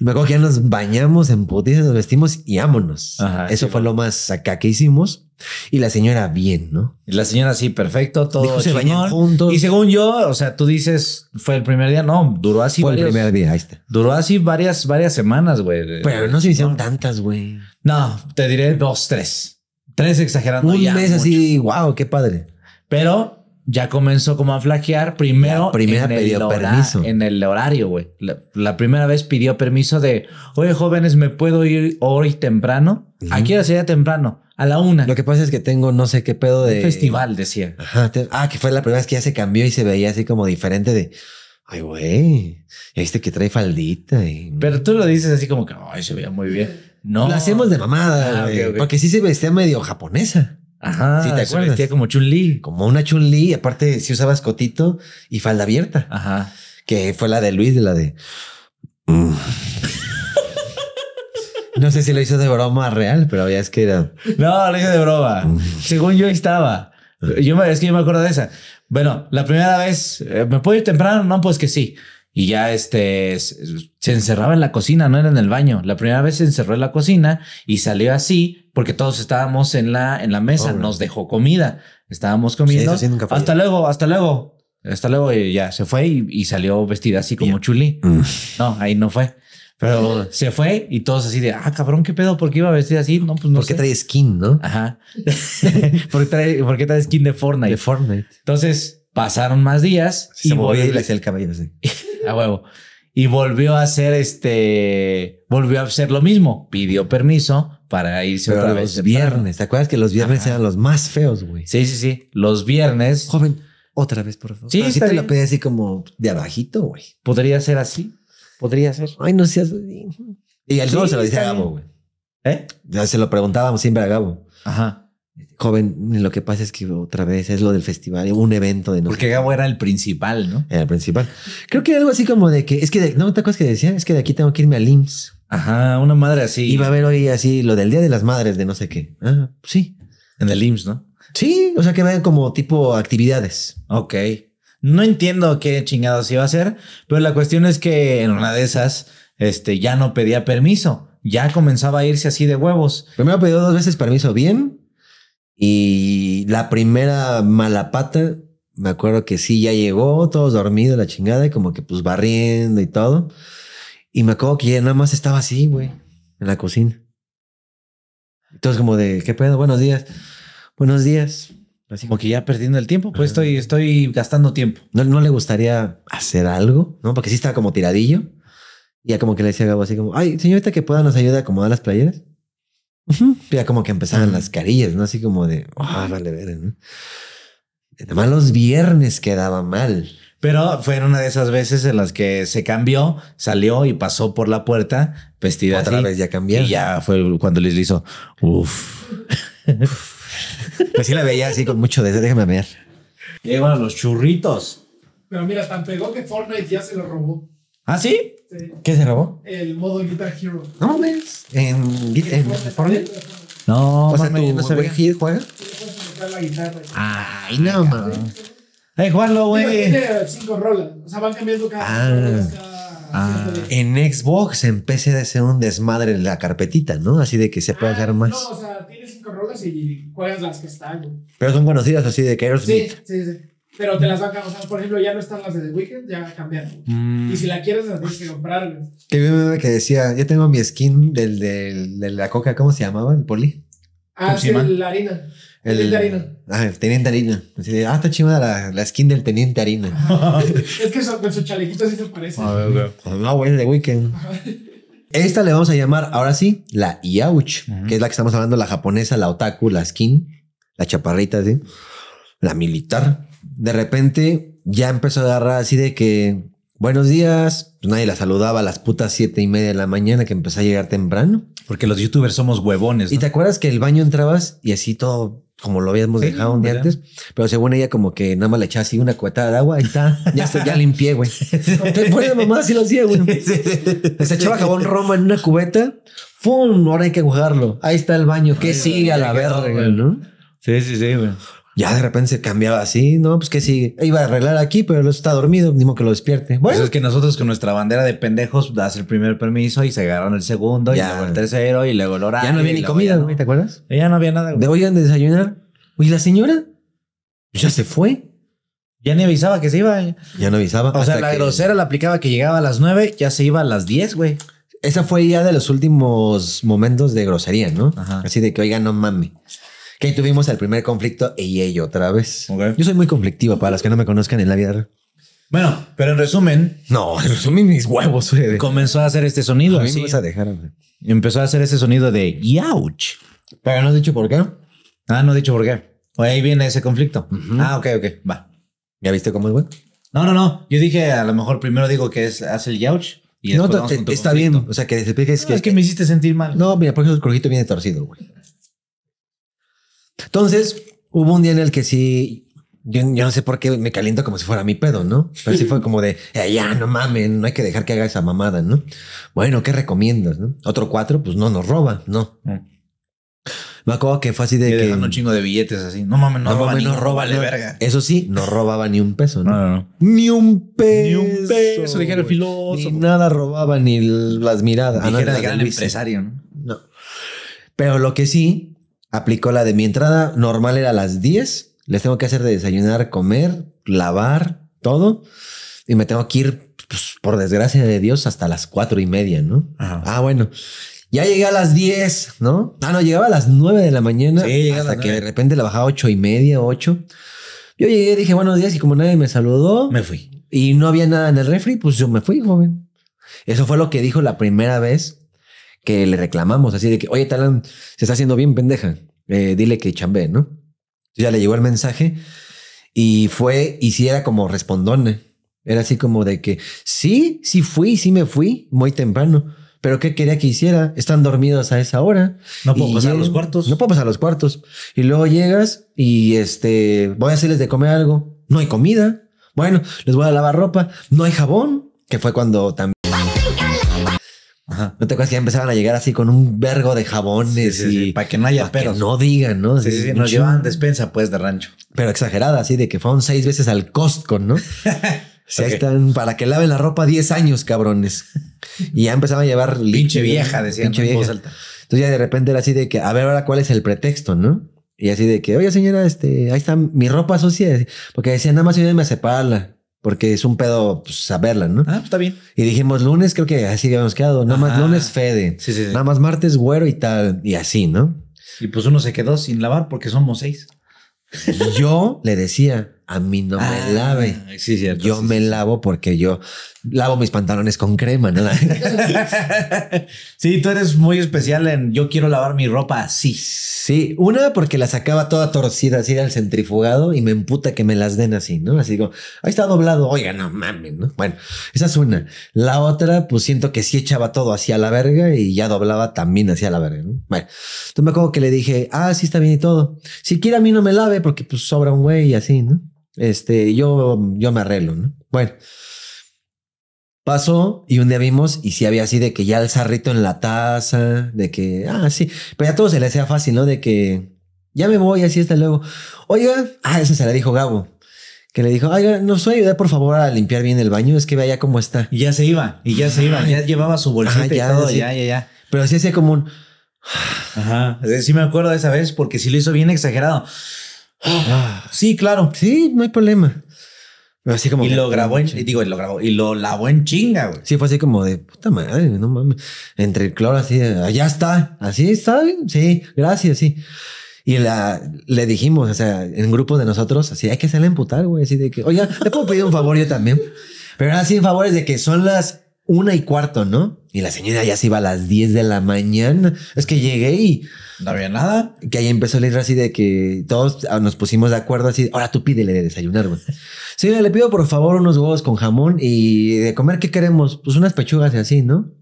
Speaker 2: me acuerdo que ya nos bañamos en putis, nos vestimos y vámonos. Eso fue lo más acá que hicimos. Y la señora bien, ¿no? Y la señora sí, perfecto, todo Dijo, se bañaron juntos. Y según yo, o sea, tú dices, fue el primer día, no, duró así. Fue el primer día, ahí está. Duró así varias, varias semanas, güey. Pero no se hicieron tantas, güey. No, te diré dos, tres. Tres exagerando. Un mes así, wow, qué padre. Pero ya comenzó como a flaquear. Primero, la primera pidió permiso. En el horario, güey. La, primera vez pidió permiso de, oye, jóvenes, ¿me puedo ir hoy temprano? Aquí -huh. ¿A sería temprano? A la una. Lo que pasa es que tengo no sé qué pedo de... festival, decía. Ajá, Ah, que fue la primera vez que ya se cambió y se veía así como diferente de... Ay, güey, Este viste que trae faldita. Y... Pero tú lo dices así como que, ay, se veía muy bien. No. Lo hacemos de mamada, ah, Porque sí se vestía medio japonesa. Ajá, ¿Sí te acuerdas? vestía como Chun-Li. Como una Chun-Li, aparte si usaba escotito y falda abierta. Ajá. Que fue la de Luis, de la de... Mm". no sé si lo hizo de broma real, pero ya es que era... No, lo hizo de broma. Mm". Según yo estaba. Yo me, es que yo me acuerdo de esa. Bueno, la primera vez, eh, ¿me puedo ir temprano? No, pues que sí y ya este se encerraba en la cocina, no era en el baño. La primera vez se encerró en la cocina y salió así porque todos estábamos en la en la mesa, nos dejó comida, estábamos comiendo. hasta luego, hasta luego. Hasta luego y ya se fue y, salió vestida así como chuli. Mm. No, ahí no fue. Pero *laughs* se fue y todos así de, ah, cabrón, ¿qué pedo? ¿Por qué iba a vestir así? No, pues no ¿Por qué trae skin, no? Ajá. *laughs* ¿Por, qué trae, skin de Fortnite? De Fortnite. Entonces pasaron más días. y se movía y le hacía el cabello así. *laughs* a huevo. Y volvió a hacer este, volvió a hacer lo mismo. Pidió permiso para irse otra vez. Los viernes, ¿te acuerdas que los viernes eran los más feos, güey? Sí, sí, sí. Los viernes. Joven, otra vez, por favor. Sí, así te lo pedí así como de abajito, güey. Podría ser así. Podría ser. Ay, no seas. Y al sí, se lo dice a Gabo, güey. ¿Eh? Ya se lo preguntábamos siempre a Gabo. Ajá. Joven, lo que pasa es que otra vez es lo del festival, un evento de no Porque Gabo era el principal, ¿no? Era el principal. Creo que algo así como de que, es que, ¿no otra cosa que decía? Es que de aquí tengo que irme al IMSS. Ajá, una madre así. Iba a haber hoy así lo del Día de las Madres de no sé qué. Ah, sí. En el IMSS, ¿no? Sí, o sea que vayan como tipo actividades. Ok. No entiendo qué chingados iba a ser, pero la cuestión es que en una de esas, este, ya no pedía permiso. Ya comenzaba a irse así de huevos. Primero pedido dos veces permiso bien y la primera malapata, me acuerdo que sí, ya llegó, todos dormidos, la chingada, y como que pues barriendo y todo. Y me acuerdo que ya nada más estaba así, güey, en la cocina. Entonces como de, ¿qué pedo? Buenos días. Buenos días. Así como que ya perdiendo el tiempo, pues estoy, estoy gastando tiempo. No, le gustaría hacer algo, ¿no? Porque sí estaba como tiradillo. Y ya como que le decía algo así como, ay, señorita, que pueda nos ayude a acomodar las playeras. Ya como que empezaban mm. las carillas, ¿no? Así como de, ah, ver, ¿no? los viernes quedaba mal. Pero fue una de esas veces en las que se cambió, salió y pasó por la puerta vestida Otra vez ya cambié. Y ya fue cuando les hizo, uff. *laughs* pues sí la veía así con mucho deseo, déjame ver. Llevan los churritos.
Speaker 1: Pero mira, tan pegó que Fortnite ya se lo robó.
Speaker 2: ¿Ah, sí? ¿Qué se robó?
Speaker 1: El modo Guitar Hero. No mames.
Speaker 2: ¿En, en, Fortnite? No, o sea, ¿no se ve Hit juega? Ay, no mames. Ay, jugarlo, güey. Tiene
Speaker 1: cinco rolas. O sea, van cambiando cada. Ah.
Speaker 2: ah. en Xbox empecé a hacer un desmadre en la carpetita, ¿no? Así de que se puede ah, hacer más. No, o
Speaker 1: sea, tienes cinco rolas y juegas las que están.
Speaker 2: Pero son conocidas así de Aerosmith.
Speaker 1: Sí, sí, sí pero te las van a causar. por ejemplo, ya no están las de The Weeknd, ya cambiaron.
Speaker 2: Mm. Y si
Speaker 1: la quieres, las tienes que comprar.
Speaker 2: Que vi un que decía, ya tengo mi skin del, de la coca, ¿cómo se llamaba? El poli.
Speaker 1: Ah, sí, la harina.
Speaker 2: El, teniente harina. Ah, el teniente harina. ah, está chingada la, la, skin del teniente harina.
Speaker 1: *laughs* es que con su chalequito sí se parece. A ver, güey.
Speaker 2: Ah, no, güey, The Weeknd. Esta le vamos a llamar ahora sí la Iauch, que es la que estamos hablando, la japonesa, la otaku, la skin, la chaparrita, ¿sí? la militar de repente ya empezó a agarrar así de que, buenos días, pues nadie la saludaba a las putas siete y media de la mañana que empezó a llegar temprano. Porque los youtubers somos huevones. Y te acuerdas que el baño entrabas y así todo como lo habíamos dejado antes, pero según ella como que nada más le echas así una cubetada de agua, y está, ya, limpié, güey. Te *laughs* pues, pues, mamá así lo hacía, güey. Se echaba jabón roma en una cubeta, ¡fum! Ahora hay que jugarlo. Ahí está el baño, que sigue a la verga, ¿no? Sí, sí, sí, güey. Ya de repente se cambiaba así, no, pues que sí, iba a arreglar aquí, pero está dormido, mismo que lo despierte. Pues bueno, es que nosotros con nuestra bandera de pendejos das el primer permiso y se agarran el segundo y el tercero y le el horario. Ya no había ni comida, ¿te acuerdas? Ya no había nada. De oigan de desayunar. Uy, la señora pues ya se fue. Ya ni avisaba que se iba. Eh. Ya no avisaba. O sea, la grosera la aplicaba que llegaba a las nueve, ya se iba a las diez, güey. Esa fue ya de los últimos momentos de grosería, ¿no? Ajá. Así de que, oiga, no mames. Que tuvimos el primer conflicto y ella otra vez. Yo soy muy conflictiva para las que no me conozcan en la vida Bueno, pero en resumen. No, *laughs* en resumen, mis huevos, Comenzó a hacer este sonido. A así. Me a dejar, y empezó a hacer ese sonido de yauch. Pero no has dicho por qué. Ah, no he dicho por qué. O ahí viene ese conflicto. Ah, ok, ok, va. ¿Ya viste cómo es, güey? No, no, no. Yo dije, a lo mejor primero digo que es, hace el yauch. Y no, está viendo bien. O sea, que que. Es que me hiciste sentir mal. No, mira, por eso el crujito viene torcido, güey. Entonces, hubo un día en el que sí, yo, no sé por qué me caliento como si fuera mi pedo, ¿no? Pero sí fue como de, eh, ya, no mames, no hay que dejar que haga esa mamada, ¿no? Bueno, ¿qué recomiendas? Otro cuatro, pues no nos roba, no. Mm. Me acuerdo que fue así de que. un chingo de billetes así. No mames, no, no no roba, verga. Eso sí, no robaba ni un peso, ¿no? no, Ni un peso. Ni un peso, el filósofo. Ni nada robaba, ni las miradas. Ah, era el gran empresario, ¿no? No. Pero lo que sí aplicó la de mi entrada normal era a las 10. Les tengo que hacer de desayunar, comer, lavar, todo. Y me tengo que ir, pues, por desgracia de Dios, hasta las cuatro y media, ¿no? Ah, bueno. Ya llegué a las 10, ¿no? Ah, no, llegaba a las 9 de la mañana. hasta que de repente la bajaba a ocho y media, 8. Yo llegué, dije buenos días y como nadie me saludó. Me fui. Y no había nada en el refri, pues yo me fui, joven. Eso fue lo que dijo la primera vez que le reclamamos, así de que, oye, Talán, se está haciendo bien pendeja, eh, dile que chambé, ¿no? ya le llegó el mensaje y fue, y si era como respondone. Era así como de que, sí, sí fui, sí me fui, muy temprano. Pero ¿qué quería que hiciera? Están dormidos a esa hora. No puedo pasar a los cuartos. No puedo pasar a los cuartos. Y luego llegas y este, voy a hacerles de comer algo. No hay comida. Bueno, les voy a lavar ropa. No hay jabón, que fue cuando también... ¿No te acuerdas que ya empezaban a llegar así con un vergo de jabones y para que no haya para peros. no digan, ¿no? Sí, sí, nos llevaban despensa pues de rancho. Pero exagerada, así de que fueron seis veces al Costco, ¿no? *laughs* Se están para que laven la ropa diez años, cabrones. Y ya empezaban a llevar pinche vieja, decían. Entonces ya de repente era así de que, a ver ahora cuál es el pretexto, ¿no? Y así de que, oye señora, este, ahí está mi ropa sucia. Porque decía, nada más me me la porque es un pedo pues, saberla, ¿no? Ah, pues, está bien. Y dijimos lunes, creo que así habíamos quedado. Nada más lunes Fede. sí, sí. Nada más martes güero y tal. Y así, ¿no? Y pues uno se quedó sin lavar porque somos seis. Yo le decía, a mí no me ah, lave. yo me lavo porque yo lavo mis pantalones con crema. ¿no? *laughs* sí, tú eres muy especial en yo quiero lavar mi ropa así. Sí, una porque la sacaba toda torcida así al centrifugado y me emputa que me las den así, ¿no? Así digo, ahí está doblado, oiga, no mames, ¿no? Bueno, esa es una. La otra, pues siento que sí echaba todo hacia la verga y ya doblaba también hacia la verga, ¿no? Bueno, tú me acuerdo que le dije, ah, sí está bien y todo. Si quiere a mí no me lave porque pues sobra un güey y así, ¿no? Este, yo, yo me arreglo, ¿no? Bueno, pasó y un día vimos y si había así de que ya el zarrito en la taza, de que, ah, sí, pero ya todo se le hacía fácil, ¿no? De que ya me voy, así hasta luego. Oye, ah, eso se la dijo Gabo, que le dijo, Ay, nos puede ayudar por favor a limpiar bien el baño, es que vea ya cómo está. Y ya se iba, y ya se iba, ya llevaba su bolsita ya, ya, ya. Pero así hacía como un... Ajá, sí me acuerdo de esa vez porque sí lo hizo bien exagerado. Ah. sí, claro. Sí, no hay problema. Así como y lo grabó en, digo, lo grabó y lo lavó en chinga, güey. Sí, fue así como de puta madre, no mames. Entre el cloro, así, allá está, así está, sí, gracias, sí. Y le dijimos, o sea, en grupo de nosotros, así, hay que hacerle emputar, güey, así de que, oye, le puedo pedir un favor yo también? Pero así, en favores de que son las una y cuarto, ¿no? Y la señora ya se iba a las 10 de la mañana. Es que llegué y... No había nada. Que ahí empezó a leer así de que todos ah, nos pusimos de acuerdo así. Ahora tú pídele de desayunar, *laughs* señora, le pido por favor unos huevos con jamón y de comer, ¿qué queremos? Pues unas pechugas y así, ¿no?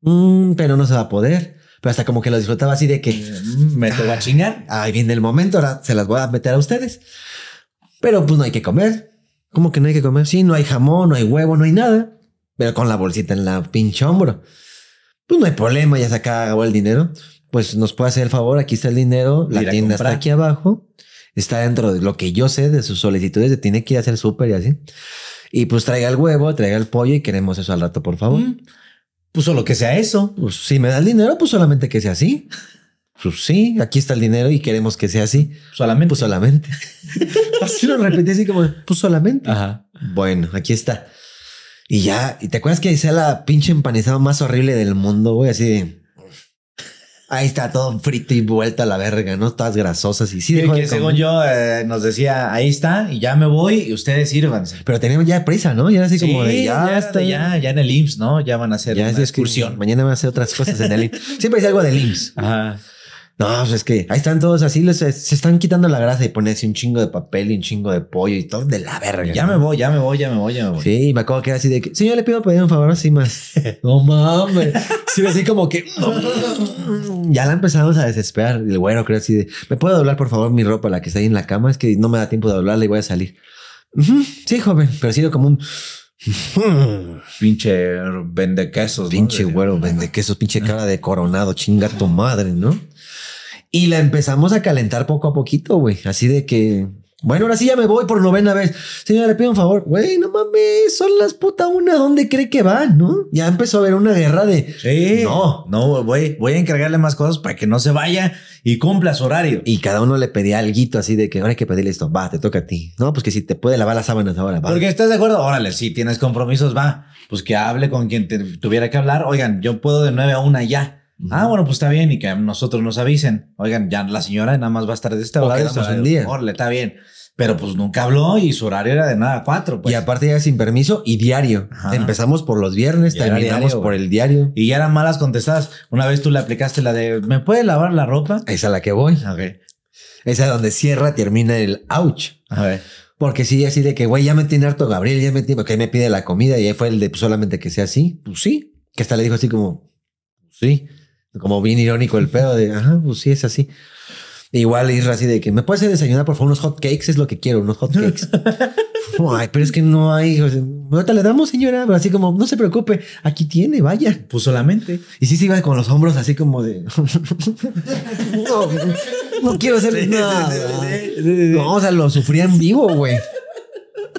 Speaker 2: Mm, pero no se va a poder. Pero hasta como que lo disfrutaba así de que... Mm, me te a ah, chingar. Ahí viene el momento, ahora se las voy a meter a ustedes. Pero pues no hay que comer. ¿Cómo que no hay que comer? Sí, no hay jamón, no hay huevo, no hay nada pero con la bolsita en la pinche hombro. Pues no hay problema, ya se acabó el dinero. Pues nos puede hacer el favor, aquí está el dinero, la tienda está aquí abajo, está dentro de lo que yo sé de sus solicitudes, de tiene que ir a hacer súper y así. Y pues traiga el huevo, traiga el pollo y queremos eso al rato, por favor. Mm. Pues solo que sea eso. Pues si me da el dinero, pues solamente que sea así. Pues sí, aquí está el dinero y queremos que sea así. Solamente. Pues solamente. *laughs* así lo repetí así como, pues solamente. Ajá. Bueno, aquí está. Y ya, y te acuerdas que sea la pinche empanizada más horrible del mundo, güey, así de. Ahí está todo frito y vuelta a la verga, ¿no? Todas grasosas y sí. que según yo eh, nos decía, ahí está y ya me voy y ustedes sírvanse. Pero teníamos ya prisa, ¿no? Ya así como de ya, ya está. Ya, ya en el IMSS, ¿no? Ya van a hacer ya una excursión. mañana van a hacer otras cosas en el IMSS. Siempre hice algo del IMSS. Ajá. No, pues es que ahí están todos así, eh, se están quitando la grasa y ponerse un chingo de papel y un chingo de pollo y todo de la verga. Ya me voy, ya me voy, ya me voy, ya me voy. Sí, me acuerdo que era así de que, señor, le pido un favor así más. *laughs* no mames. Sí, así como que *laughs* ya la empezamos a desesperar. El güero creo así de, ¿me puedo doblar por favor mi ropa, la que está ahí en la cama? Es que no me da tiempo de doblarla y voy a salir. Sí, joven, pero ha sido como un. *laughs* pinche vende quesos. Pinche güero, vende quesos, pinche cara de coronado, chinga tu madre, ¿no? Y la empezamos a calentar poco a poquito, güey. Así de que, bueno, ahora sí ya me voy por novena vez. Señora, le pido un favor. Güey, no mames, son las puta una. ¿Dónde cree que van, no? Ya empezó a haber una guerra de... No, no, güey. Voy a encargarle más cosas para que no se vaya y cumpla su horario. Y cada uno le pedía algo así de que ahora hay que pedirle esto. Va, te toca a ti. No, pues que si te puede lavar las sábanas ahora, Porque estás de acuerdo. Órale, si tienes compromisos, va. Pues que hable con quien te tuviera que hablar. Oigan, yo puedo de nueve a una ya Ah, bueno, pues está bien y que nosotros nos avisen. Oigan, ya la señora nada más va a estar de esta hora. un día. Orle, está bien. Pero pues nunca habló y su horario era de nada cuatro. Pues. Y aparte ya sin permiso y diario. Empezamos por los viernes, terminamos por el diario. Y ya eran malas contestadas. Una vez tú le aplicaste la de, ¿me puede lavar la ropa? Esa es a la que voy. ok Esa es donde cierra, termina el ouch. A ver. Porque sí, así de que, güey, ya me tiene harto Gabriel, ya me tiene, que me pide la comida y ahí fue el de pues, solamente que sea así. Pues sí. Que hasta le dijo así como, pues sí. Como bien irónico el pedo de, ajá, pues sí, es así. Igual ir así de que me puedes desayunar, por favor, unos hot cakes, es lo que quiero, unos hot cakes. *laughs* Ay, pero es que no hay. ¿No le damos, señora, pero así como, no se preocupe, aquí tiene, vaya. Pues solamente. Y sí se iba con los hombros así como de. *laughs* no, *laughs* quiero hacer nada. No, o sea, lo sufría en vivo, güey.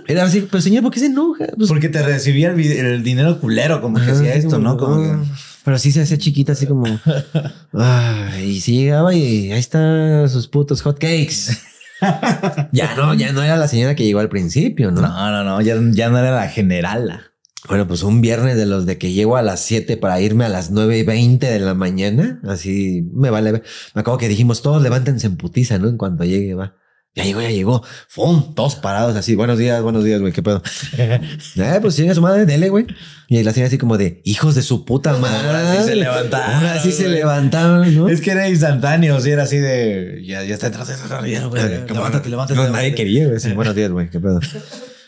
Speaker 2: Era así, pero señor, ¿por qué se enoja? Pues Porque te recibía el, dinero culero, como que hacía esto, ¿no? Como ah". que... Pero sí se hace chiquita, así como. *laughs* Ah", y sí llegaba y ahí está sus putos hotcakes. *laughs* ya no, ya no era la señora que llegó al principio, ¿no? No, no, no, ya, ya no era la generala. Bueno, pues un viernes de los de que llego a las 7 para irme a las nueve y 20 de la mañana, así me vale. Me acuerdo que dijimos todos levántense en putiza, ¿no? En cuanto llegue, va. Ya llegó, ya llegó. ¡Fum! Todos parados así. Buenos días, buenos días, güey. ¿Qué pedo? *laughs* eh, pues llega su madre, dele, güey. Y ahí la señora así como de hijos de su puta madre. Ahora sí se levantaron. Ahora sí se levantaron, ¿no? Es que era instantáneo. Sí, era así de ya, ya está detrás de esa güey. Levántate, No, nadie quería, güey. *laughs* buenos días, güey. ¿Qué pedo?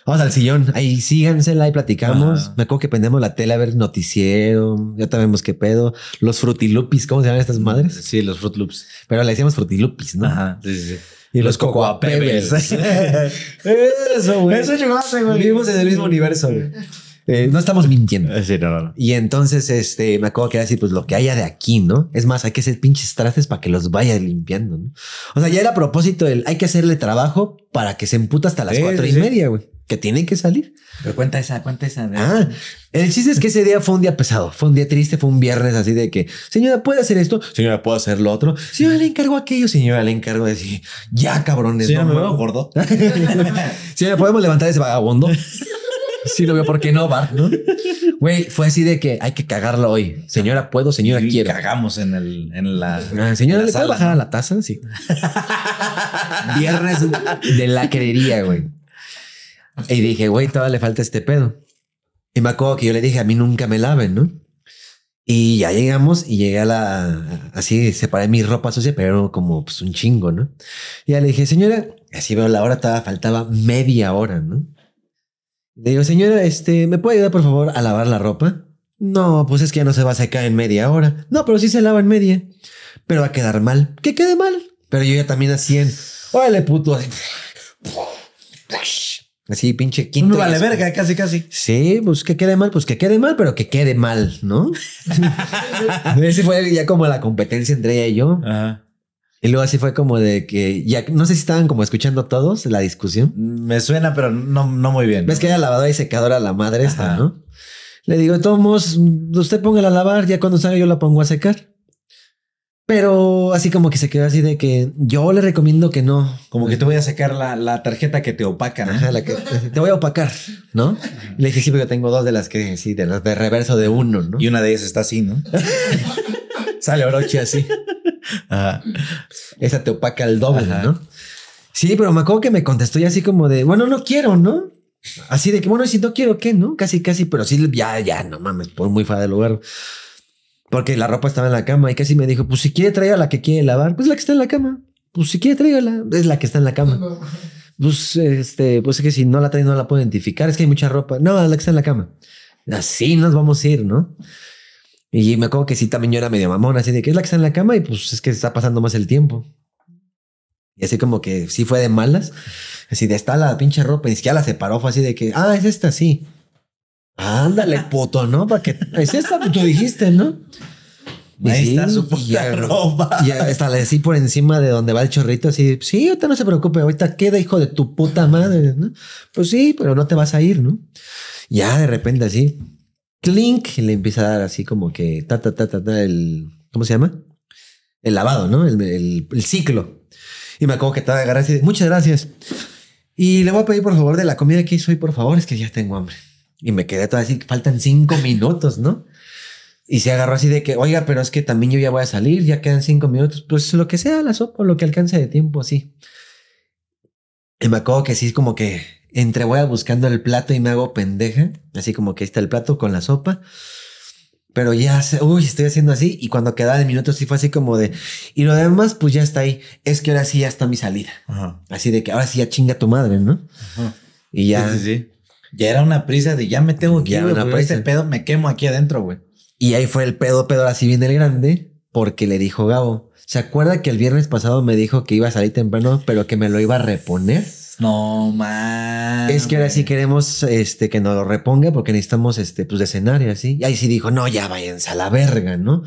Speaker 2: Vamos al sillón. Ahí sígansela y platicamos. Me acuerdo que prendemos la tele a ver noticiero. Ya sabemos qué pedo. Los frutilupis. ¿Cómo se llaman estas madres? Sí, los frutilupis. Pero le decíamos frutilupis, ¿no? Ajá. Sí, sí, sí. Y los, cocoa cocoapebes. *laughs* Eso, güey. Eso chocolate, güey. Vivimos en el mismo universo, eh, no estamos mintiendo. Sí, no, no, Y entonces este, me acuerdo que era decir, pues lo que haya de aquí, ¿no? Es más, hay que hacer pinches trastes para que los vaya limpiando, ¿no? O sea, ya era a propósito el hay que hacerle trabajo para que se emputa hasta las cuatro y media, güey que tienen que salir. Pero cuenta esa, cuenta esa. Ah, el chiste es que ese día fue un día pesado, fue un día triste, fue un viernes así de que, señora, ¿puede hacer esto? Señora, ¿puedo hacer lo otro? Señora, le encargo aquello, señora, le encargo de decir, ya cabrones, señora, no me veo gordo. *laughs* señora, ¿podemos levantar ese vagabundo? *laughs* Sí, lo veo, ¿por qué no, Bart? Güey, fue así de que hay que cagarlo hoy. Señora, puedo, señora, quiere quiero. Cagamos en, el, en la. Ah, señora, ¿le puedo bajar la taza? Sí. *laughs* Viernes de la querería, güey. Y dije, güey, todavía le falta este pedo. Y me acuerdo que yo le dije, a mí nunca me laven, ¿no? Y ya llegamos y llegué a la, así separé mi ropa sucia, pero como pues un chingo, ¿no? Y ya le dije, señora, así veo la hora, estaba, faltaba media hora, ¿no? Le digo, señora, este, ¿me puede ayudar por favor a lavar la ropa? No, pues es que ya no se va a secar en media hora. No, pero sí se lava en media. Pero va a quedar mal. Que quede mal. Pero yo ya también a 100. Órale, puto. Así, pinche quinto. vale verga, casi, casi. Sí, pues que quede mal, pues que quede mal, pero que quede mal, ¿no? *laughs* Ese fue ya como la competencia entre ella y yo. Y luego así fue como de que ya no sé si estaban como escuchando todos la discusión. Me suena, pero no, no muy bien. Ves que hay lavadora y secadora la madre ¿no? Le digo, Tomos, usted ponga a lavar, ya cuando salga yo la pongo a secar. Pero así como que se quedó así de que yo le recomiendo que no. Como que te voy a sacar la, tarjeta que te opaca. la que eh, te voy a opacar, ¿no? Y le dije, sí, porque tengo dos de las que sí, de las de reverso de uno, ¿no? Y una de ellas está así, ¿no? *laughs* Sale Orochi así. Esa te opaca el doble, ¿no? Sí, pero me acuerdo que me contestó y así como de, bueno, no quiero, ¿no? Así de que, bueno, si no quiero, ¿qué? ¿No? Casi, casi, pero sí, ya, ya, no mames, por muy fuera de lugar. Porque la ropa estaba en la cama y casi me dijo, pues si quiere traiga la que quiere lavar, pues la que está en la cama. Pues si quiere tráigala, es la que está en la cama. Pues este, pues es que si no la trae no la puedo identificar, es que hay mucha ropa. No, la que está en la cama. Así nos vamos a ir, ¿no? Y me acuerdo que sí, también yo era medio mamón, así de que es la que está en la cama y pues es que está pasando más el tiempo. Y así como que sí fue de malas, así de está la pinche ropa, y es que ya la separó, fue así de que, ah, es esta, sí. Ándale, *laughs* puto, ¿no? Para que es esta, tú dijiste, ¿no? Ahí está su puta ropa. Y hasta le así por encima de donde va el chorrito, así, sí, ahorita no se preocupe, ahorita queda hijo de tu puta madre, ¿no? Pues sí, pero no te vas a ir, ¿no? Ya de repente así, clink, le empieza a dar así como que, ta, ta, ta, ta, el, ¿cómo se llama? El lavado, ¿no? El, ciclo. Y me acuerdo que te de y muchas gracias. Y le voy a pedir por favor de la comida que hizo hoy, por favor, es que ya tengo hambre. Y me quedé todavía así, faltan cinco minutos, ¿no? Y se agarró así de que, oiga, pero es que también yo ya voy a salir, ya quedan cinco minutos, pues lo que sea, la sopa, lo que alcance de tiempo, sí. Y me acuerdo que sí, es como que entre voy a buscando el plato y me hago pendeja, así como que está el plato con la sopa. Pero ya, uy, estoy haciendo así. Y cuando quedaba el minuto, sí fue así como de. Y lo demás, pues ya está ahí. Es que ahora sí ya está mi salida. Así de que ahora sí ya chinga tu madre, ¿no? Y ya. Ya era una prisa de ya me tengo que ir, Este pedo me quemo aquí adentro, güey. Y ahí fue el pedo, pedo, así viene el grande, porque le dijo Gabo, ¿se acuerda que el viernes pasado me dijo que iba a salir temprano, pero que me lo iba a reponer? No más. Es que ahora sí queremos este, que nos lo reponga porque necesitamos este, pues, de escenario así. Y ahí sí dijo, no, ya váyanse a la verga, ¿no?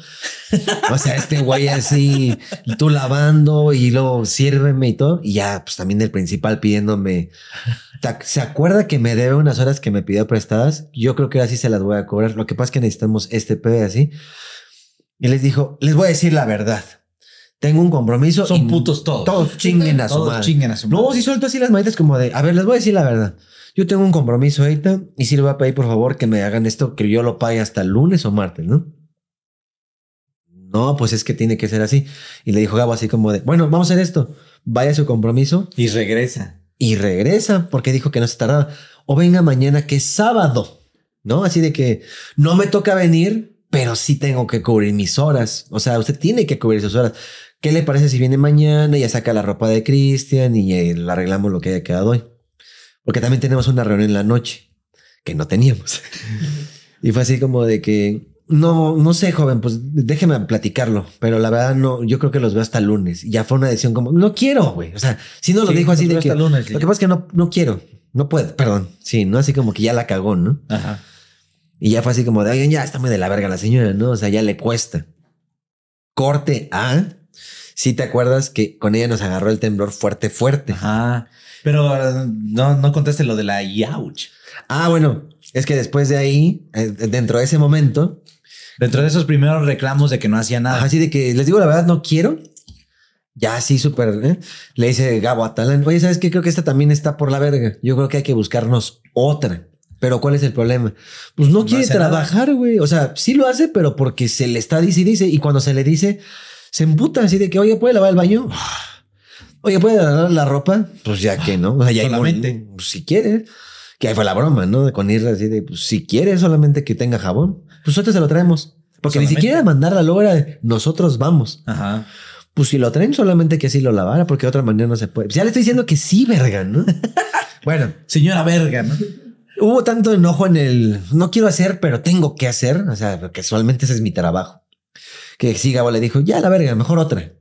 Speaker 2: o sea, este güey así, tú lavando y luego sírveme y todo. Y ya, pues también el principal pidiéndome. ¿Se acuerda que me debe unas horas que me pidió prestadas? Yo creo que ahora sí se las voy a cobrar. Lo que pasa es que necesitamos este pedo así. Y les dijo, les voy a decir la verdad tengo un compromiso. Son putos todos. Todos chinguen a su todos a su madre. No, si suelto así las manitas como de, a ver, les voy a decir la verdad. Yo tengo un compromiso ahorita y si le voy a pedir, por favor, que me hagan esto, que yo lo pague hasta lunes o martes, ¿no? No, pues es que tiene que ser así. Y le dijo Gabo así como de, bueno, vamos a hacer esto. Vaya su compromiso. Y regresa. Y regresa, porque dijo que no se tardaba. O venga mañana, que es sábado, ¿no? Así de que no me toca venir, pero sí tengo que cubrir mis horas. O sea, usted tiene que cubrir sus horas. ¿qué le parece si viene mañana? Ya saca la ropa de Cristian y le arreglamos lo que haya quedado hoy. Porque también tenemos una reunión en la noche que no teníamos. *laughs* y fue así como de que, no, no sé, joven, pues déjeme platicarlo, pero la verdad no, yo creo que los veo hasta el lunes. ya fue una decisión como, no quiero, güey. O sea, si no lo dijo así de que, lo que pasa es que no, no quiero, no puedo, perdón. Sí, no así como que ya la cagó, ¿no? Ajá. Y ya fue así como de, oye, ya está muy de la verga la señora, ¿no? O sea, ya le cuesta. Corte a si te acuerdas que con ella nos agarró el temblor fuerte, fuerte. Ajá. Pero no, no contaste lo de la yauch. Ah, bueno, es que después de ahí, eh, dentro de ese momento. Dentro de esos primeros reclamos de que no hacía nada. Así de que les digo la verdad, no quiero. Ya sí, súper. ¿eh? Le dice Gabo a oye, ¿sabes qué? Creo que esta también está por la verga. Yo creo que hay que buscarnos otra. Pero ¿cuál es el problema? Pues no, quiere trabajar, güey. O sea, sí lo hace, pero porque se le está dice y dice. Y cuando se le dice, se embuta, así de que, oye, ¿puede lavar el baño? Oye, ¿puede lavar la ropa? Pues ya que no. O sea, ya solamente. Pues, si quieres. Que ahí fue la broma, ¿no? Con ir así de, pues, si quiere solamente que tenga jabón, pues nosotros se lo traemos. Porque ni siquiera mandarla logra de nosotros vamos. Ajá. Pues si lo traen solamente que así lo lavara, porque de otra manera no se puede. ya le estoy diciendo que sí, verga, ¿no? *laughs* bueno. Señora verga, ¿no? Hubo tanto enojo en el no quiero hacer, pero tengo que hacer. O sea, casualmente ese es mi trabajo que Gabo le dijo, ya la verga, mejor otra.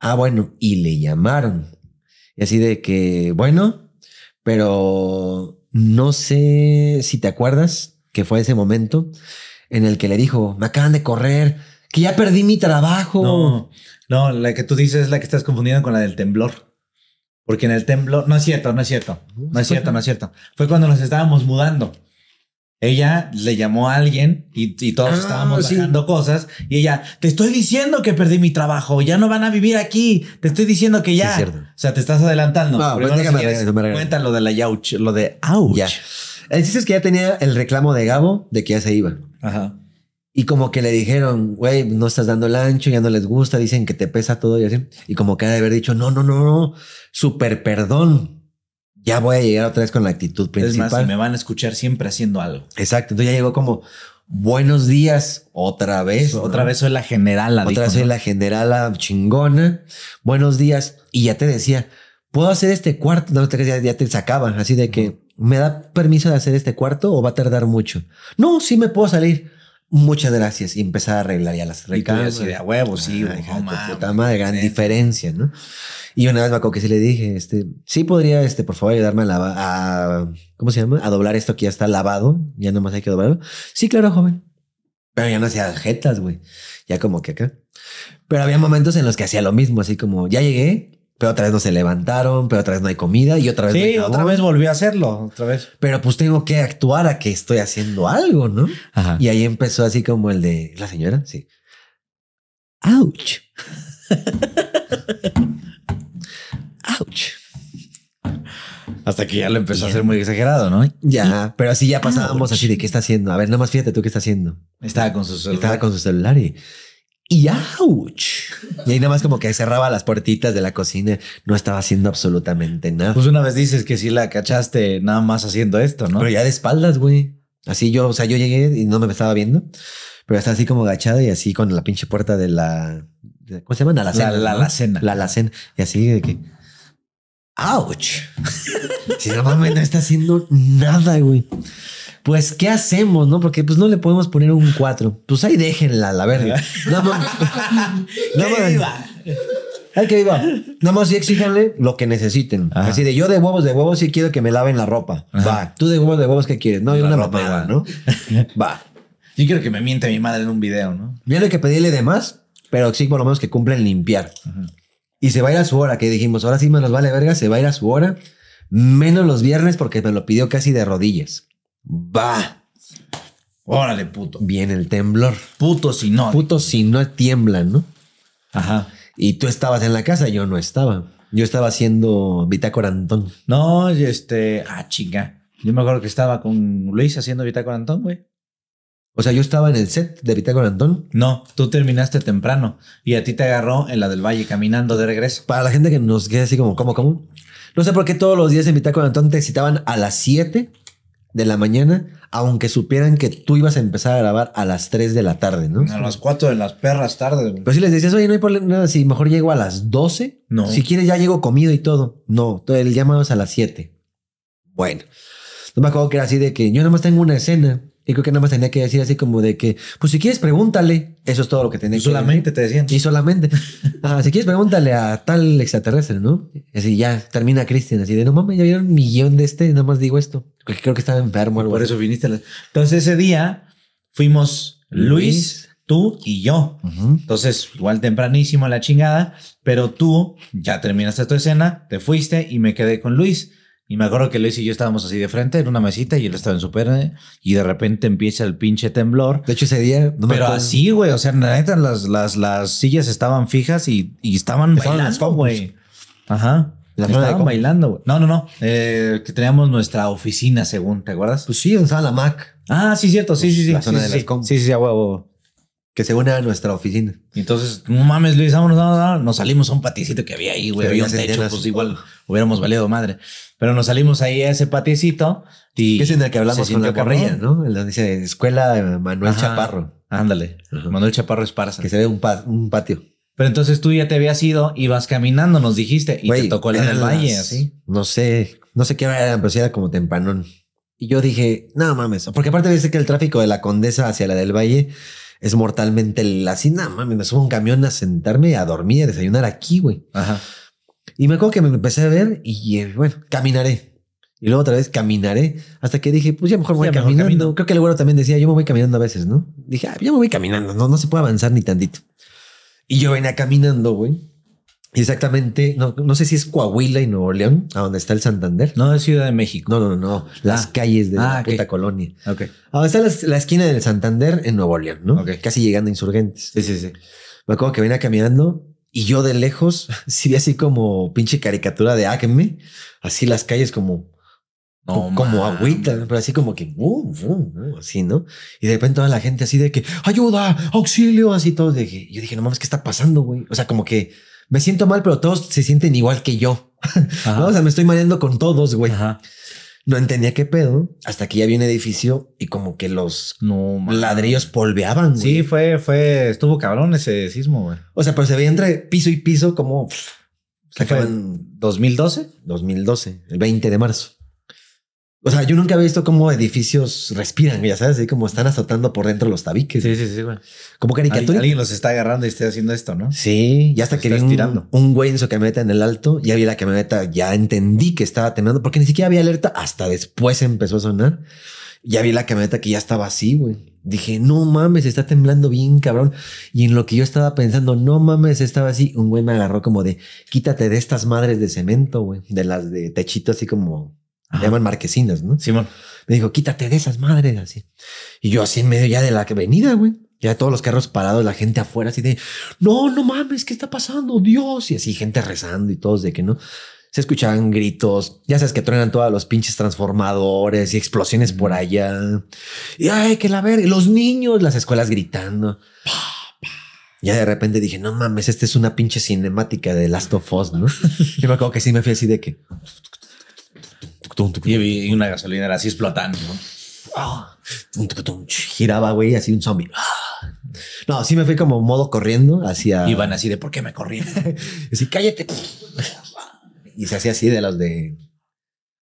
Speaker 2: Ah, bueno, y le llamaron. Y así de que, bueno, pero no sé si te acuerdas que fue ese momento en el que le dijo, me acaban de correr, que ya perdí mi trabajo. No, no, la que tú dices es la que estás confundiendo con la del temblor. Porque en el temblor, no es cierto, no es cierto, no es cierto, no es cierto. Fue cuando nos estábamos mudando. Ella le llamó a alguien y, todos ah, estábamos cosas y ella, te estoy diciendo que perdí mi trabajo, ya no van a vivir aquí, te estoy diciendo que ya. o sea, te estás adelantando. No, lo de la yauch, lo de ouch. Ya. El es que ya tenía el reclamo de Gabo de que ya se iba. Ajá. Y como que le dijeron, güey, no estás dando el ancho, ya no les gusta, dicen que te pesa todo y así. Y como que ha de haber dicho, no, no, no, no, súper perdón ya voy a llegar otra vez con la actitud principal. Es más, me van a escuchar siempre haciendo algo. Exacto. Entonces ya llegó como, buenos días, otra vez. Otra vez soy la generala. Otra vez soy la generala chingona. Buenos días. Y ya te decía, puedo hacer este cuarto. No, ya, ya te sacaban. así de que, ¿me da permiso de hacer este cuarto o va a tardar mucho? No, sí me puedo salir muchas gracias y empezar a arreglar ya las recambios y de a huevos, sí, gran diferencia, ¿no? Y una vez me acuerdo que sí le dije, este, sí podría, este, por favor, ayudarme a, lavar, a ¿cómo se llama? A doblar esto que ya está lavado, ya más hay que doblarlo. Sí, claro, joven. Pero ya no hacía jetas, güey. Ya como que acá. Pero había momentos en los que hacía lo mismo, así como, ya llegué, pero otra vez no se levantaron, pero otra vez no hay comida y otra vez. otra vez volvió a hacerlo, otra vez. Pero pues tengo que actuar a que estoy haciendo algo, ¿no? Ajá. Y ahí empezó así como el de la señora, sí. Ouch. *laughs* Ouch. Hasta que ya lo empezó a hacer muy exagerado, ¿no? Ya, pero así ya pasábamos así de qué está haciendo. A ver, nada más fíjate tú qué está haciendo. Estaba con su celular. Estaba con su celular y y Y ahí nada más como que cerraba las puertitas de la cocina, no estaba haciendo absolutamente nada. Pues una vez dices que sí la cachaste nada más haciendo esto, ¿no? Pero ya de espaldas, güey. Así yo, o sea, yo llegué y no me estaba viendo, pero estaba así como agachada y así con la pinche puerta de la, ¿cómo se llama? La alacena. La, la, la alacena. La alacena. Y así de que... ¡Auch! *laughs* si la mamá no está haciendo nada, güey. Pues, ¿qué hacemos, no? Porque pues no le podemos poner un 4. Pues ahí déjenla, la verga. No mames. no Ay, que viva. Nada más y exíjanle lo que necesiten. Así de yo de huevos, de huevos sí quiero que me laven la ropa. Va. Tú de huevos, de huevos, ¿qué quieres? No, hay una ropa, ¿no? *laughs* Va. Yo quiero que me miente mi madre en un video, ¿no? Viene que pedirle de más, pero sí por lo menos que cumplen limpiar. Ajá. Y se va a ir a su hora, que dijimos, ahora sí me nos vale verga, se va a ir a su hora, menos los viernes porque me lo pidió casi de rodillas. Va. Órale, puto. Viene el temblor. Puto si no. Puto si no tiemblan, ¿no? Ajá. Y tú estabas en la casa, yo no estaba. Yo estaba haciendo bitácora Antón. No, este, ah, chinga. Yo me acuerdo que estaba con Luis haciendo bitácora Antón, güey. O sea, yo estaba en el set de con Antón. No, tú terminaste temprano y a ti te agarró en la del Valle caminando de regreso. Para la gente que nos queda así como, ¿cómo, cómo? No sé por qué todos los días en Bitácora Antón te citaban a las 7 de la mañana, aunque supieran que tú ibas a empezar a grabar a las 3 de la tarde, ¿no? A las 4 de las perras tarde. Pues Pero si les decías, oye, no hay problema, si mejor llego a las 12. No. Si quieres, ya llego comido y todo. No, el llamado es a las 7. Bueno, no me acuerdo que era así de que yo nomás tengo una escena y creo que nada más tenía que decir así como de que, pues si quieres, pregúntale. Eso es todo lo que tenía solamente Y Solamente te decían. Y solamente. *laughs* si quieres, pregúntale a tal extraterrestre, ¿no? Así ya termina Cristian. así de no mames, ya vieron un millón de este, nada más digo esto. creo que estaba enfermo. Por eso viniste. Entonces ese día fuimos Luis, tú y yo. Entonces, igual tempranísimo a la chingada, pero tú ya terminaste tu escena, te fuiste y me quedé con Luis. Y me acuerdo que Luis y yo estábamos así de frente en una mesita y él estaba en su perna y de repente empieza el pinche temblor. De hecho, ese día. pero así, güey. O sea, en la neta, las, las, las sillas estaban fijas y, y estaban, bailando, güey. Ajá. estaban bailando, güey. No, no, no. Eh, que teníamos nuestra oficina, según, ¿te acuerdas? Pues sí, en la Mac. Ah, sí, cierto. Sí, pues sí, sí. sí, sí, sí. sí, sí, sí, a huevo que se une a nuestra oficina. entonces, no mames, Luis, vámonos, nos salimos a un paticito que había ahí, güey. Había un techo, pues igual hubiéramos valido madre. Pero nos salimos ahí a ese paticito y. es en el que hablamos con la carrilla, ¿no? El donde dice Escuela Manuel Chaparro. Ándale, Manuel Chaparro Esparza. Que se ve un, un, patio. Pero entonces tú ya te habías ido, ibas caminando, nos dijiste, y te tocó el del valle, así. No sé, no sé qué era, pero era como tempanón. Y yo dije, no mames, porque aparte dice que el tráfico de la Condesa hacia la del Valle es mortalmente la nada me subo a un camión a sentarme, a dormir, a desayunar aquí, güey. Ajá. Y me acuerdo que me empecé a ver y eh, bueno, caminaré. Y luego otra vez caminaré hasta que dije, pues ya mejor voy caminando. Creo que el güero también decía, yo me voy caminando a veces, ¿no? Dije, ah, ya me voy caminando, no, no se puede avanzar ni tantito. Y yo venía caminando, güey. Exactamente, no, no, sé si es Coahuila y Nuevo León, a donde está el Santander. No, es Ciudad de México. No, no, no, ah. las calles de la ah, puta colonia. Ok. donde ah, está la, esquina del Santander en Nuevo León, ¿no? Casi llegando a Insurgentes. Sí, sí, sí. Me acuerdo que venía caminando y yo de lejos *laughs* sí vi así como pinche caricatura de Acme, así las calles como, como agüita, pero así como que, uh, uh, uh, así, ¿no? Y de repente toda la gente así de que, ayuda, auxilio, así todo. Yo dije, no mames, ¿qué está pasando, güey? O sea, como que me siento mal, pero todos se sienten igual que yo. *laughs* O sea, me estoy mareando con todos, güey. No entendía qué pedo. Hasta que ya vi un edificio y como que los ladrillos polveaban. Sí, fue, fue, estuvo cabrón ese sismo, güey. O sea, pero se veía entre piso y piso como... se 2012? 2012, el 20 de marzo. O sea, yo nunca había visto cómo edificios respiran, ya sabes, así como están azotando por dentro los tabiques. Sí, sí, sí, güey. Como caricatura. Alguien los está agarrando y está haciendo esto, ¿no? Sí, Ya hasta queriendo que un, un, güey en su camioneta en el alto, ya vi la camioneta, ya entendí que estaba temblando, porque ni siquiera había alerta, hasta después empezó a sonar. Ya vi la camioneta que ya estaba así, güey. Dije, no mames, está temblando bien, cabrón. Y en lo que yo estaba pensando, no mames, estaba así. Un güey me agarró como de, quítate de estas madres de cemento, güey. De las de techito así como llaman marquesinas, ¿no? Simón. Me dijo, quítate de esas madres, así. Y yo así en medio ya de la avenida, güey. Ya todos los carros parados, la gente afuera así de, no, no mames, ¿qué está pasando? Dios. Y así gente rezando y todos de que no. Se escuchaban gritos, ya sabes que truenan todos los pinches transformadores y explosiones por allá. Y ay, que la verga, los niños, las escuelas gritando. Ya de repente dije, no mames, esta es una pinche cinemática de Last of Us, ¿no? *laughs* Yo me acuerdo que sí me fui así de que y una gasolinera así explotando. Ah. Giraba, güey, así un zombie. Ah. No, sí me fui como modo corriendo hacia. Iban así de, ¿por qué me Y *laughs* así, cállate. y se hacía así de los de.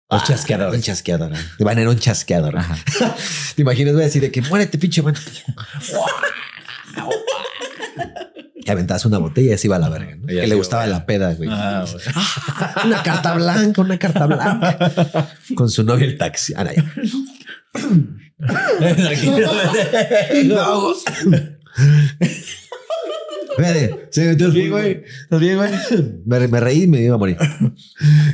Speaker 2: Ah, un chasqueador. Un chasqueador. Van era un chasqueador. *laughs* Te imaginas, güey, así de que muérete, pinche *laughs* Y aventabas una botella y así iba a la verga, ¿no? Que le gustaba la peda, güey. Ah, una carta blanca, una carta blanca. *laughs* Con su novio el taxi. Ah,
Speaker 3: no, *laughs*
Speaker 2: Espérate, güey. ¿Estás bien, güey? Me, me, reí y me iba a morir.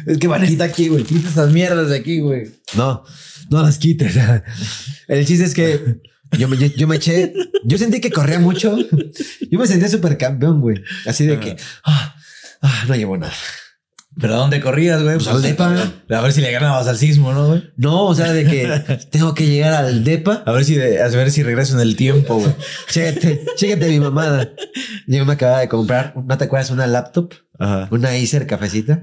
Speaker 2: Es que van aquí, güey. Quita esas mierdas de aquí, güey. No, no las quites. El chiste es que yo me, eché, yo sentí que corría mucho. Yo me sentía súper campeón, güey. Así de ah. que ah, ah, no llevo nada. ¿Pero dónde corrías, güey? Pues al pues, depa. A ver si le ganabas al sismo, ¿no, güey? No, o sea, de que *laughs* tengo que llegar al depa. A ver si, a ver si regreso en el tiempo, güey. *laughs* chécate, chécate mi mamada. Yo me acababa de comprar, ¿no te acuerdas? Una laptop, una Acer cafecita.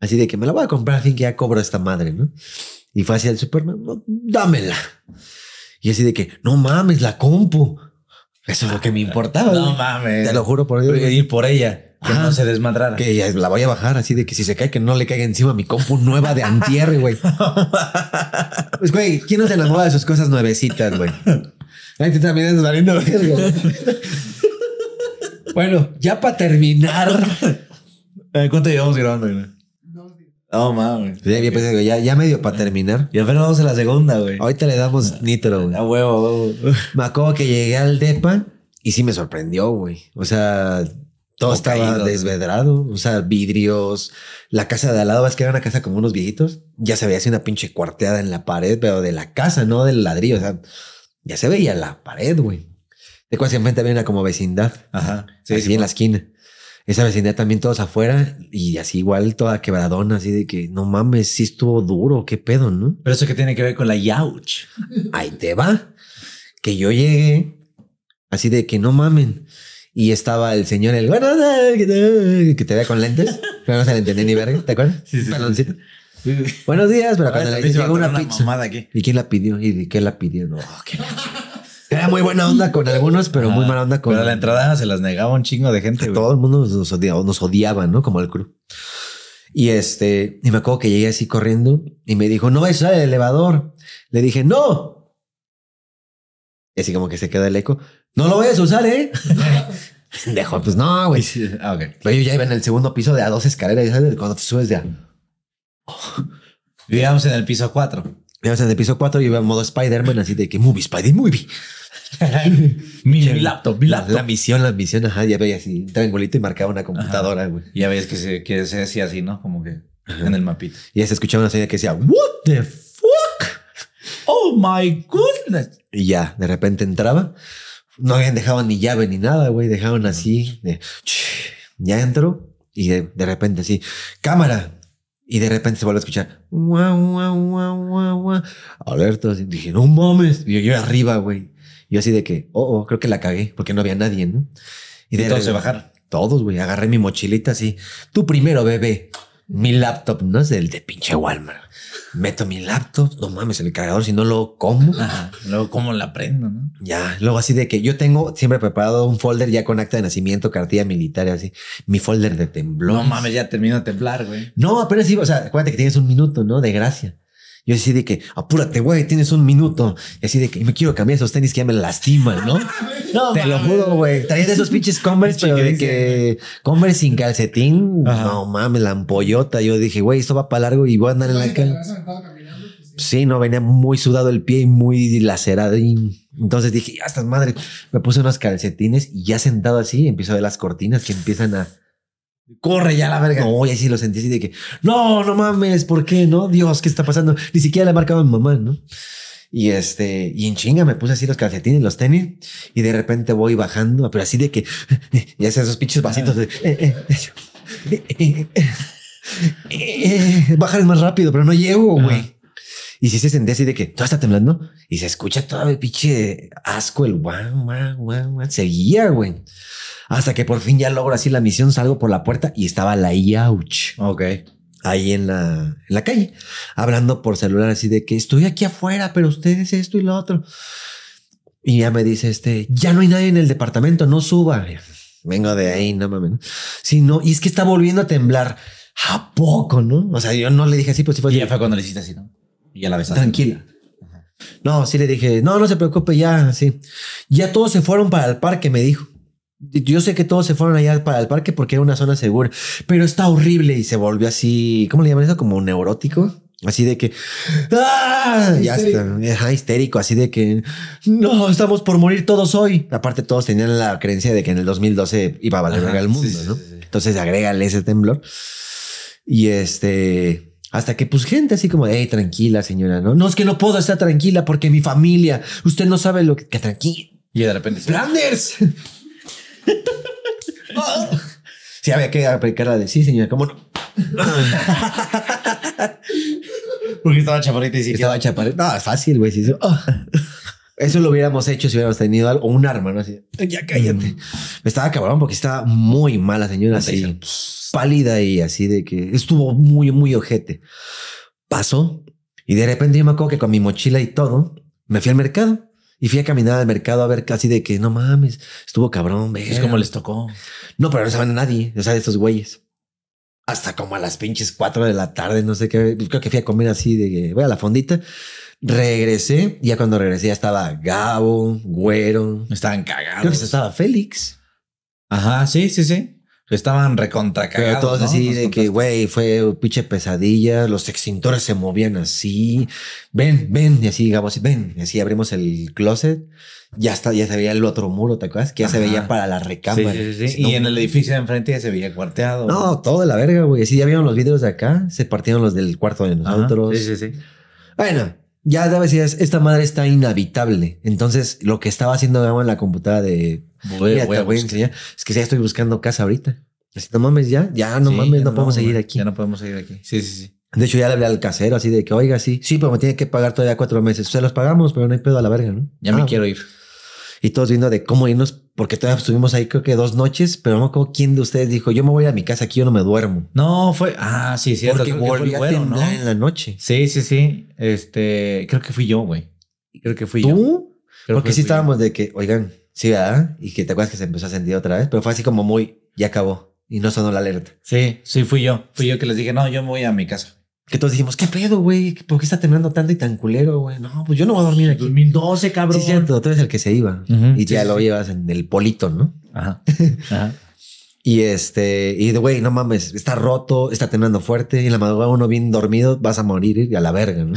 Speaker 2: Así de que me la voy a comprar a fin que ya cobro esta madre, ¿no? Y fue así al superman, dámela. Y así de que, no mames, la compu. Eso es lo que me importaba. No mames. Te lo juro por Dios. ir por ella. Que no se desmadrara. Que ya la voy a bajar así de que si se cae, que no le caiga encima mi compu nueva de antierre, güey. *laughs* pues, güey, ¿quién no se enamora de sus cosas nuevecitas, güey? Ay, tú también estás valiendo verga. bueno, ya para terminar. Eh, ¿Cuánto llevamos grabando, güey? No mames. Ya, ya, medio para terminar. Y apenas vamos a la segunda, güey. Ahorita le damos ah, nitro, güey. A huevo, huevo. *laughs* Me acuerdo que llegué al DEPA y sí me sorprendió, güey. O sea, todo estaba desvedrado. O sea, vidrios. La casa de al lado, es que era una casa como unos viejitos. Ya se veía así una pinche cuarteada en la pared, pero de la casa, no del ladrillo. O sea, ya se veía la pared, güey. De cual enfrente había una como vecindad. Ajá. Sí, en la esquina esa vecindad también todos afuera y así igual toda quebradona, así de que no mames, sí estuvo duro, qué pedo, ¿no? Pero eso que tiene que ver con la yauch. Ahí te va. Que yo llegué así de que no mamen. Y estaba el señor, el bueno, que te vea con lentes, pero no se le entendía ni verga, ¿te acuerdas? Sí, sí, Buenos días, pero cuando le llegó una pizza. ¿Y quién la pidió? ¿Y de qué la pidió? No, qué era muy buena onda con algunos, pero muy mala onda con. Pero la entrada se las negaba un chingo de gente. Todo el mundo nos odiaba, ¿no? Como el crew. Y este, y me acuerdo que llegué así corriendo y me dijo, no vais el elevador. Le dije, no. Y así como que se queda el eco. No lo voy a usar, ¿eh? *laughs* Dejo, pues no, güey. Ah, pero yo ya iba en el segundo piso de a dos escaleras, ¿sabes? Cuando te subes de a... Vivíamos en el piso cuatro. Vivíamos en el piso cuatro y iba en modo Spider-Man, así de que movie, Spidey, movie. *laughs* mi, laptop, La, misión, la misión, ajá, ya veía así, un triangulito y marcaba una computadora, güey. Ya veías que se, que se decía así, ¿no? Como que en el mapito. Y ya se escuchaba una señal que decía,
Speaker 1: ¿What the fuck? Oh my goodness.
Speaker 2: Y ya, de repente entraba. No habían dejado ni llave ni nada, güey. Dejaron así, ya entro. Y de, repente así, cámara, y de repente se vuelve a escuchar. "Wow, wow, dije, no mames. Y yo arriba, güey. Yo así de que, oh, oh, creo que la cagué porque no había nadie, ¿no? Y, de todos se bajaron. Todos, güey. Agarré mi mochilita así. tu primero, bebé. Mi laptop, no es el de pinche Walmart. Meto mi laptop, no mames, el cargador, si no lo como. luego, ¿cómo la prendo? No? Ya, luego así de que yo tengo siempre preparado un folder ya con acta de nacimiento, cartilla militar y así. Mi folder de temblor. No mames, ya termino de temblar, güey. No, pero sí, o sea, acuérdate que tienes un minuto, ¿no? De gracia. Yo así que, apúrate, güey, tienes un minuto. Y así de que, me quiero cambiar esos tenis que ya me lastiman, ¿no? *laughs* no Te lo juro, güey. traía de esos pinches Converse, pero de que Converse sin calcetín, no mames, la ampollota. Yo dije, güey, esto va para largo y voy a andar en la calle. Pues sí, no, venía muy sudado el pie y muy lacerado. entonces dije, ya estás madre, me puse unos calcetines y ya sentado así, empiezo a ver las cortinas que empiezan a corre ya la verga. No, y lo sentí así de que, no, no mames, ¿por qué? No, Dios, ¿qué está pasando? Ni siquiera le marcaba a mamá, ¿no? Y este, y en chinga me puse así los calcetines, los tenis, y de repente voy bajando, pero así de que, *laughs* ya sé, esos pinches vasitos de... Eh, eh, eh, *laughs* bajar es más rápido, pero no llevo, güey. Y si se sentía así de que todo está temblando y se escucha todo el pinche asco, el guau, guau, guau, guau. Seguía, güey. Hasta que por fin ya logro así la misión, salgo por la puerta y estaba la Yauch. Ok. Ahí en la, la calle, hablando por celular así de que estoy aquí afuera, pero ustedes esto y lo otro. Y ya me dice este, ya no hay nadie en el departamento, no suba. Vengo de ahí, no mames. si no, y es que está volviendo a temblar. ¿A poco, no? O sea, yo no le dije así, pues si fue... ya fue cuando le hiciste así, ¿no? Y ya la besaste. Tranquila. No, sí le dije, no, no se preocupe, ya, sí. Ya todos se fueron para el parque, me dijo. Yo sé que todos se fueron allá para el parque porque era una zona segura, pero está horrible y se volvió así, ¿cómo le llaman eso? Como neurótico. Así de que, ¡ah! Ya está, histérico, así de que, no, estamos por morir todos hoy. Aparte, todos tenían la creencia de que en el 2012 iba a valer el mundo, ¿no? Entonces, agrégale ese temblor. Y este, hasta que, pues, gente así como, hey, tranquila, señora, ¿no? No, es que no puedo estar tranquila porque mi familia, usted no sabe lo que, que tranquila. Y de repente, ¡Flanders! sí, había que aplicarla de sí, señora, ¿cómo no? Porque estaba chaparrita y sí. Estaba chaparrita. No, fácil, güey. Ah. eso, lo hubiéramos hecho si hubiéramos tenido algo, un arma, ¿no? Así, ya cállate. Mm". Me Estaba cabrón porque estaba muy mala, señora. Así, pálida y así de que estuvo muy, muy ojete. Pasó y de repente yo me acuerdo que con mi mochila y todo me fui al mercado. Y fui a caminar al mercado a ver casi de que no mames, estuvo cabrón. Es como les tocó. No, pero no saben a nadie, o sea, de estos güeyes. Hasta como a las pinches cuatro de la tarde, no sé qué. Creo que fui a comer así de voy a la fondita. Regresé, y ya cuando regresé ya estaba Gabo, Güero. Estaban cagados. Creo que estaba Félix. Ajá, sí, sí, sí. Estaban recontracagados. todos así de que, güey, fue pinche pesadilla. Los extintores se movían así. Ven, ven. Y así, digamos, ven. Y así abrimos el closet. Ya está, ya se veía el otro muro, ¿te acuerdas? Que ya se veía para la recámara. y en el edificio de enfrente ya se veía cuarteado. No, todo de la verga, güey. Así ya vieron los vídeos de acá. Se partieron los del cuarto de nosotros. Sí, sí, sí. Bueno, ya decías, esta madre está inhabitable. Entonces, lo que estaba haciendo en la computadora de... Voy, es que ya estoy buscando casa ahorita. Así, no mames, ya, ya, no mames, no, podemos seguir aquí. Ya no podemos seguir aquí. Sí, sí, sí. De hecho, ya le hablé al casero así de que, oiga, sí, sí, pero me tiene que pagar todavía cuatro meses. Se los pagamos, pero no hay pedo a la verga, ¿no? Ya me ah, quiero ir y todos viendo de cómo irnos, porque todavía estuvimos ahí creo que dos noches, pero no me acuerdo quién de ustedes dijo, yo me voy a mi casa, aquí yo no me duermo. No, fue, ah, sí, sí. Porque volví a en la noche. Sí, sí, sí. Este, creo que fui yo, güey. Creo que fui ¿Tú? yo. ¿Tú? Porque sí estábamos de que, oigan, sí, ¿verdad? Y que te acuerdas que se empezó a sentir otra vez, pero fue así como muy, ya acabó. Y no sonó la alerta. Sí, sí, fui yo. Fui yo que les dije, no, yo me voy a mi casa. Que todos dijimos, ¿qué pedo, güey? ¿Por qué está temblando tanto y tan culero, güey? No, pues yo no voy a dormir aquí. 2012, cabrón. Sí, cierto, tú eres el que se iba. y ya lo llevas en el polito, ¿no? *laughs* Ajá. y este, y de güey, no mames, está roto, está temblando fuerte. Y en la madrugada uno bien dormido, vas a morir y a la verga, ¿no?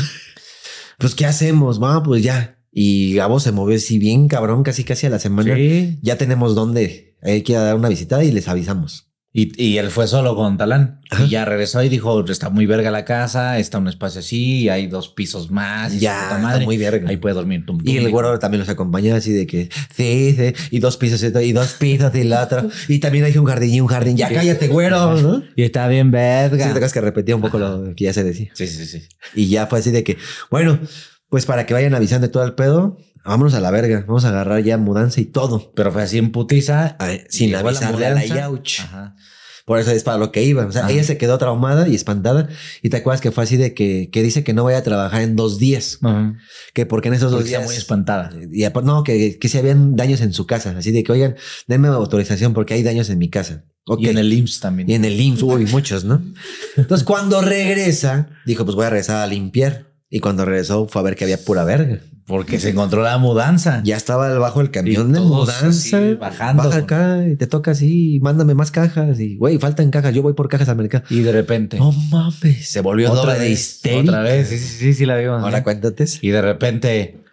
Speaker 2: pues, ¿qué hacemos? va pues ya. Y Gabo se movió así bien cabrón, casi casi a la semana. Ya tenemos dónde. Hay que dar una visita y les avisamos. Y, él fue solo con Talán. Y ya regresó y dijo, está muy verga la casa, está un espacio así, y hay dos pisos más. ya, muy verga. Ahí puede dormir. y el güero también los acompañó así de que, sí, sí, y dos pisos, y dos pisos, y la otra. Y también hay un jardín y un jardín. Ya cállate, güero. Y está bien verga. Sí, que repetía un poco lo que ya se decía. Sí, sí, sí. Y ya fue así de que, bueno, pues para que vayan avisando de todo el pedo, vámonos a la verga, vamos a agarrar ya mudanza y todo. Pero fue así en putiza, sin la Por eso es para lo que iba. O sea, ella se quedó traumada y espantada. Y te acuerdas que fue así de que, que dice que no vaya a trabajar en dos días. Que porque en esos dos días. muy espantada. Y no, que, que si habían daños en su casa. Así de que, oigan, denme autorización porque hay daños en mi casa. Y en el IMSS también. Y en el IMSS, y muchos, ¿no? Entonces, cuando regresa, dijo, pues voy a regresar a limpiar. Y cuando regresó fue a ver que había pura verga. Porque se encontró la mudanza. Ya estaba debajo del camión de mudanza. bajando. Baja acá y te toca así, mándame más cajas. Y güey, faltan cajas, yo voy por cajas americanas. Y de repente. No mames. Se volvió otra de Otra vez, sí, sí, sí, sí la vimos. Ahora ¿eh? cuéntate. Y de repente.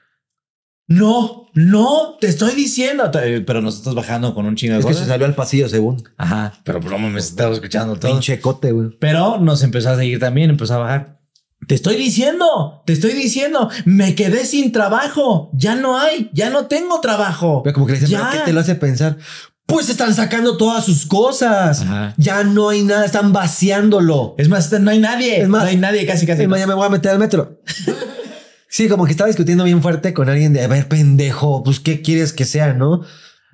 Speaker 2: No, no, te estoy diciendo. Pero nosotros bajando con un chingo de Es que se salió al pasillo, según. Ajá, pero no me estaba escuchando todo. Pinche cote, güey. Pero nos empezó a seguir también, empezó a bajar. Te estoy diciendo, te estoy diciendo, me quedé sin trabajo, ya no hay, ya no tengo trabajo. Pero como que le dices: ¿qué te lo hace pensar? Pues están sacando todas sus cosas. Ya no hay nada, están vaciándolo. Es más, no hay nadie. Es más, no hay nadie casi casi. Es más, ya me voy a meter al metro. *laughs* sí, como que estaba discutiendo bien fuerte con alguien de, a ver, pendejo, pues qué quieres que sea, ¿no?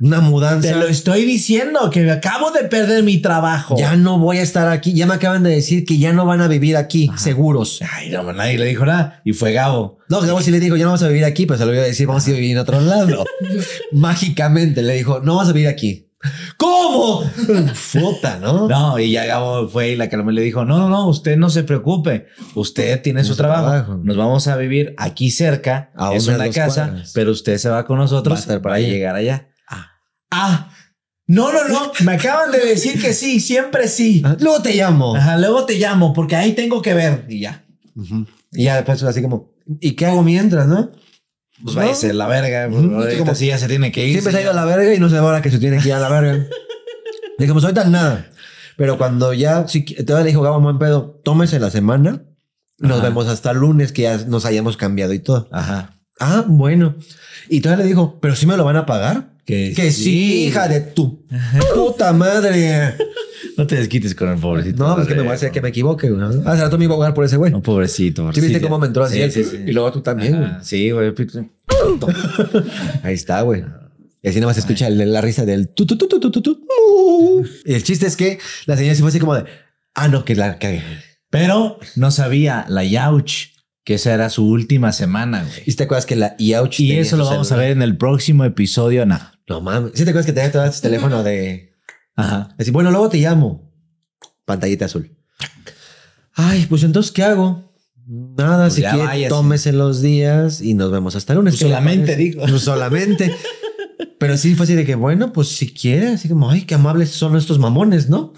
Speaker 2: una mudanza. Te lo estoy diciendo, que acabo de perder mi trabajo. Ya no voy a estar aquí. Ya me acaban de decir que ya no van a vivir aquí, seguros. Ay, no, nadie le dijo nada. Y fue Gabo. No, Gabo sí le dijo, ya no vas a vivir aquí, pero se lo voy a decir, vamos a vivir en otro lado. *laughs* Mágicamente le dijo, no vas a vivir aquí. ¿Cómo? Puta, ¿no? No, y ya Gabo fue y la Carmen le dijo, no, no, no, usted no se preocupe, usted tiene su trabajo. nos vamos a vivir aquí cerca, a es una casa, pero usted se va con nosotros para llegar allá. Ah, no, no, no, me acaban de decir que sí, siempre sí. Luego te llamo. Ajá, luego te llamo porque ahí tengo que ver y ya. Y ya después así como, ¿y qué hago mientras, no? Pues va irse a la verga. Pues, sí, ya se tiene que ir. Siempre se ha ido a la verga y no se ahora que se tiene que ir a la
Speaker 1: verga. *laughs*
Speaker 2: Dijimos, pues, ahorita nada. Pero cuando ya, si, todavía le dijo, Gabo, buen pedo, tómese la semana. Nos vemos hasta el lunes que ya nos hayamos cambiado y todo. Ajá. Ah, bueno. Y todavía le dijo, pero si sí me lo van a pagar. Que, sí. hija de tu puta madre. *laughs* No te desquites con el pobrecito. No, es que me voy a hacer que me equivoque. ¿no? Hace rato me iba a jugar por ese güey. No, pobrecito. ¿Sí viste cómo me entró así? sí, Y luego tú también. güey. sí, güey. *laughs* Ahí está, güey. Y así nomás se escucha la, risa del tu, tu, tu, tu, tu, Y el chiste es que la señora se fue así como de, ah, no, que la cagué. Pero no sabía la yauch que esa era su última semana, güey. ¿Y te acuerdas que la Y eso lo vamos a ver en el próximo episodio, Ana. No mames. ¿Sí te acuerdas que tenías todo tu este teléfono de. Ajá. Decir, bueno, luego te llamo. Pantallita azul. Ay, pues entonces, ¿qué hago? Nada, pues si quieres tomes tómese los días y nos vemos hasta el lunes. Pues solamente, digo. Pues solamente. Pero sí fue así de que, bueno, pues si quieres así como, ay, qué amables son estos mamones, ¿no?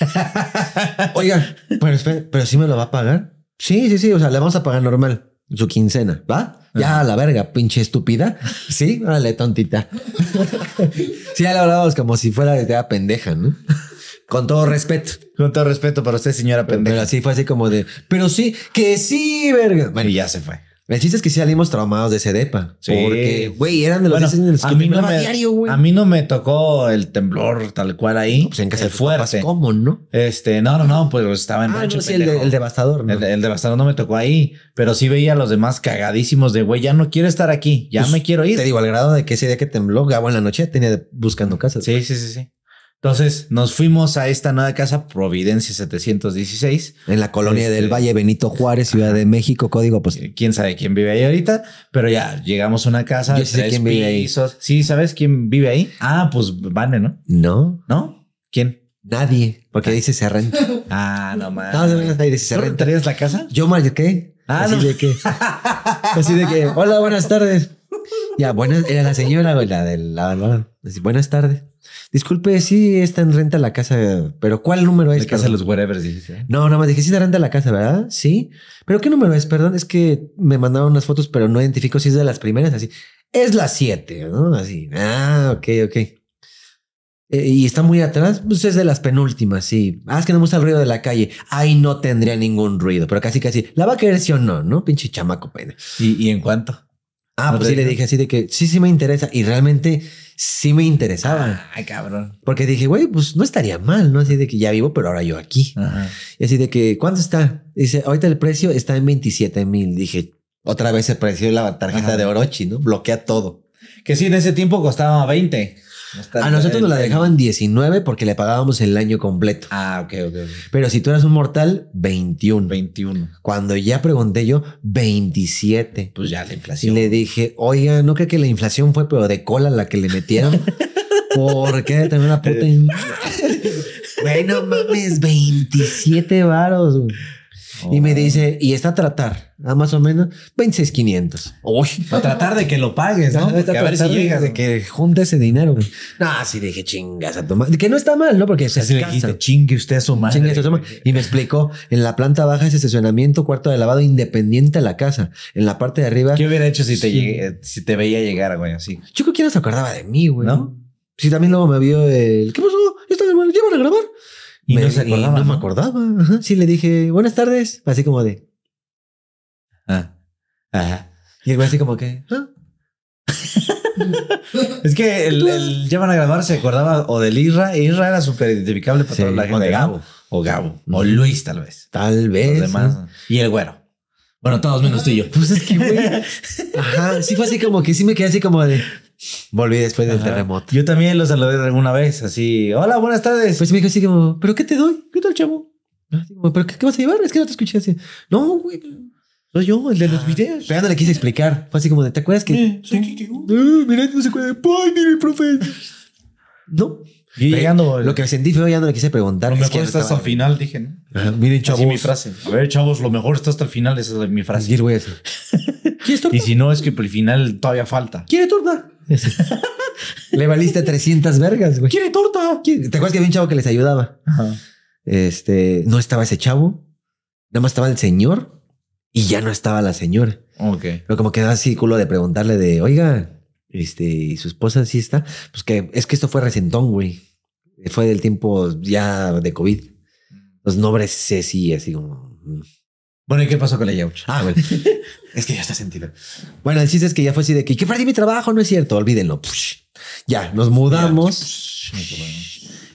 Speaker 2: *laughs* Oiga, pero, pero sí me lo va a pagar. Sí, sí, sí. O sea, le vamos a pagar normal. Su quincena, ¿va? Ya, a la verga, pinche estúpida. Sí, órale, tontita. *laughs* sí, ya la hablábamos como si fuera de pendeja, ¿no? Con todo respeto. Con todo respeto para usted, señora pendeja. Pero, así fue así como de, pero sí, que sí, verga. Bueno, y ya se fue. Me chiste que sí salimos traumados de ese depa. Sí. Porque, güey, eran de los, en los que a mí no diario, güey. A mí no me tocó el temblor tal cual ahí. pues en que se fuerte. ¿Cómo, no? Este, no, no, no, pues, pues estaba en ah, el, devastador. ¿no? El, devastador no me tocó ahí, pero sí veía a los demás cagadísimos de, güey, ya no quiero estar aquí, ya pues, me quiero ir. Te digo, al grado de que ese día que tembló, Gabo en la noche tenía buscando casa. Sí, sí, sí, sí. Entonces nos fuimos a esta nueva casa, Providencia 716. En la colonia del este, Valle Benito Juárez, Ciudad de México, código pues. Eh, quién sabe quién vive ahí ahorita, pero ya llegamos a una casa. quién vive ahí. Sí, ¿sabes quién vive ahí? Ah, pues Vane, ¿no? No. ¿No? ¿Quién? Nadie, porque ah. dice se renta. ah, no mames. No, no, dice se la casa? Yo ¿qué? Ah, así de que. así de que, *laughs* hola, buenas tardes. Ya, era la señora, la del la, buenas tardes. Disculpe, sí está en renta la casa, pero ¿cuál número es? La casa de los whatever, No, nada más dije, sí está renta la casa, ¿verdad? Sí. ¿Pero qué número es? Perdón, es que me mandaron unas fotos, pero no identifico si es de las primeras, así. Es la siete, ¿no? Así. Ah, ok, ok. Eh, y está muy atrás, pues es de las penúltimas, sí. Ah, es que no me gusta el ruido de la calle. Ahí no tendría ningún ruido, pero casi, casi. ¿La va a querer sí o no, no? Pinche chamaco, pena. ¿Y, y en cuánto?
Speaker 1: Ah, pues sí, le dije
Speaker 2: así de que sí, sí me interesa. Y realmente sí me interesaba. Ay, cabrón. Porque dije, güey, pues no estaría mal, ¿no? Así de que ya vivo, pero ahora yo aquí. Y así de que, ¿cuánto está? Dice, ahorita el precio está en 27 mil. Dije, otra vez el precio de la tarjeta de Orochi, ¿no? Bloquea todo. Que sí, en ese tiempo costaba 20 a nosotros nos la dejaban 19 porque le pagábamos el año completo. Ah, ok, ok. Pero si tú eras un mortal, 21. 21. Cuando ya pregunté yo, 27. Pues ya la inflación. Y le dije, oiga, no creo que la inflación fue, pero de cola la que le metieron. *laughs* Porque qué tener una puta? bueno, *laughs* mames, 27 varos. Y me oh. dice, ¿y está a tratar? A más o menos 26,500. Uy, a tratar de que lo pagues, ¿no? a, ver si De que junte ese dinero, güey. No, sí dije, chingas a tomar. Que no está mal, ¿no? Porque se Así le chingue usted a su madre. Y me explicó, en la planta baja es estacionamiento, cuarto de lavado independiente a la casa. En la parte de arriba. ¿Qué hubiera hecho si te, si te veía llegar, güey? Así. Yo creo que no se acordaba de mí, güey. ¿No? Sí, también luego me vio el. ¿Qué pasó? ¿Están está, ¿Llevan a grabar. Y, no, se acordaba, no, me acordaba. Sí, le dije, buenas tardes. Así como de. Ah, y el güey así como que. Ah". *laughs* es que el, van a grabar se acordaba o del Irra. E Irra era súper identificable para todo toda la O de Gabo. O Gabo. O Luis, tal vez. Tal vez. Y el güero. Bueno, todos menos tú y yo. *laughs* Pues es que, güey. Ajá. Sí fue así como que sí me quedé así como de. Volví después del terremoto. Yo también lo saludé alguna vez, así, hola, buenas tardes. Pues me dijo así como, ¿pero qué te doy? ¿Qué tal, chavo? ¿pero qué, vas a llevar? Es que no te escuché así. No, güey, soy yo, el de los ah, videos. Pero ya no le quise explicar. Fue así como, de, ¿te acuerdas que...? Eh,
Speaker 1: mira, no se acuerda. ¡Ay, mira el profe!
Speaker 2: no. Y lo que sentí fue, ya no le quise preguntar. Lo mejor está hasta el
Speaker 1: final, dije. ¿no?
Speaker 2: chavos. mi frase. A ver, chavos, lo mejor está hasta el final. Esa es mi frase. *laughs* Y si no, es que por el final todavía falta.
Speaker 1: ¿Quiere torta? *laughs*
Speaker 2: le valiste 300 vergas, güey. ¿Quiere torta? ¿Te acuerdas que había un chavo que les ayudaba? Este, no estaba ese chavo. Nada más estaba el señor y ya no estaba la señora. Ok. Pero como quedaba así culo de preguntarle de, oiga, este, y su esposa sí está, pues que es que esto fue recentón, güey. Fue del tiempo ya de COVID. Los nombres se sí, así como. Mm. Bueno, ¿y qué pasó con la Yauch? Ah, güey. *laughs* es que ya está sentido. Bueno, el es que ya fue así de que, que perdí mi trabajo, no es cierto, olvídenlo. Ya, nos mudamos.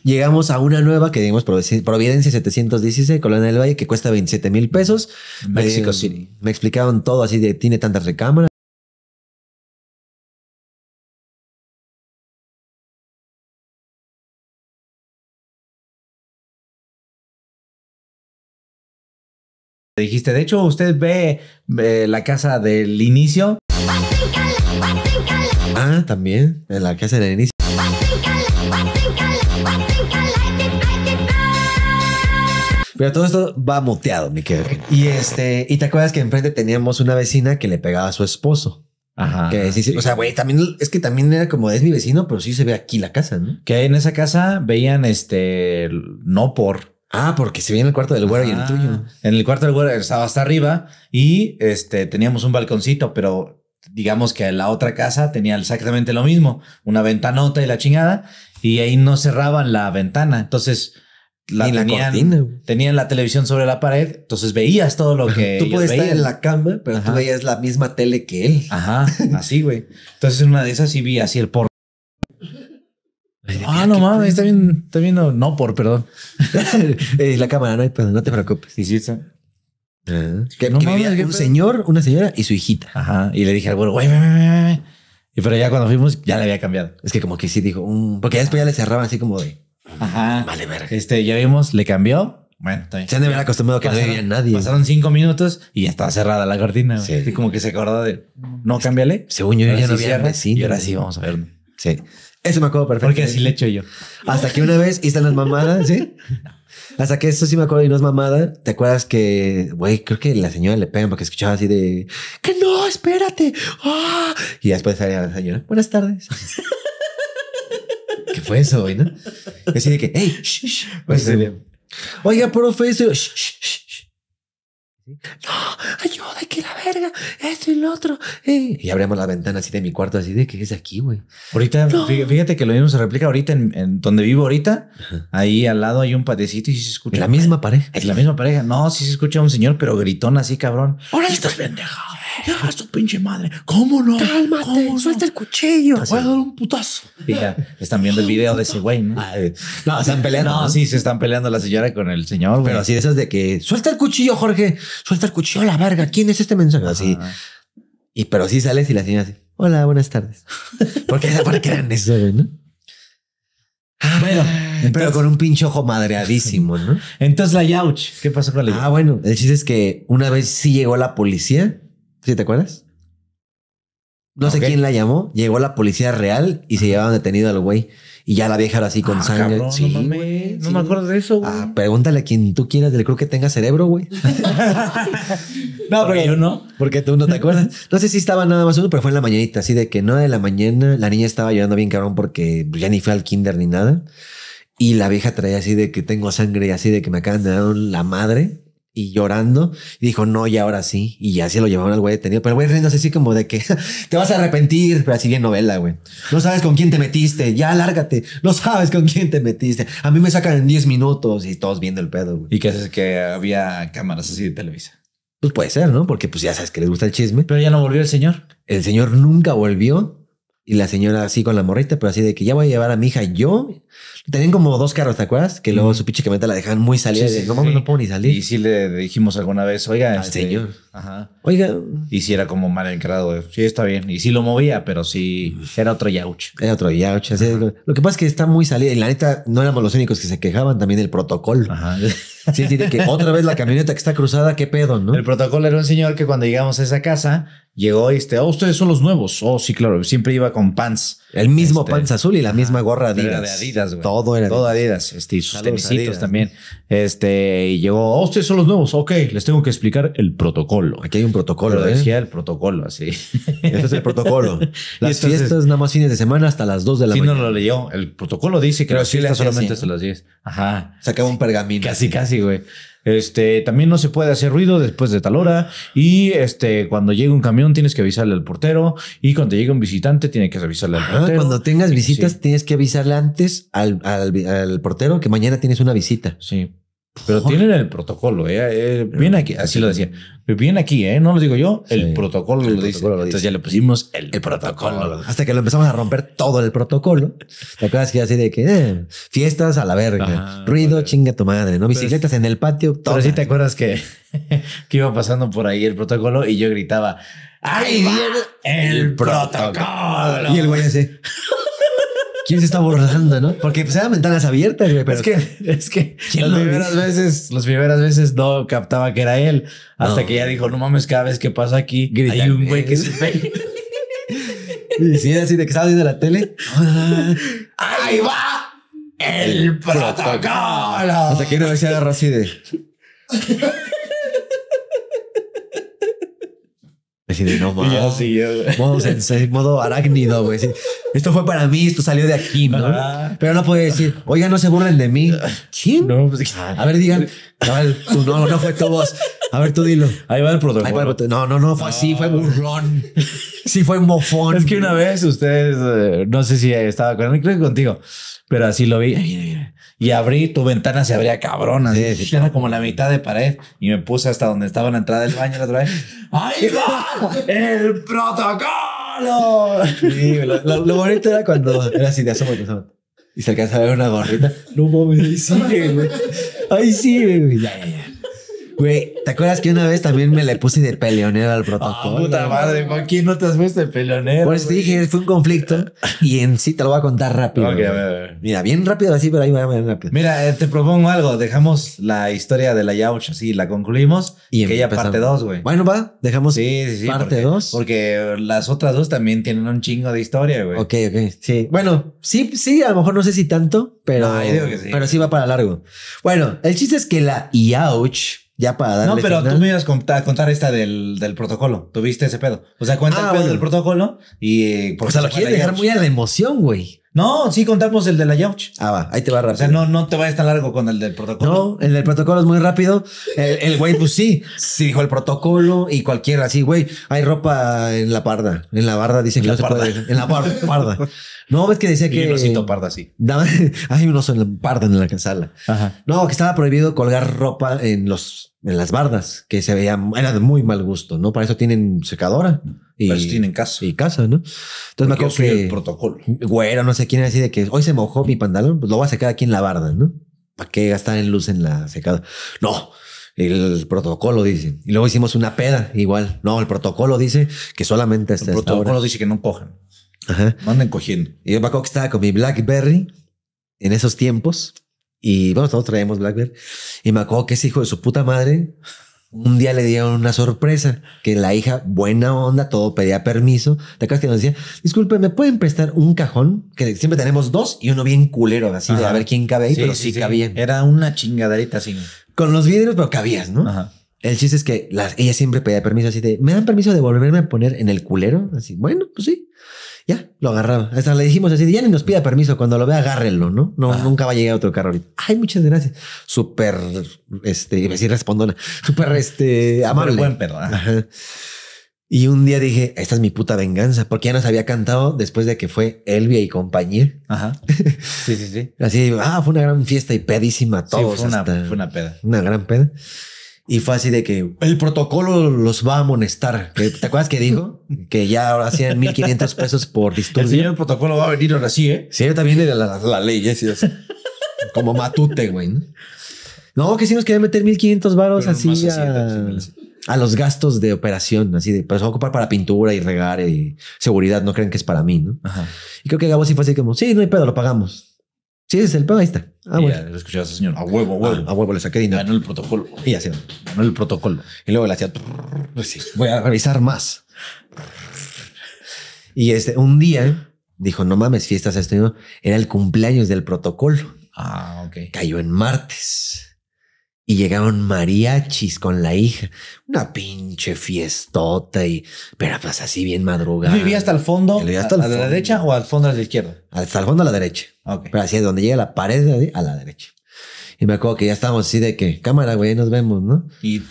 Speaker 2: Llegamos a una nueva que digamos Providencia 716, Colonia del Valle, que cuesta 27 mil pesos. México eh, City. Me explicaron todo así de, tiene tantas recámaras. dijiste, de hecho, usted ve eh, la casa del inicio. Ah, también, en la casa del inicio. Pero todo esto va muteado, mi querido. Y este, y te acuerdas que enfrente teníamos una vecina que le pegaba a su esposo. Ajá. O sea, güey, también es que también era como es mi vecino, pero sí se ve aquí la casa, ¿no? Que en esa casa veían este no por Ah, porque se veía en el cuarto del güero y el ah. tuyo. En el cuarto del güero estaba hasta arriba y este, teníamos un balconcito, pero digamos que la otra casa tenía exactamente lo mismo, una ventanota y la chingada, y ahí no cerraban la ventana. Entonces, la, tenían, la televisión sobre la pared, entonces veías todo lo que. *laughs* tú puedes estar en la cama, pero tú veías la misma tele que él. Ajá, así, güey. Entonces, en una de esas sí vi así el porno Ah, no mames, está bien, está bien, no, por, perdón. *laughs* Eh, la cámara, no no te preocupes. ¿Y si está? Ah. que, no que un señor, una señora y su hijita. Ajá. Y le dije al güey, güey, güey, Y pero ya cuando fuimos, ya le había cambiado. Es que como que sí dijo, mm", porque después ya le cerraban así como Ajá. Vale, verga. Este, ya vimos, le cambió. Bueno, está bien. Se han de haber acostumbrado que no había nadie. Pasaron cinco minutos y ya estaba cerrada la cortina. Sí. como que se acordó de no, cámbiale. Según yo, ya no había sí, Y ahora sí, vamos a verlo. Sí. Eso me acuerdo perfecto. Porque así le echo yo. Hasta que una vez hice las mamadas, ¿sí? *laughs* Hasta que eso sí me acuerdo y no es mamada. ¿Te acuerdas que, güey, creo que la señora le pega porque escuchaba así de que no, espérate. ¡Ah! Y después salía la señora, buenas tardes. ¿Qué fue eso, hoy no? Así de que, hey, shh, shh. Pues, Oiga, profe, eso, shh, shh. No, ayuda, que la verga, esto y lo otro. Y abrimos la ventana así de mi cuarto, así de que es aquí, güey. Ahorita, fíjate que lo mismo se replica ahorita en, donde vivo ahorita. Ahí al lado hay un padecito y se escucha. La misma pareja. Es la misma pareja. No, sí se escucha un señor, pero gritón así, cabrón.
Speaker 1: Ahora estás pendejo. ¡Ya, su pinche madre! ¿Cómo no? ¡Cálmate! ¡Suelta el cuchillo! voy a dar un putazo!
Speaker 2: Fija, están viendo el video de ese güey, ¿no? están peleando. No, sí, se están peleando la señora con el señor, Pero así de esas de que... ¡Suelta el cuchillo, Jorge! ¡Suelta el cuchillo a la verga! ¿Quién es este mensaje? Así. Y pero sí sales y la señora así... Hola, buenas tardes. *laughs* Porque ¿Por qué eran eso, no? Ah, bueno, ah, pero con un pinche ojo madreadísimo, ¿no? Entonces la Yauch, ¿qué pasó con la Yauch? Ah, bueno, el chiste es que una vez sí llegó la policía ¿Sí te acuerdas? No sé quién la llamó. Llegó la policía real y se llevaban detenido al güey. Y ya la vieja era así con ah, sangre. no, me acuerdo de eso, ah, güey. pregúntale a quien tú quieras le creo que tenga cerebro, güey. *laughs* no, porque yo no. Porque tú no te acuerdas. No sé si estaba nada más uno, pero fue en la mañanita, así de que no de la mañana la niña estaba llorando bien cabrón porque ya ni fue al kinder ni nada. Y la vieja traía así de que tengo sangre, y así de que me acaban de dar la madre y llorando. Y dijo, no, y ahora sí. Y ya se lo llevaron al güey detenido. Pero güey, no así como de que *laughs* te vas a arrepentir. Pero así bien novela, güey. No sabes con quién te metiste. Ya lárgate. No sabes con quién te metiste. A mí me sacan en 10 minutos y todos viendo el pedo, güey. ¿Y que haces? Que había cámaras así de Televisa. Pues puede ser, ¿no? Porque pues ya sabes que les gusta el chisme. Pero ya no volvió el señor. El señor nunca volvió. Y la señora así con la morrita, pero así de que ya voy a llevar a mi hija yo. Tenían como dos carros, ¿te acuerdas? Que luego su pinche camioneta la dejaban muy salida. no puedo ni salir. Y si le dijimos alguna vez, oiga. Este, señor. Ajá. Oiga. Y si era como mal encarado. Sí, está bien. Y sí lo movía, pero sí era otro yauch. Era otro yauch. lo que pasa es que está muy salida. Y la neta, no éramos los únicos que se quejaban también el protocolo. Sí, sí, de que otra vez la camioneta que está cruzada, qué pedo, ¿no? El protocolo era un señor que cuando llegamos a esa casa llegó este, oh, ustedes son los nuevos. Oh, sí, claro, siempre iba con pants. El mismo este, pants azul y la misma gorra Adidas. de Adidas, Todo era Todo Adidas. Este, y sus tenisitos también. Este, y llegó, oh, ustedes son los nuevos. Ok, les tengo que explicar el protocolo. Aquí hay un protocolo, Decía ¿eh? el protocolo, así. Este es el protocolo. *laughs* Las fiestas nada más fines de semana hasta las 2 de la mañana. no lo leyó. El protocolo dice que las fiestas solamente hasta las 10. Ajá. Sacaba un pergamino. Casi, casi, güey. Este, también no se puede hacer ruido después de tal hora. Y este, cuando llegue un camión tienes que avisarle al portero. Y cuando llega llegue un visitante tienes que avisarle al ah, portero. cuando tengas visitas tienes que avisarle antes al, al portero que mañana tienes una visita. Sí. Pero tienen el protocolo, ¿eh? eh aquí, así lo decía. Bien aquí, ¿eh? No lo digo yo, el protocolo lo dice. Entonces ya le pusimos el, protocolo. Hasta que lo empezamos a romper todo el protocolo. ¿Te acuerdas que así de que eh, fiestas a la verga, ruido, chinga tu madre, ¿no? Bicicletas en el patio. Pero sí te acuerdas *laughs* que, iba pasando por ahí el protocolo y yo gritaba, ay viene el protocolo! Y el güey así... ¿Quién se está borrando, no? Porque se pues, eran ventanas abiertas, güey. Pero es que, pues, es que las primeras veces, las primeras veces no captaba que era él. Hasta que ya dijo, no mames, cada vez que pasa aquí hay un güey que eh". se ve. *laughs* y si así de que estaba viendo la tele. *laughs*
Speaker 3: ¡Ahí va!
Speaker 2: ¡El protocolo! Hasta que una vez se agarra así de... *laughs* Así de no más. *laughs* Sí, modo sensei, modo arácnido, güey. Esto fue para mí, esto salió de aquí, ¿no? Pero no puede decir, oigan, no se burlen de mí. ¿Quién? No, pues, a ver, digan, no, no fue tu voz. A ver, tú dilo. Ahí va el protocolo. no, no, no, fue así, fue burrón, *laughs* Sí, fue mofón. Es que una vez ustedes, eh, no sé si estaba con, creo que contigo, pero así lo vi. Ahí viene, y abrí, tu ventana se abría cabrona. así era como la mitad de pared y me puse hasta donde estaba la entrada del baño la otra vez.
Speaker 1: *laughs* ¡Ahí va! ¡El protocolo! lo, bonito era
Speaker 2: cuando era así de se Y se alcanza a ver una gorrita.
Speaker 1: No mames, ahí sigue, güey.
Speaker 2: Ahí sigue, güey. ya, ya. Güey, ¿te acuerdas que una vez también me le puse de peleonero al ah, protocolo? puta madre, quién no te has puesto de peleonero? Por eso dije, fue un conflicto y en sí te lo voy a contar rápido. a ver, Mira, bien rápido así, pero ahí va bien rápido. Mira, eh, te propongo algo. Dejamos la historia de la Yauch así, la concluimos y que ella parte dos, güey. Bueno, va, dejamos sí, parte dos. Porque, las otras dos también tienen un chingo de historia, güey. Ok, ok, sí. Bueno, sí, sí, a lo mejor no sé si tanto, pero, pero sí va para largo. Bueno, el chiste es que la Yauch ya para darle. No, pero tú me ibas a contar, esta del, protocolo. Tuviste ese pedo. O sea, cuenta ah, el pedo del protocolo y. Eh, por o lo quieres dejar muy a la emoción, güey. No, sí contamos el de la Yauch. Ah, va, ahí te va rápido. O sea, no, no te vayas tan largo con el del protocolo. No, el del protocolo es muy rápido. El güey, pues sí, sí dijo el protocolo y cualquiera así, güey, hay ropa en la parda. En la barda dicen que En la parda. No, ves que decía que. Hay unos osito así. *laughs* hay un en la, en la sala. No, que estaba prohibido colgar ropa en los en las bardas, que se veía, era de muy mal gusto, ¿no? Para eso tienen secadora. Y, tienen casa. Y casa, ¿no? Entonces me acuerdo que. El protocolo. Güero, no sé quién era así de que hoy se mojó mi pantalón, pues lo voy a secar aquí en la barda, ¿no? ¿Para qué gastar en luz en la secada No el protocolo dice. Y luego hicimos una peda igual. No, el protocolo dice que solamente hasta El protocolo dice que no cojan. Ajá. Manden cogiendo. Y yo me que estaba con mi Blackberry en esos tiempos. Y bueno, todos traemos Blackberry. Y me acuerdo que ese hijo de su puta madre, un día le dieron una sorpresa, que la hija, buena onda, todo pedía permiso. ¿Te acuerdas que nos decía, disculpe, ¿me pueden prestar un cajón? Que siempre tenemos dos y uno bien culero, así de a ver quién cabe ahí, pero sí, cabía. Era una chingaderita así. Con los vidrios, pero cabías, ¿no? El chiste es que ella siempre pedía permiso así de, ¿me dan permiso de volverme a poner en el culero? Así, bueno, pues sí. Ya, lo agarraba. Hasta le dijimos así, ya ni nos pida permiso, cuando lo vea agárrenlo, ¿no? No, ah. nunca va a llegar otro carro ahorita. Ay, muchas gracias. Súper, este, y decir respondona, súper, este, amable. buen perro. Ah. Y un día dije, esta es mi puta venganza, porque ya nos había cantado después de que fue Elvia y compañía. Ajá. *laughs* Sí, sí, sí. Así, ah, fue una gran fiesta y pedísima todos. fue, una, fue una peda. Una gran peda. Y fue así de que el protocolo los va a amonestar. ¿Te acuerdas que dijo? *laughs* Que ya ahora hacían 1500 pesos por disturbio. El protocolo va a venir ahora sí, ¿eh? Sí, también era la, la, ley, *laughs* como matute, güey. ¿no? que si nos querían meter 1500 varos así a, los gastos de operación, así de, para pues, ocupar para pintura y regar y seguridad, no creen que es para mí, ¿no? Ajá. Y creo que Gabo sí fue así como, sí, no hay pedo, lo pagamos. Sí, ese es el pago, ahí está. Ah, bueno. Ya, lo escuchaba ese señor. A huevo, a huevo. Ah, a huevo, le saqué dinero. Ganó el protocolo. Y así, ganó el protocolo. Y luego le hacía, pues sí, voy a revisar más. Y este, un día dijo, no mames, fiestas, esto. Era el cumpleaños del protocolo. Ah, ok. Cayó en martes y llegaron mariachis con la hija. Una pinche fiestota y, pero pues así bien madrugada. ¿Vivía hasta el fondo? Vivía hasta la derecha o al fondo a la izquierda? Hasta el fondo a la derecha. Pero así es donde llega la pared, a la derecha. Y me acuerdo que ya estábamos así de que, cámara, güey, nos vemos, ¿no? Y...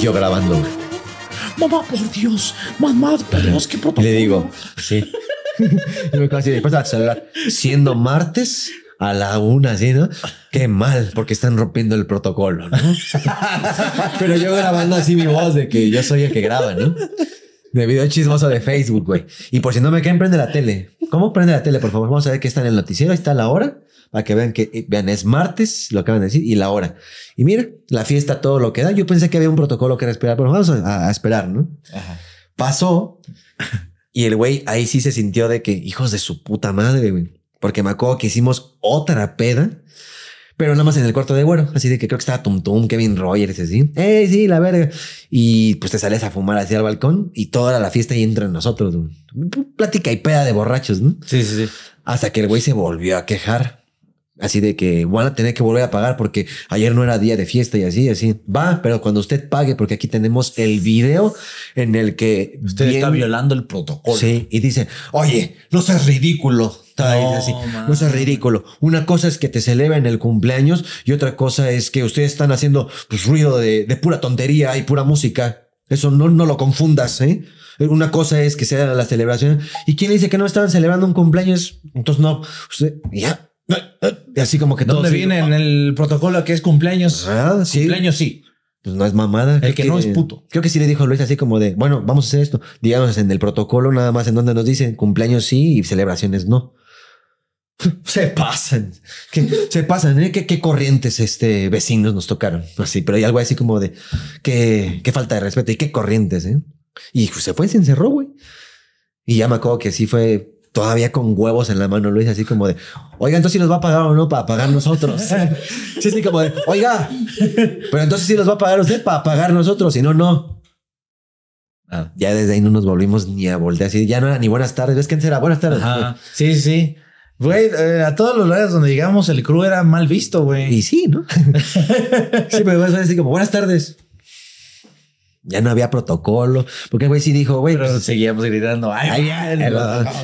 Speaker 2: yo grabando,
Speaker 1: mamá, por Dios, mamá, por Dios,
Speaker 2: qué protocolo. Le digo, sí. *laughs* Yo me quedo así, después siendo martes a la una, ¿sí, no? Qué mal, porque están rompiendo el protocolo, ¿no? *laughs* Pero yo grabando así mi voz de que yo soy el que graba, ¿no? De video chismoso de Facebook, güey. Y por si no me quieren, prende la tele. ¿Cómo prende la tele, por favor? Vamos a ver qué está en el noticiero. Ahí está la hora para que vean que, eh, vean, es martes, lo acaban de decir, y la hora. Y mira, la fiesta, todo lo que da. Yo pensé que había un protocolo que era esperar, pero vamos a, esperar, ¿no? Pasó y el güey ahí sí se sintió de que, hijos de su puta madre, güey. Porque me acuerdo que hicimos otra peda, pero nada más en el cuarto de güero. Así de que creo que estaba Tum Tum, Kevin Rogers, así. ¡Eh, sí, la verga! Y pues te sales a fumar hacia el balcón y toda la fiesta y entra en nosotros. Plática y peda de borrachos, ¿no? Sí, sí, sí. Hasta que el güey se volvió a quejar. Así de que van a tener que volver a pagar porque ayer no era día de fiesta y así, así. Va, pero cuando usted pague, porque aquí tenemos el video en el que... Usted está violando el protocolo. Sí, y dice, oye, no seas ridículo. No, seas ridículo. Una cosa es que te en el cumpleaños y otra cosa es que ustedes están haciendo pues, ruido de, pura tontería y pura música. Eso no, no lo confundas, ¿eh? Una cosa es que sea la celebración. ¿Y quién dice que no estaban celebrando un cumpleaños? Entonces no, usted, ya, Así como que todo viene en el protocolo que es cumpleaños. Ah, sí. Cumpleaños sí. Pues no es mamada. El que, no es puto. Creo que sí le dijo Luis así como de, bueno, vamos a hacer esto. Digamos en el protocolo nada más en donde nos dicen cumpleaños sí y celebraciones no. *laughs* se pasan. Que, se pasan. ¿eh? ¿Qué, corrientes este, vecinos nos tocaron? Así, pero hay algo así como de, que qué falta de respeto y qué corrientes. ¿eh? Y se fue, se encerró, güey. Y ya me acuerdo que sí fue todavía con huevos en la mano Luis, así como de, oiga, entonces si nos va a pagar o no para pagar nosotros. *laughs* sí, sí, como de, oiga, pero entonces si nos va a pagar usted para pagar nosotros, si no, no. Ah, ya desde ahí no nos volvimos ni a voltear, así ya no ni buenas tardes, ¿ves quién será? buenas tardes? Sí, sí. Güey, eh, a todos los lugares donde llegamos el crew era mal visto, güey. Y sí, ¿no? *laughs* sí, pero vas a decir como, buenas tardes ya no había protocolo. Porque el güey sí dijo, güey. Pero pues, seguíamos gritando, ay,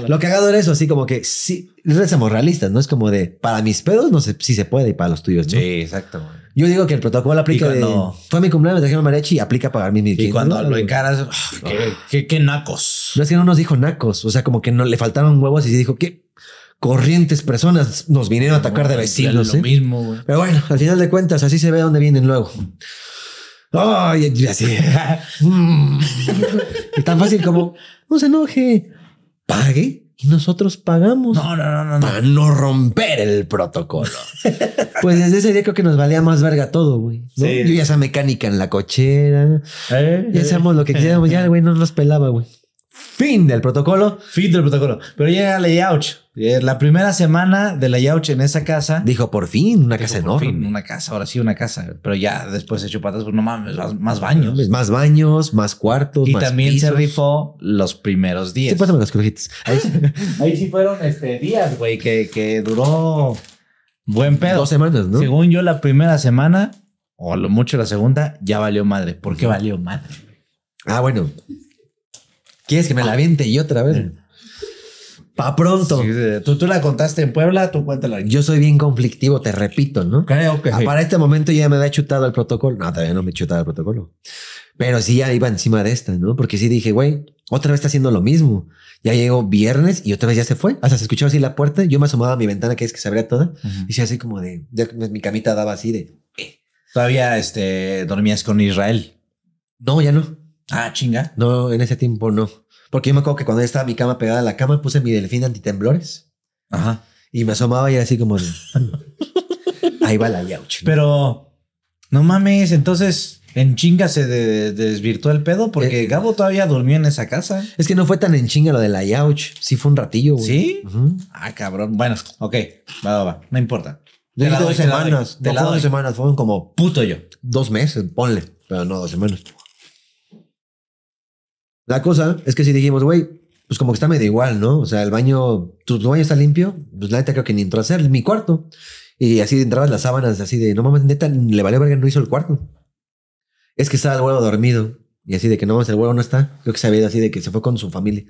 Speaker 2: lo, que cagado era eso, así como que sí, somos realistas, ¿no? Es como de, para mis pedos, no sé si se puede y para los tuyos, ¿no? Sí, exacto. Yo digo que el protocolo aplica cuando, fue mi cumpleaños, me trajeron mariachi y aplica para pagar mis Y cuando lo encaras, ah, ah. Qué, nacos. No es que no nos dijo nacos, o sea, como que no le faltaron huevos y se dijo, ¿qué? corrientes personas nos vinieron a atacar de vecinos. Lo ¿eh? mismo, Pero bueno, al final de cuentas, así se ve dónde vienen luego. Ay, así. *laughs* Mm. y tan fácil como no se enoje, pague y nosotros pagamos. Para no romper el protocolo. *laughs* pues desde ese día creo que nos valía más verga todo, güey. Yo ya esa mecánica en la cochera. Eh, ya lo que quisiéramos. ya, eh. güey, no nos pelaba, güey. Fin del protocolo. Fin del protocolo. Pero llega Layout. Eh, la primera semana de la Layout en esa casa. Dijo, por fin, una casa enorme. una casa, ahora sí, una casa. Pero ya después se echó patas, pues no mames, más, baños. Más baños, más cuartos. Y también se rifó los primeros días. *laughs*
Speaker 1: Ahí, sí fueron este,
Speaker 2: días, güey, que, duró buen pedo. Dos semanas, ¿no? Según yo, la primera semana, o lo mucho la segunda, ya valió madre. ¿Por qué valió madre? Ah, bueno, ¿Quieres que me la aviente y otra vez? Pa' pronto. tú, tú, la contaste en Puebla, tú cuéntala. Yo soy bien conflictivo, te repito, ¿no? Creo que. Ah, para este momento ya me había chutado el protocolo. No, todavía no me chutaba el protocolo. Pero sí ya iba encima de esta, ¿no? Porque sí dije, güey, otra vez está haciendo lo mismo. Ya llegó viernes y otra vez ya se fue. Hasta se escuchaba así la puerta. Yo me asomaba a mi ventana, que es que se abría toda. Y se así como de, Mi camita daba así de. Eh". Todavía este, dormías con Israel. No, ya no. Ah, chinga. No, en ese tiempo no. Porque yo me acuerdo que cuando estaba mi cama pegada a la cama, puse mi delfín antitemblores. Ajá. Y me asomaba y así como. Ah, Ahí va la yauch. Pero no mames, entonces en chinga se desvirtuó el pedo porque eh, Gabo todavía durmió en esa casa. Es que no fue tan en chinga lo de la yauch. Sí fue un ratillo, güey. ¿Sí? Ah, cabrón. Bueno, ok. Va, va, va. No importa. De dos semanas. De lado dos semanas. Fueron como. Puto yo. Dos meses, ponle. Pero no dos semanas. La cosa es que si dijimos, güey, pues como que está medio igual, ¿no? O sea, el baño, tu, baño está limpio, pues la neta creo que ni entró a hacer mi cuarto. Y así de entrabas las sábanas, así de, no mames, neta, le valió verga, no hizo el cuarto. Es que estaba el huevo dormido. Y así de que no mames, el huevo no está. Creo que se había ido así de que se fue con su familia.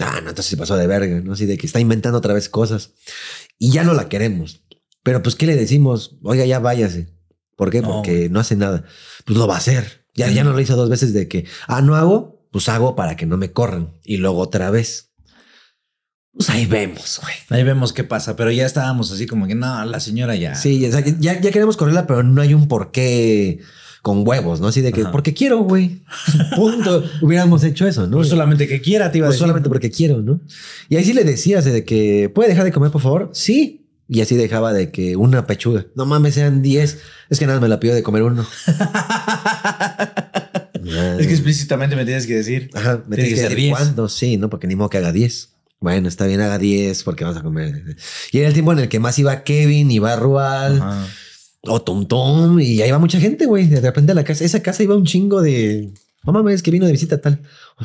Speaker 2: Ah, no, entonces se pasó de verga, ¿no? Así de que está inventando otra vez cosas. Y ya no la queremos. Pero pues, ¿qué le decimos? Oiga, ya váyase. ¿Por qué? Porque no hace nada. Pues lo va a hacer. Ya, ya no lo hizo dos veces de que, ah, no hago, pues hago para que no me corran. Y luego otra vez. Pues ahí vemos, güey. Ahí vemos qué pasa, pero ya estábamos así como que no, la señora ya. Sí, ya, queremos correrla, pero no hay un porqué con huevos, ¿no? Así de que, porque quiero, güey. *laughs* Punto. Hubiéramos hecho eso, ¿no? Pues, solamente que quiera, te iba a pues, solamente porque quiero, ¿no? Y ahí sí le decías de que, ¿puede dejar de comer, por favor? Sí. Y así dejaba de que una pechuga. No mames, sean 10. Es que nada, me la pido de comer uno. *laughs* Es que explícitamente me tienes que decir. Ajá, me tienes, que, cuándo, sí, ¿no? Porque ni modo que haga 10. Bueno, está bien, haga 10 porque vas a comer. Y era el tiempo en el que más iba Kevin, iba Rual, o Tom Tom, y ahí va mucha gente, güey. De repente a la casa, esa casa iba un chingo de. No es que vino de visita tal.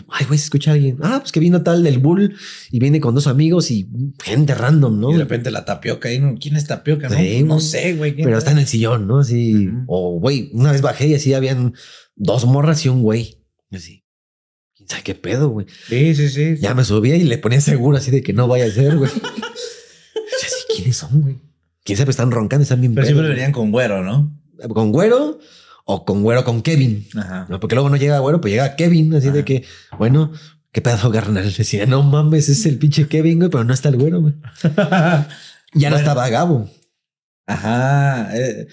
Speaker 2: Ay, güey, se escucha alguien. Ah, pues que vino tal del Bull y viene con dos amigos y gente random, ¿no? de repente la tapioca. ¿eh? ¿Quién es tapioca? no, sé, güey. Pero está en el sillón, ¿no? Así. O, güey, una vez bajé y así habían dos morras y un güey. Así. ¿Quién qué pedo, güey? Sí, sí, sí. Ya me subía y le ponía seguro así de que no vaya a ser, güey. ¿quiénes son, güey? ¿Quién sabe? Están roncando, están bien Pero siempre venían con güero, ¿no? Con güero o con güero con Kevin. Ajá. ¿no? Porque luego no llega güero, pues llega Kevin, así de que, bueno, qué pedazo carnal. Decía, no mames, es el pinche Kevin, güey, pero no está el güero, güey. *laughs* ya no estaba Gabo. Ajá. Eh,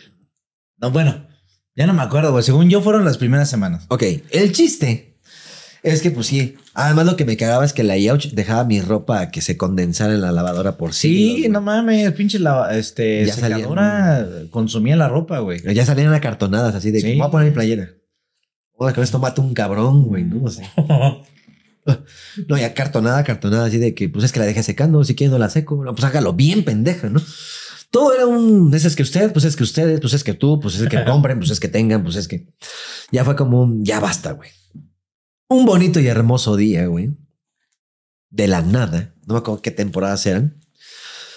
Speaker 2: no, bueno, ya no me acuerdo, güey. Según yo fueron las primeras semanas. Ok, el chiste es que, pues sí. Además, lo que me cagaba es que la yauch dejaba mi ropa que se condensara en la lavadora por sí. Sí, no mames, pinche este, secadora consumía la ropa, güey. Ya salían acartonadas así de sí. que voy a poner mi playera. O oh, con esto mato un cabrón, güey, ¿no?
Speaker 3: *laughs*
Speaker 2: no, ya cartonada, cartonada, así de que, pues es que la dejé secando, si quieres no la seco. pues hágalo bien, pendeja, ¿no? todo era un, pues es, que usted, pues es que ustedes, pues es que tú, pues es que *laughs* compren, pues es que tengan, pues es que ya fue como un, ya basta, güey. Un bonito y hermoso día, güey. De la nada, no me acuerdo qué temporadas eran,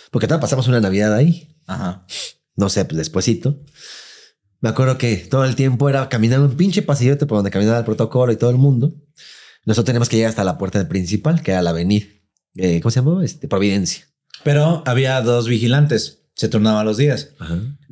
Speaker 2: porque todavía pasamos una Navidad ahí. Ajá. No sé, pues despuesito. Me acuerdo que todo el tiempo era caminar un pinche pasillo por donde caminaba el protocolo y todo el mundo. Nosotros teníamos que llegar hasta la puerta principal, que era la avenida. Eh, ¿Cómo se llamaba? Este, Providencia. Pero había dos vigilantes se a los días.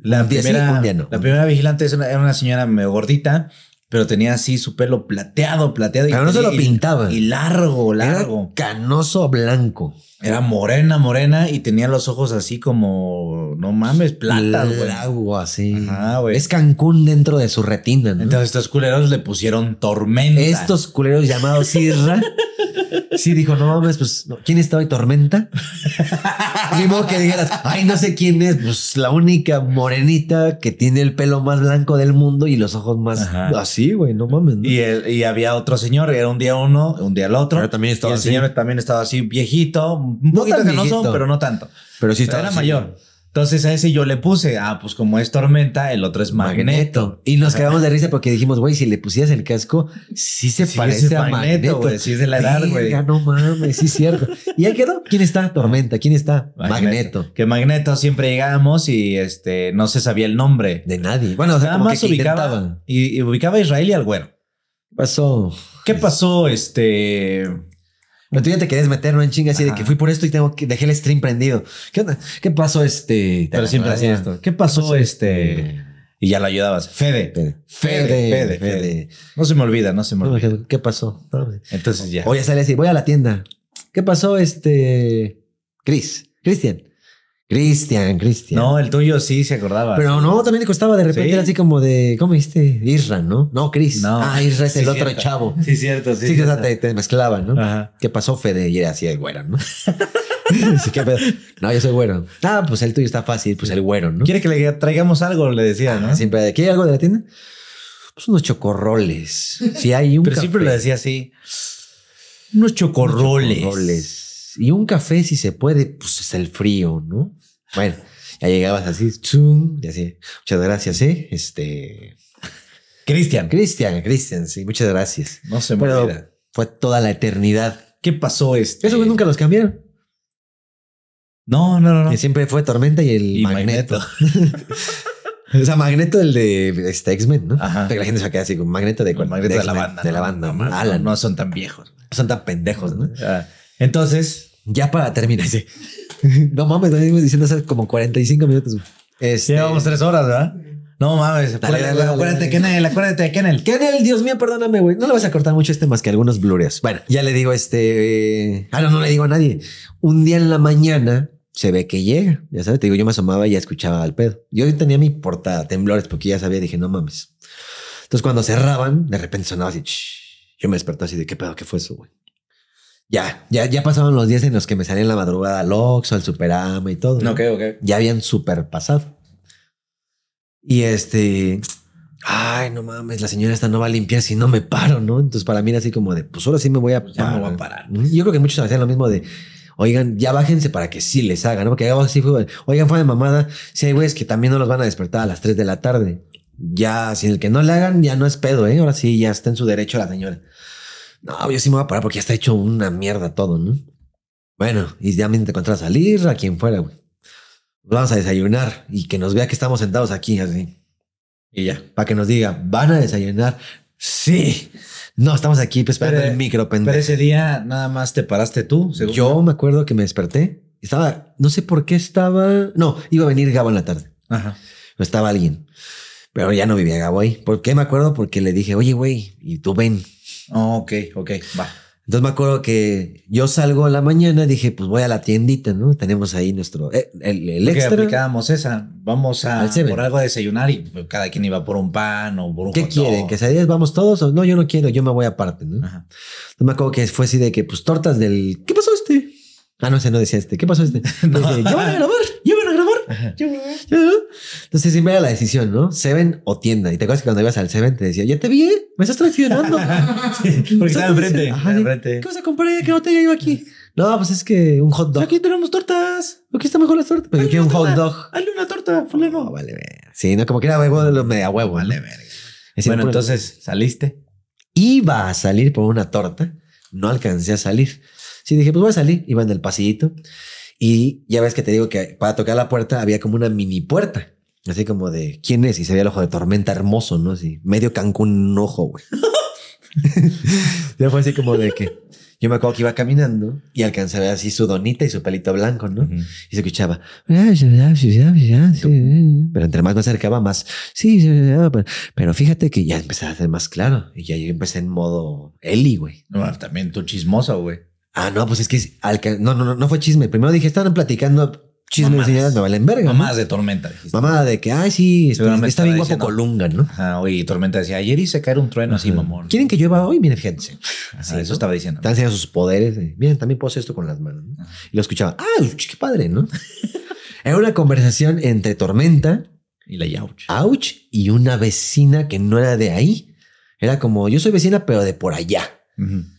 Speaker 2: La, primera, la primera vigilante era una señora medio gordita, pero tenía así su pelo plateado, plateado. y no se lo pintaba. Y largo, largo. canoso blanco. Era morena, morena y tenía los ojos así como, no mames, plata, Agua, así. Es Cancún dentro de su retina. ¿no? Entonces estos culeros le pusieron tormenta. Estos culeros llamados Sirra. *laughs* Sí, dijo, no mames, pues, ¿quién está hoy? ¿Tormenta? Ni modo que dijeras, ay, no sé quién es, pues la única morenita que tiene el pelo más blanco del mundo y los ojos más así, güey, no mames. Y, había otro señor, era un día uno, un día el otro. también estaba el señor también estaba así, viejito, un no poquito canoso, pero no tanto. Pero sí estaba. era mayor. Entonces a ese yo le puse, ah, pues como es tormenta, el otro es magneto. Y nos quedamos de risa porque dijimos, güey, si le pusieras el casco, sí se parece a magneto. güey. sí es de la edad, güey. No mames, sí es cierto. y ahí quedó, ¿quién está? Tormenta, ¿quién está? Magneto. Que magneto siempre llegábamos y este no se sabía el nombre. De nadie. Bueno, nada más ubicaba. Y, ubicaba a Israel y al güero. Pasó. ¿Qué pasó? Este. Pero tú ya te querías meter, ¿no? En chingas así de que fui por esto y tengo que dejé el stream prendido. ¿Qué, pasó este? Pero siempre hacía esto. ¿Qué pasó este? Y ya lo ayudabas. Fede. Fede. Fede. Fede. No se me olvida, no se me olvida. ¿Qué pasó? Entonces ya. a sale así, voy a la tienda. ¿Qué pasó este? Cris. Cristian. Cristian, Cristian. No, el tuyo sí se acordaba. Pero no, también le costaba de repente, era así como de, ¿cómo viste? Isra, ¿no? No, Cris Ah, Isra es el otro chavo. Sí, cierto, sí. Sí, cierto. Te, te, mezclaban, ¿no? Ajá. ¿Qué pasó, Fede? Y era así el güero, ¿no? *laughs* sí, que No, yo soy güero. Ah, pues el tuyo está fácil, pues el güero, ¿no? ¿Quiere que le traigamos algo? Le decía, ¿no? Ah, siempre, hay algo de la tienda? Pues unos chocorroles. Si hay un. Pero siempre lo decía así. Unos chocorroles. Unos chocorroles. Y un café, si se puede, pues es el frío, ¿no? Bueno, ya llegabas así, y así. Muchas gracias, ¿eh? Este. Cristian. Cristian, Cristian, sí, muchas gracias. No se me Fue toda la eternidad. ¿Qué pasó esto Eso nunca los cambiaron. No, no, no. siempre fue Tormenta y el Magneto. *laughs* o sea, Magneto el de este, X-Men, ¿no? Ajá. la gente se queda así con Magneto de, magneto de, la banda. De No, no son tan viejos. Son tan pendejos, ¿no? Ah. Entonces, ya para terminar, *laughs* no mames, venimos diciendo hace como 45 minutos. Este, Llevamos tres horas, ¿verdad? No mames, acuérdate, Kenel, acuérdate, Kenel. Kenel, Dios mío, perdóname, güey. No le vas a cortar mucho este más que algunos blureos. Bueno, ya le digo este. Eh, ah, no, no le digo a nadie. Un día en la mañana se ve que llega. Ya sabes, te digo, yo me asomaba y ya escuchaba al pedo. Yo tenía mi portada, temblores, porque ya sabía, dije, no mames. Entonces, cuando cerraban, de repente sonaba así. Yo me desperté así de qué pedo, qué fue eso, güey. Ya, ya, ya pasaban los días en los que me salía en la madrugada al Oxxo, al Superama y todo. No, ok, ok. Ya habían superpasado. Y este, ay, no mames, la señora esta no va a limpiar si no me paro, ¿no? Entonces para mí era así como de, pues ahora sí me voy a, pues ya me voy a parar. Yo creo que muchos hacían lo mismo de, oigan, ya bájense para que sí les haga, ¿no? Porque hago así, oigan, fue de mamada. Si hay güeyes que también no los van a despertar a las 3 de la tarde. Ya, si el que no le hagan, ya no es pedo, ¿eh? Ahora sí, ya está en su derecho la señora no, yo sí me voy a parar porque ya está hecho una mierda todo, ¿no? Bueno, y ya me encontré a salir, a quien fuera, Vamos a desayunar y que nos vea que estamos sentados aquí, así. Y ya, para que nos diga, ¿van a desayunar? Sí. No, estamos aquí pues, esperando el micro, pendejo. Pero ese día nada más te paraste tú, Yo me acuerdo que me desperté. Estaba, no sé por qué estaba. No, iba a venir Gabo en la tarde. Ajá. estaba alguien. Pero ya no vivía Gabo ahí. ¿Por qué me acuerdo? Porque le dije, oye, güey, y tú ven ok, ok, va. Entonces me acuerdo que yo salgo en la mañana, y dije, pues voy a la tiendita, ¿no? Tenemos ahí nuestro, eh, el, el, aplicábamos esa, vamos a por algo a desayunar y cada quien iba por un pan o por un ¿Qué quieren? ¿Que se vamos todos? no, yo no quiero, yo me voy aparte, ¿no? Ajá. Entonces me acuerdo que fue así de que, pues tortas del, ¿qué pasó este? Ah, no, ese no decía este, ¿qué pasó este? *laughs* no. yo voy a grabar, ¿eh? Entonces me era la decisión, ¿no? Seven o tienda. Y te acuerdas que cuando ibas al Seven te decía, ya te vi, ¿eh? me estás traicionando. *laughs* porque estaba enfrente. ¿Qué vas a comprar? ¿Qué botella yo aquí? No, pues es que un hot dog. Aquí tenemos tortas. Aquí está mejor la torta. Pero pues, aquí un hot dog. Hazle una torta, fulano. No, oh, vale, Sí, no, como que era huevo de los media huevo. Vale, Bueno, entonces saliste. Iba a salir por una torta. No alcancé a salir. Sí, dije, pues voy a salir. Iba en el pasillito. Y ya ves que te digo que para tocar la puerta había como una mini puerta. Así como de quién es y se veía el ojo de tormenta hermoso, ¿no? Así medio Cancún ojo, güey. *laughs* ya fue así como de que yo me acuerdo que iba caminando y alcanzaba así su donita y su pelito blanco, ¿no? Y se escuchaba. Eh, eh". Pero entre más me acercaba, más. Sí, ah, pero fíjate que ya empezaba a ser más claro y ya yo empecé en modo Eli, güey. No, también tú chismoso, güey. Ah, no, pues es que no, no, no fue chisme. Primero dije, estaban platicando chismes de y me valen verga. Mamás de tormenta. Mamá de que, ay, sí, está, está bien guapo Colunga, ¿no? Ah, oye, tormenta decía, ayer hice caer un trueno así, mamón. ¿Quieren que llueva hoy? Miren, fíjense. eso estaba diciendo. Están haciendo sus poderes. Miren, también puedo esto con las manos. Y lo escuchaba, Ay, qué padre, ¿no? *laughs* Era una conversación entre tormenta y la Yauch. y una vecina que no era de ahí. Era como, yo soy vecina, pero de por allá.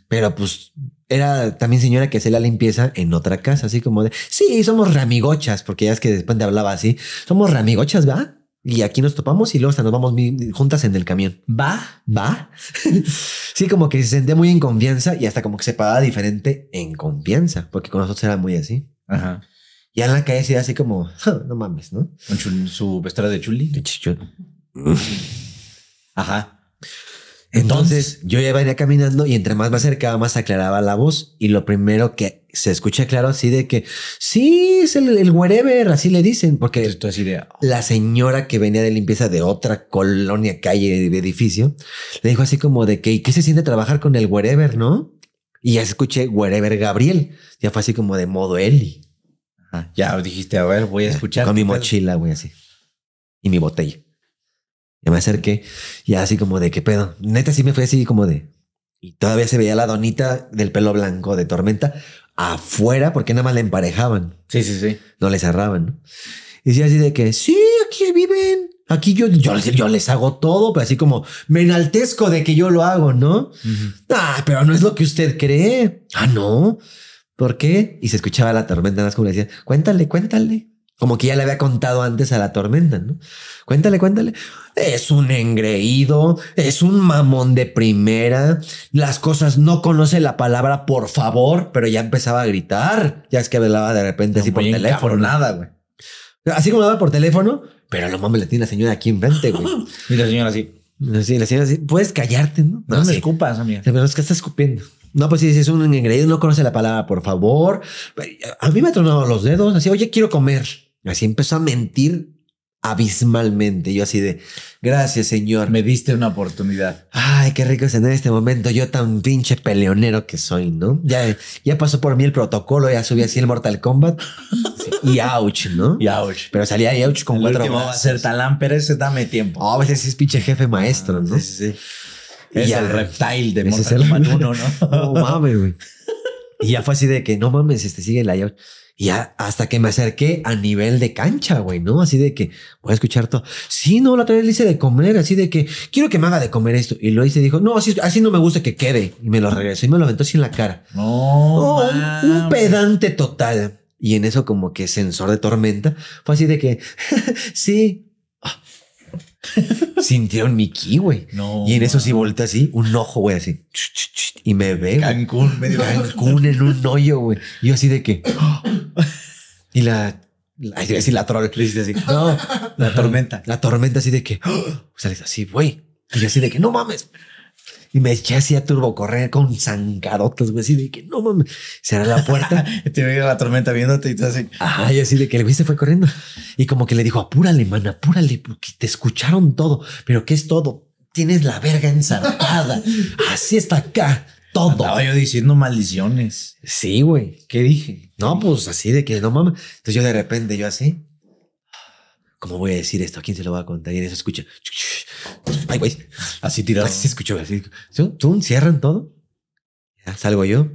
Speaker 2: Pero pues era también señora que hacía la limpieza en otra casa, así como de, sí, somos ramigochas, porque ya es que después te hablaba así, somos ramigochas, ¿va? Y aquí nos topamos y luego hasta nos vamos juntas en el camión. Va, va. *laughs* sí, como que se sentía muy en confianza y hasta como que se pagaba diferente en confianza, porque con nosotros era muy así. Ajá. Y en la calle se así como, no mames, ¿no? Con su, su de chuli. Ajá. Entonces, yo ya venía caminando y entre más me acercaba, más aclaraba la voz. Y lo primero que se escucha claro así de que sí es el, el wherever, así le dicen, porque Esto ah". la señora que venía de limpieza de otra colonia, calle, de edificio, le dijo así como de que qué se siente trabajar con el wherever, no? Y ya escuché wherever Gabriel. Ya fue así como de modo Eli. Ya dijiste, a ver, voy a escuchar. Con mi mochila, güey, así. Y mi botella. Ya me acerqué, y así como de que pedo. Neta, sí me fue así como de. Y todavía se veía la donita del pelo blanco de tormenta afuera, porque nada más le emparejaban. Sí, sí, sí. No le cerraban. Y decía así de que sí, aquí viven. Aquí yo, yo, yo, les hago todo, pero así como me enaltezco de que yo lo hago, ¿no? Ah, pero no es lo que usted cree. Ah, no. ¿Por qué? Y se escuchaba la tormenta, más como decía, cuéntale, cuéntale. Como que ya le había contado antes a la tormenta, ¿no? Cuéntale, cuéntale. Es un engreído, es un mamón de primera, las cosas no conoce la palabra por favor, pero ya empezaba a gritar. Ya es que hablaba de repente así por teléfono, nada, güey. Así como hablaba por teléfono, pero lo mames, le tiene la señora aquí enfrente, güey. *laughs* y la señora así. Sí, la señora así, puedes callarte, ¿no? No, me escupas, amiga. Pero es que está escupiendo. No, pues sí, es un engreído, no conoce la palabra, por favor. A mí me tronado los dedos, así, oye, quiero comer. Así empezó a mentir abismalmente. Yo así de, gracias señor. Me diste una oportunidad. Ay, qué rico es tener este momento. Yo tan pinche peleonero que soy, ¿no? Ya, ya pasó por mí el protocolo, ya subí así el Mortal Kombat. y ouch, ¿no? Y ouch. Pero salía y ouch con el cuatro va a ser Talán pero ese dame tiempo. a ah, veces es pinche jefe ah, maestro, ¿no? Sí, sí. Es el reptile de Mortal Kombat 1, *laughs* ¿no? No mames, güey. Y ya fue así de que, no mames, este sigue la y hasta que me acerqué a nivel de cancha, güey, ¿no? Así de que voy a escuchar todo. Sí, no, la otra vez le hice de comer, así de que quiero que me haga de comer esto. Y lo hice, dijo, no, así, así no me gusta que quede. Y me lo regresó y me lo aventó así en la cara. No.
Speaker 3: Oh, un
Speaker 2: pedante total. Y en eso, como que sensor de tormenta, fue así de que, *laughs* sí, *laughs* Sintieron mi ki, güey. y en eso sí voltea así, un ojo, güey, así. Y me ve. Cancún, medio en un hoyo, güey. Y yo así de que. *gasps* y la. decir la tormenta. así. No, la tormenta. La tormenta así de que. *gasps* Sales así, güey. Y yo así de que, no mames. Y me eché así a turbo correr con zancarotas, güey, así de que no mames, será la puerta. *laughs* te veía la tormenta viéndote y todo así. Ajá, así de que el güey se fue corriendo. Y como que le dijo, apúrale, man, apúrale, porque te escucharon todo. Pero ¿qué es todo? Tienes la verga ensartada. *laughs* así está acá. Todo. yo diciendo maldiciones. Sí, güey. ¿Qué dije? No, pues así de que no mames. Entonces yo de repente, yo así, ¿Cómo voy a decir esto? ¿A quién se lo va a contar? Y en eso escucha. Ay, güey. Así tirado. Así se escuchó. Así. ¿tú ¿Cierran todo? Ya salgo yo.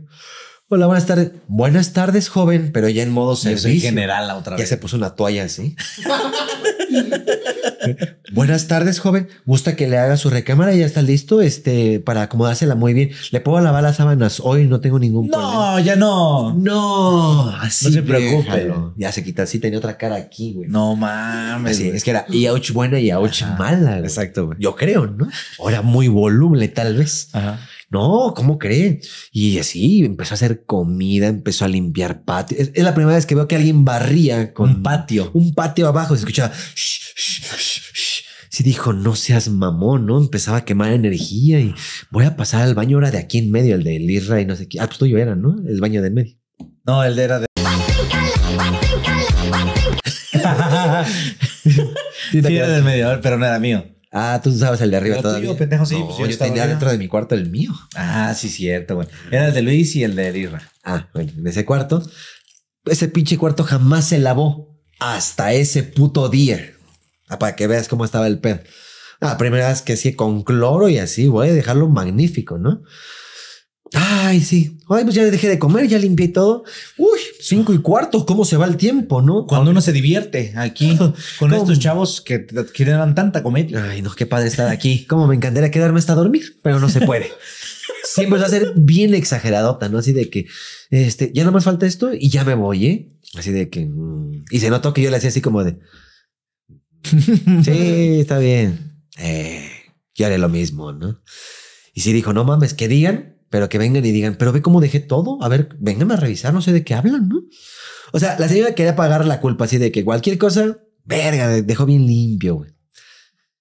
Speaker 2: Hola, buenas tardes. Buenas tardes, joven, pero ya en modo servicio. general la otra vez. Ya se puso una toalla así. *laughs* buenas tardes, joven. Gusta que le haga su recámara. Ya está listo este, para acomodársela muy bien. Le puedo lavar las sábanas hoy. No tengo ningún problema. No, ya no. No, así. No se preocupe. Ya se quita. así tenía otra cara aquí, güey. No mames. es que era y ouch buena y ouch mala. Exacto, Yo creo, ¿no? Ahora muy voluble, tal vez. Ajá. No, ¿cómo cree? Y así empezó a hacer comida, empezó a limpiar patio. Es, la primera vez que veo que alguien barría con patio, un patio abajo. Se escuchaba. Shh, dijo, no seas mamón, ¿no? Empezaba a quemar energía y voy a pasar al baño ahora de aquí en medio, el de Liz y no sé qué. Ah, pues tuyo era, ¿no? El baño del medio. No, el de era de... *laughs* era del medio, pero no era mío. Ah, tú sabes el de arriba todo. Pues yo, tenía dentro de mi cuarto el mío. Ah, sí, cierto, güey. Era el de Luis y el de Irra. Ah, bueno, en ese cuarto. Ese pinche cuarto jamás se lavó hasta ese puto día. Ah, para que veas cómo estaba el pen. La ah, primera vez que sí, con cloro y así, voy a dejarlo magnífico, ¿no? Ay, sí. Ay, pues ya dejé de comer, ya limpié todo. Uy, Cinco y cuarto, ¿cómo se va el tiempo, no? Cuando uno se divierte aquí *laughs* con estos chavos que, quieren tanta comedia. Ay, no, qué padre estar aquí. *laughs* Como me encantaría quedarme hasta dormir, pero no se puede. *laughs* Siempre va a ser bien exagerado, ¿no? Así de que, este, ya no más falta esto y ya me voy, ¿eh? Así de que, mm, y se notó que yo le hacía así como de, sí, está bien. Eh, yo haré lo mismo, ¿no? Y si dijo, no mames, que digan pero que vengan y digan, pero ve cómo dejé todo, a ver, vengan a revisar, no sé de qué hablan, ¿no? O sea, la señora quería pagar la culpa así de que cualquier cosa, verga, dejó bien limpio, güey.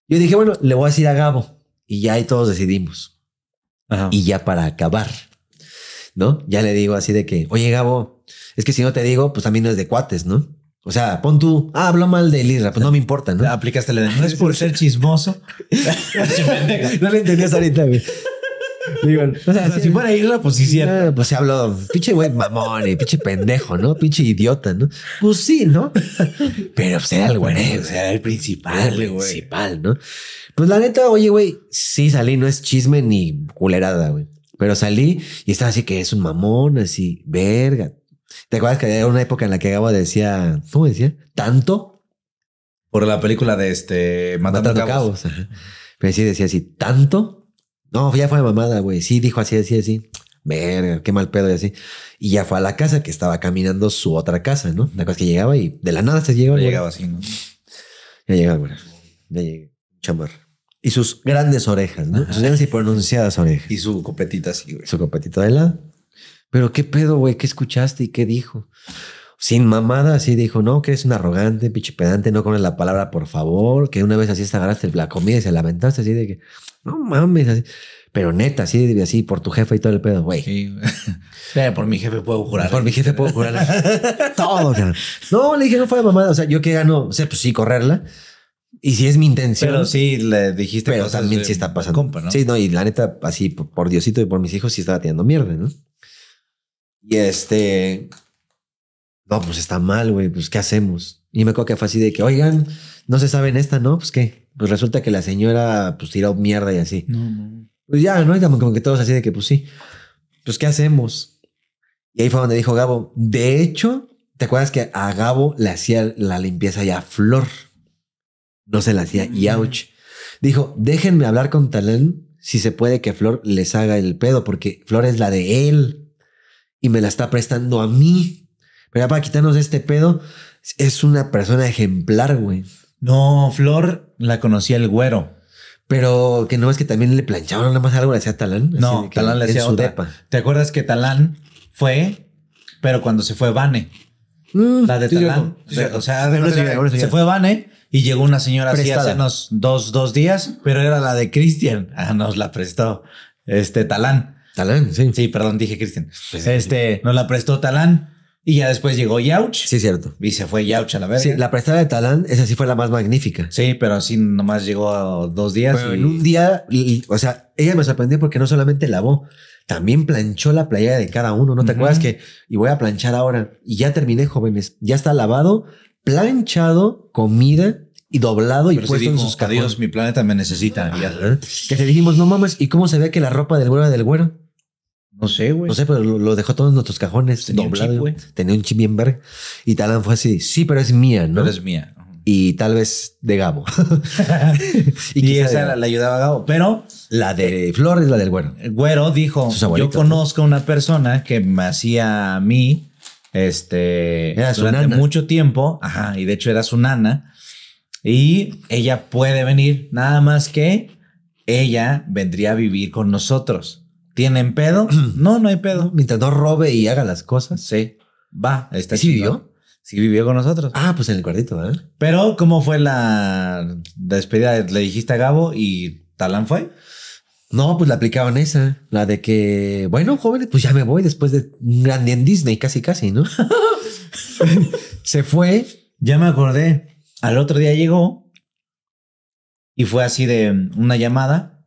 Speaker 2: Yo dije, bueno, le voy a decir a Gabo y ya ahí todos decidimos. Y ya para acabar, ¿no? Ya le digo así de que, oye, Gabo, es que si no te digo, pues también no es de cuates, ¿no? O sea, pon tú, ah, habló mal de Lira, pues no me importa, ¿no? Aplicaste la *laughs* No es por ser chismoso. *laughs* no lo entendías ahorita, güey. Digo, o sea, si fuera a pues sí, cierto. Ah, pues se habló, pinche güey mamón y pinche pendejo, ¿no? Pinche idiota, ¿no? Pues sí, ¿no? *laughs* Pero pues, era el güey, o sea, era el principal, el principal, ¿no? Pues la neta, oye, güey, sí salí, no es chisme ni culerada, güey. Pero salí y estaba así que es un mamón, así, verga. ¿Te acuerdas que era una época en la que Gabo decía, ¿cómo decía? ¿Tanto? Por la película de este Matando, Matando Cabos. Pero sí decía así, ¿tanto? No, ya fue mamada, güey. Sí, dijo así, así, así. Verga, qué mal pedo y así. Y ya fue a la casa que estaba caminando su otra casa, ¿no? La cosa que llegaba y de la nada se llegó. Ya llegaba así, ¿no? Ya llegaba, güey. Ya llegué. Chamar. Y sus grandes orejas, ¿no? Sus grandes y pronunciadas orejas. Y su copetita así, güey. Su copetita de la. Pero qué pedo, güey. ¿Qué escuchaste y qué dijo? sin mamada, así dijo, no, que eres un arrogante, pinche pedante, no con la palabra, por favor, que una vez así te agarraste la comida y se lamentaste así de que, no mames, así. Pero neta, así, así, por tu jefe y todo el pedo, güey. Sí. *laughs* Eh, por mi jefe puedo jurar. Por mi jefe puedo jurar. *laughs* todo, No, le dije, no fue mamada. O sea, yo que ganó o sea, pues sí, correrla. Y si es mi intención. Pero sí, le dijiste. Pero también sí está pasando. Sí, no, y la neta, así, por Diosito y por mis hijos, sí estaba tirando mierda, ¿no? Y este, no, pues está mal, güey, pues ¿qué hacemos? Y me acuerdo que fue así de que, oigan, no se saben esta, ¿no? Pues qué. Pues resulta que la señora pues tiró mierda y así. No, Pues ya, ¿no? Y como, que todos así de que, pues sí, pues ¿qué hacemos? Y ahí fue donde dijo Gabo, de hecho, ¿te acuerdas que a Gabo le hacía la limpieza ya Flor? No se la hacía y ouch. Mm. Dijo, déjenme hablar con Talán si se puede que Flor les haga el pedo, porque Flor es la de él y me la está prestando a mí. Pero ya para quitarnos este pedo, es una persona ejemplar, güey. No, Flor la conocía el güero. Pero que no es que también le plancharon nada más algo, le hacía Talán. No, Talán le hacía otra. ¿Te acuerdas que Talán fue, pero cuando se fue Vane? Mm, la de Talán. o sea, se fue Bane y llegó una señora así hace unos dos, días, pero era la de Cristian. Ah, nos la prestó este Talán. Talán, sí. Sí, perdón, dije Cristian. este, nos la prestó Talán. Y ya después llegó Yauch. Sí, cierto. Y se fue Yauch a la verga. Sí, la prestada de Talán, esa sí fue la más magnífica. Sí, pero así nomás llegó a dos días. Pero en un día, y, o sea, ella me sorprendió porque no solamente lavó, también planchó la playa de cada uno. ¿No te acuerdas que? Y voy a planchar ahora. Y ya terminé, jóvenes. Ya está lavado, planchado, comida y doblado y puesto en sus cajones. mi planeta me necesita. Que te dijimos, no mames, ¿y cómo se ve que la ropa del güero del güero? No sé, güey. No sé, pero lo, dejó todos en nuestros cajones. Tenía un chip, Tenía un chip bien Y Talán fue así, sí, pero es mía, ¿no? Pero es mía. Y tal vez de Gabo. *laughs* *laughs* y, y la, ayudaba a Gabo. Pero la de Flor Flores, la del güero. güero dijo: Yo conozco a una persona que me hacía a mí este, durante mucho tiempo. Ajá, y de hecho era su nana. Y ella puede venir, nada más que ella vendría a vivir con nosotros. ¿Tienen pedo? *clears throat* No, no hay pedo. Mientras no robe y haga las cosas. Sí. Va. Está ¿Sí vivió? Sí vivió con nosotros. Ah, pues en el cuartito, Pero, ¿cómo fue la despedida? ¿Le dijiste a Gabo y Talán fue? No, pues la aplicaban esa, la de que, bueno, jóvenes, pues ya me voy después de un grande en Disney, casi, casi, ¿no? *laughs* Se fue. Ya me acordé. Al otro día llegó y fue así de una llamada.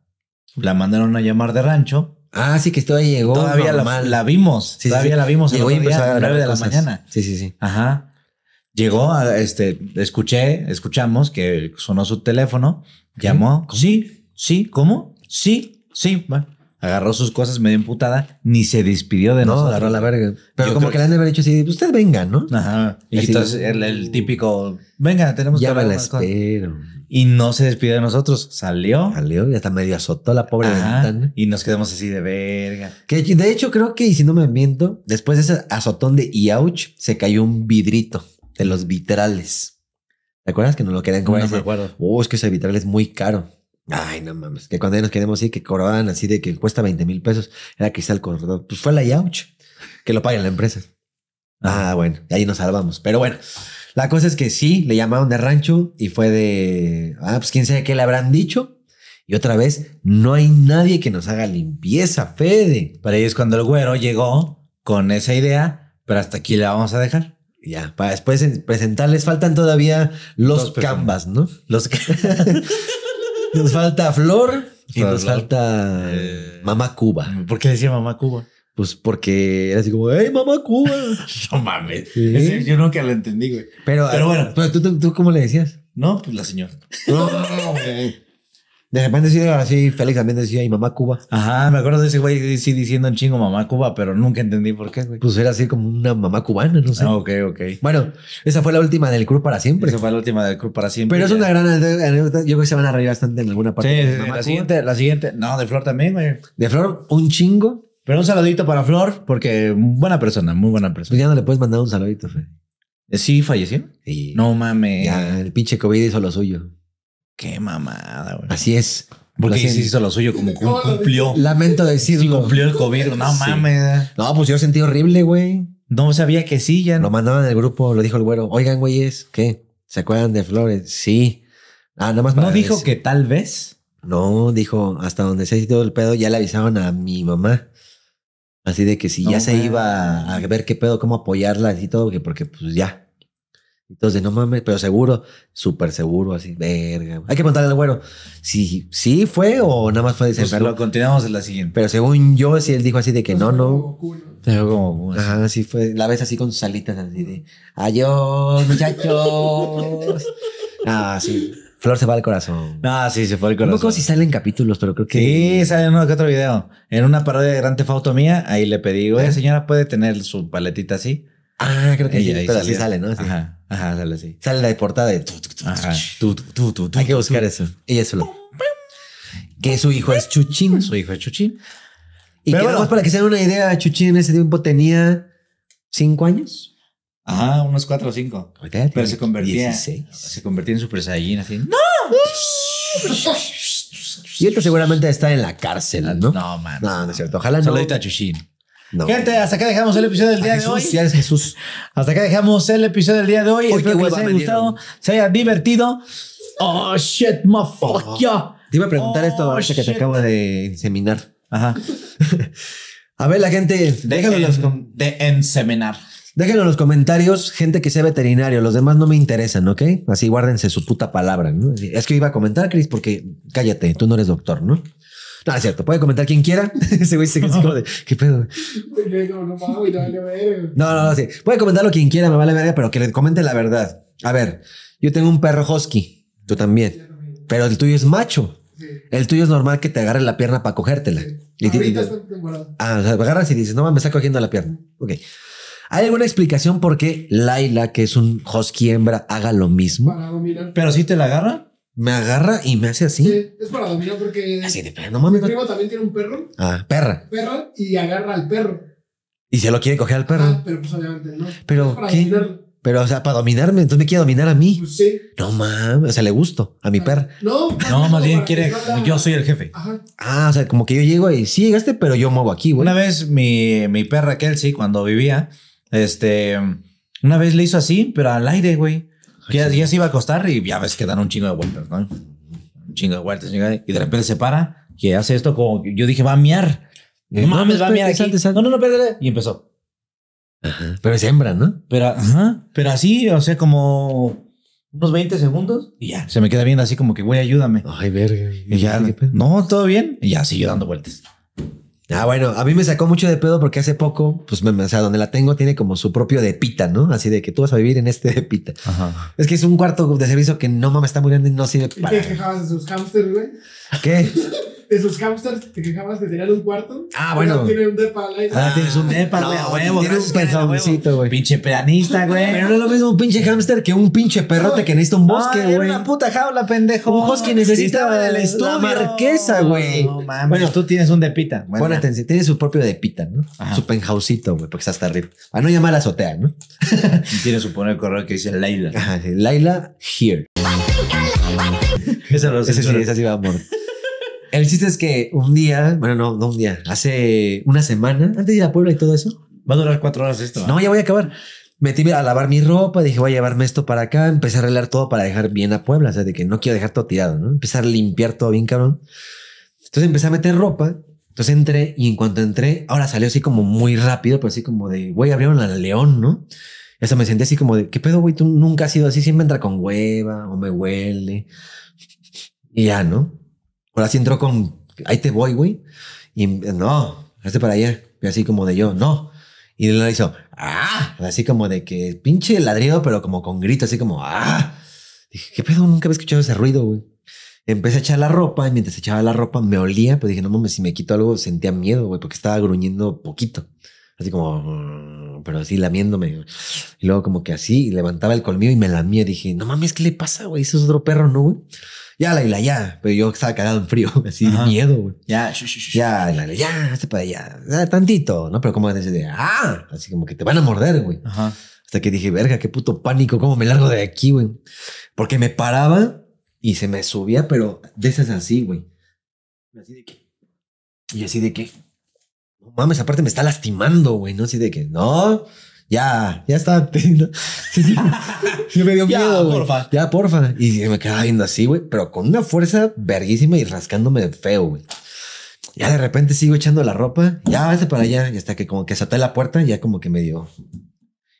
Speaker 2: La mandaron a llamar de rancho Ah, sí, que todavía llegó. Todavía la, vimos. Sí, todavía la vimos. Llegó y día a las nueve de la mañana. Sí, sí, sí. Ajá. Llegó, este, escuché, escuchamos que sonó su teléfono, llamó. Sí, sí, ¿cómo? Sí, sí. Bueno, agarró sus cosas medio emputada, ni se despidió de nosotros. No, agarró la verga. Pero como que le han de haber dicho así, usted venga, ¿no? Ajá. Y, entonces el, típico, venga, tenemos que me la espero y no se despidió de nosotros. Salió. Salió y hasta medio azotó la pobre ventana. Y nos quedamos así de verga. Que de hecho, creo que, y si no me miento, después de ese azotón de Iauch, se cayó un vidrito de los vitrales. ¿Te acuerdas que nos lo querían como no me acuerdo. Oh, es que ese vitral es muy caro. Ay, no mames. Que cuando nos quedamos así, que cobraban así de que cuesta 20 mil pesos, era cristal corredor. Pues fue la Iauch. Que lo paguen la empresa. Ah, bueno, ahí nos salvamos. Pero bueno, la cosa es que sí, le llamaron de rancho y fue de, ah, pues quién sabe qué le habrán dicho. Y otra vez, no hay nadie que nos haga limpieza, Fede. Para ellos cuando el güero llegó con esa idea, pero hasta aquí la vamos a dejar. Ya, para después presentarles faltan todavía los cambas, ¿no? Los *laughs* nos falta Flor y nos falta eh, Mamá Cuba. ¿Por qué decía Mamá Cuba? Pues porque era así como, ¡Ey, mamá Cuba! *laughs* no mames. yo nunca
Speaker 1: lo entendí, güey.
Speaker 2: Pero, bueno. tú, tú, cómo le decías? No, pues la señora. *laughs* No, De repente sí, así Félix también decía, ¡Ey, mamá Cuba. Ajá, me acuerdo de ese güey sí diciendo un chingo mamá Cuba, pero nunca entendí por qué, güey. Pues era así como una mamá cubana, no sé. Ah, ok, ok. Bueno, esa fue la última del club para siempre. Esa fue la última del club para siempre. Pero es una gran anécdota. Yo creo que se van a reír bastante en alguna parte. Sí, la siguiente, la siguiente. No, de Flor también, güey. De Flor, un chingo. Pero un saludito para Flor, porque buena persona, muy buena persona. Pues ya no le puedes mandar un saludito, Fede. Eh, ¿Sí falleció? Sí. No mames. el pinche COVID hizo lo suyo. Qué mamada, güey. Así es. Porque sí hizo lo suyo, como cumplió. Lamento decirlo. cumplió el COVID, no mames. No, pues yo sentí horrible, güey. No sabía que sí, ya. Lo mandaban en el grupo, lo dijo el güero. Oigan, güeyes, ¿qué? ¿Se acuerdan de Flores? Sí. Ah, nada más. ¿No dijo que tal vez? No, dijo hasta donde se ha el pedo, ya le avisaron a mi mamá. Así de que si ya se iba a ver qué pedo, cómo apoyarla y todo, porque pues ya. Entonces, no mames, pero seguro, súper seguro, así, verga. Hay que contarle al güero si sí fue o nada más fue ser. Pues, lo continuamos en la siguiente. Pero según yo, si él dijo así de que pues, no, no. como, pues, así. sí fue. La ves así con sus alitas, así de adiós, muchachos. *laughs* ah, sí. Flor se va al corazón. No, sí, se fue al corazón. No como si salen capítulos, pero creo que. Sí, sale uno que otro video. En una parodia de Grande Auto mía, ahí le pedí, oye, señora, ¿puede tener su paletita así? Ah, creo que sí. Pero así sale, ¿no? Ajá, ajá, sale así. Sale la portada de. Ajá. Hay que buscar eso. Y eso lo Que su hijo es Chuchín. Su hijo es Chuchín. Y que para que se den una idea, Chuchín en ese tiempo tenía cinco años. Ajá, unos cuatro o cinco. Pero se convertía, se convertía en Super Saiyajin así. ¡No! Y esto seguramente está en la cárcel, ¿no? No, man. No, no, es cierto. Ojalá no. Saludita a Chushin. No. Gente, hasta acá dejamos el episodio del día de hoy. Jesús. Hasta acá dejamos el episodio del día de hoy. Espero que les haya gustado, se haya divertido. Oh, shit, fuck Yeah. Oh. Te iba a preguntar esto oh, ahorita que te acabo de inseminar. Ajá. *laughs* a ver, la gente. Déjalo de enseminar. Déjenlo en los comentarios, gente que sea veterinario. Los demás no me interesan, ¿ok? Así guárdense su puta palabra, ¿no? Es que iba a comentar, Chris, porque cállate, tú no eres doctor, ¿no? No, es cierto, puede comentar quien quiera. *laughs* Ese güey se así como de, ¿qué pedo? No, no, no, sí. Puede comentarlo quien quiera, me vale verga, pero que le comente la verdad. A ver, yo tengo un perro husky, tú también, pero el tuyo es macho. El tuyo es normal que te agarre la pierna para cogértela. Ah, ah, o agarras y dices, no me está cogiendo la pierna. Ok. ¿Hay alguna explicación por qué Laila, que es un husky hembra, haga lo mismo?
Speaker 1: Para dominar. Pero
Speaker 2: si te la agarra, me agarra y me hace así. Sí,
Speaker 1: es para dominar porque. Así de no mames. Mi primo también tiene un perro.
Speaker 2: Ah, perra.
Speaker 1: Perro y agarra al perro.
Speaker 2: Y se lo quiere coger al perro. Ah,
Speaker 1: pero pues obviamente no.
Speaker 2: Pero, para ¿qué? Pero, o sea, para dominarme, entonces me quiere dominar a mí. Pues sí. No mames, o sea, le gusto a mi ah, perra. No, no más bien quiere. Yo
Speaker 1: soy el jefe. Ajá.
Speaker 2: Ah, o sea, como que yo llego y sí llegaste, pero yo muevo aquí, güey. Una vez mi, mi perra Kelsey, cuando vivía, este, una vez le hizo así, pero al aire, güey. Que ya, se iba a acostar y ya ves que dan un chingo de vueltas, ¿no? Un chingo de vueltas, y de repente se para que hace esto como yo dije, va a miar. No mames, va a miar aquí. No, no, no, Y empezó. Ajá, pero siembra, ¿no? Pero, ajá, pero así, o sea, como unos 20 segundos y ya. Se me queda viendo así como que, güey, ayúdame. Ay, verga. Y ya, no, todo bien. Y ya siguió dando vueltas. Ah, bueno, a mí me sacó mucho de pedo porque hace poco, pues, me, o sea, donde la tengo tiene como su propio depita, ¿no? Así de que tú vas a vivir en este depita. Ajá. Es que es un cuarto de servicio que no mames está muriendo y no sirve para. qué
Speaker 1: quejabas de sus hamsters, güey? ¿Qué? *laughs* de hamsters te quejabas que tenían un cuarto. Ah, bueno. Ahora un depa tienes
Speaker 2: un depa, güey, Tienes un güey. Pinche peranista, güey. Pero no es lo mismo un pinche hamster que un pinche perrote que necesita un bosque, güey. una puta jaula, pendejo. Un bosque necesita del estudio. La marquesa, güey. No mames. Bueno, tú tienes un depita. Bueno, Pon tienes su propio depita, ¿no? Su penjausito, güey, porque está hasta arriba. A no llamar azotea, ¿no? Tiene su poner correo que dice Laila. Laila here. Eso lo que sí, esa sí va a morir. El chiste es que un día, bueno, no, no un día, hace una semana, antes de ir a Puebla y todo eso. Va a durar cuatro horas esto. No, ya voy a acabar. Metí a lavar mi ropa, dije, voy a llevarme esto para acá. Empecé a arreglar todo para dejar bien a Puebla, o sea, de que no quiero dejar todo tirado, ¿no? Empezar a limpiar todo bien, cabrón. Entonces empecé a meter ropa. Entonces entré y en cuanto entré, ahora salió así como muy rápido, pero así como de, güey, abrieron la León, ¿no? Eso me sentí así como de, ¿qué pedo, güey? Tú nunca has sido así, siempre entra con hueva o me huele. Y ya, ¿no? Ahora sí entró con, ahí te voy, güey. Y no, este para allá. Y así como de yo, no. Y él le hizo, ah, así como de que pinche ladrido, pero como con grito, así como, ah. Dije, ¿qué pedo? Nunca había escuchado ese ruido, güey. Empecé a echar la ropa y mientras echaba la ropa me olía, pero pues dije, no mames, si me quito algo sentía miedo, güey, porque estaba gruñendo poquito. Así como, pero así lamiéndome. Y luego como que así levantaba el colmillo y me lamía. Dije, no mames, ¿qué le pasa, güey? ese es otro perro, ¿no, güey? Ya, la y la ya. Pero yo estaba cagado en frío, *laughs* así de miedo, güey. Ya, ya, ya, ya, para allá. tantito, ¿no? Pero como ah, así como que te van a morder, güey. Hasta que dije, verga, qué puto pánico, cómo me largo de aquí, güey. Porque me paraba y se me subía, pero de esas así, güey. Así de qué? Y así de qué? No mames, aparte me está lastimando, güey, ¿no? Así de qué no ya, ya está. *laughs* sí, me dio *laughs* miedo, ya, porfa. Ya, porfa. Y me quedaba viendo así, güey, pero con una fuerza verguísima y rascándome feo, güey. Ya de repente sigo echando la ropa, ya hace para allá, y hasta que como que salté la puerta, ya como que me dio.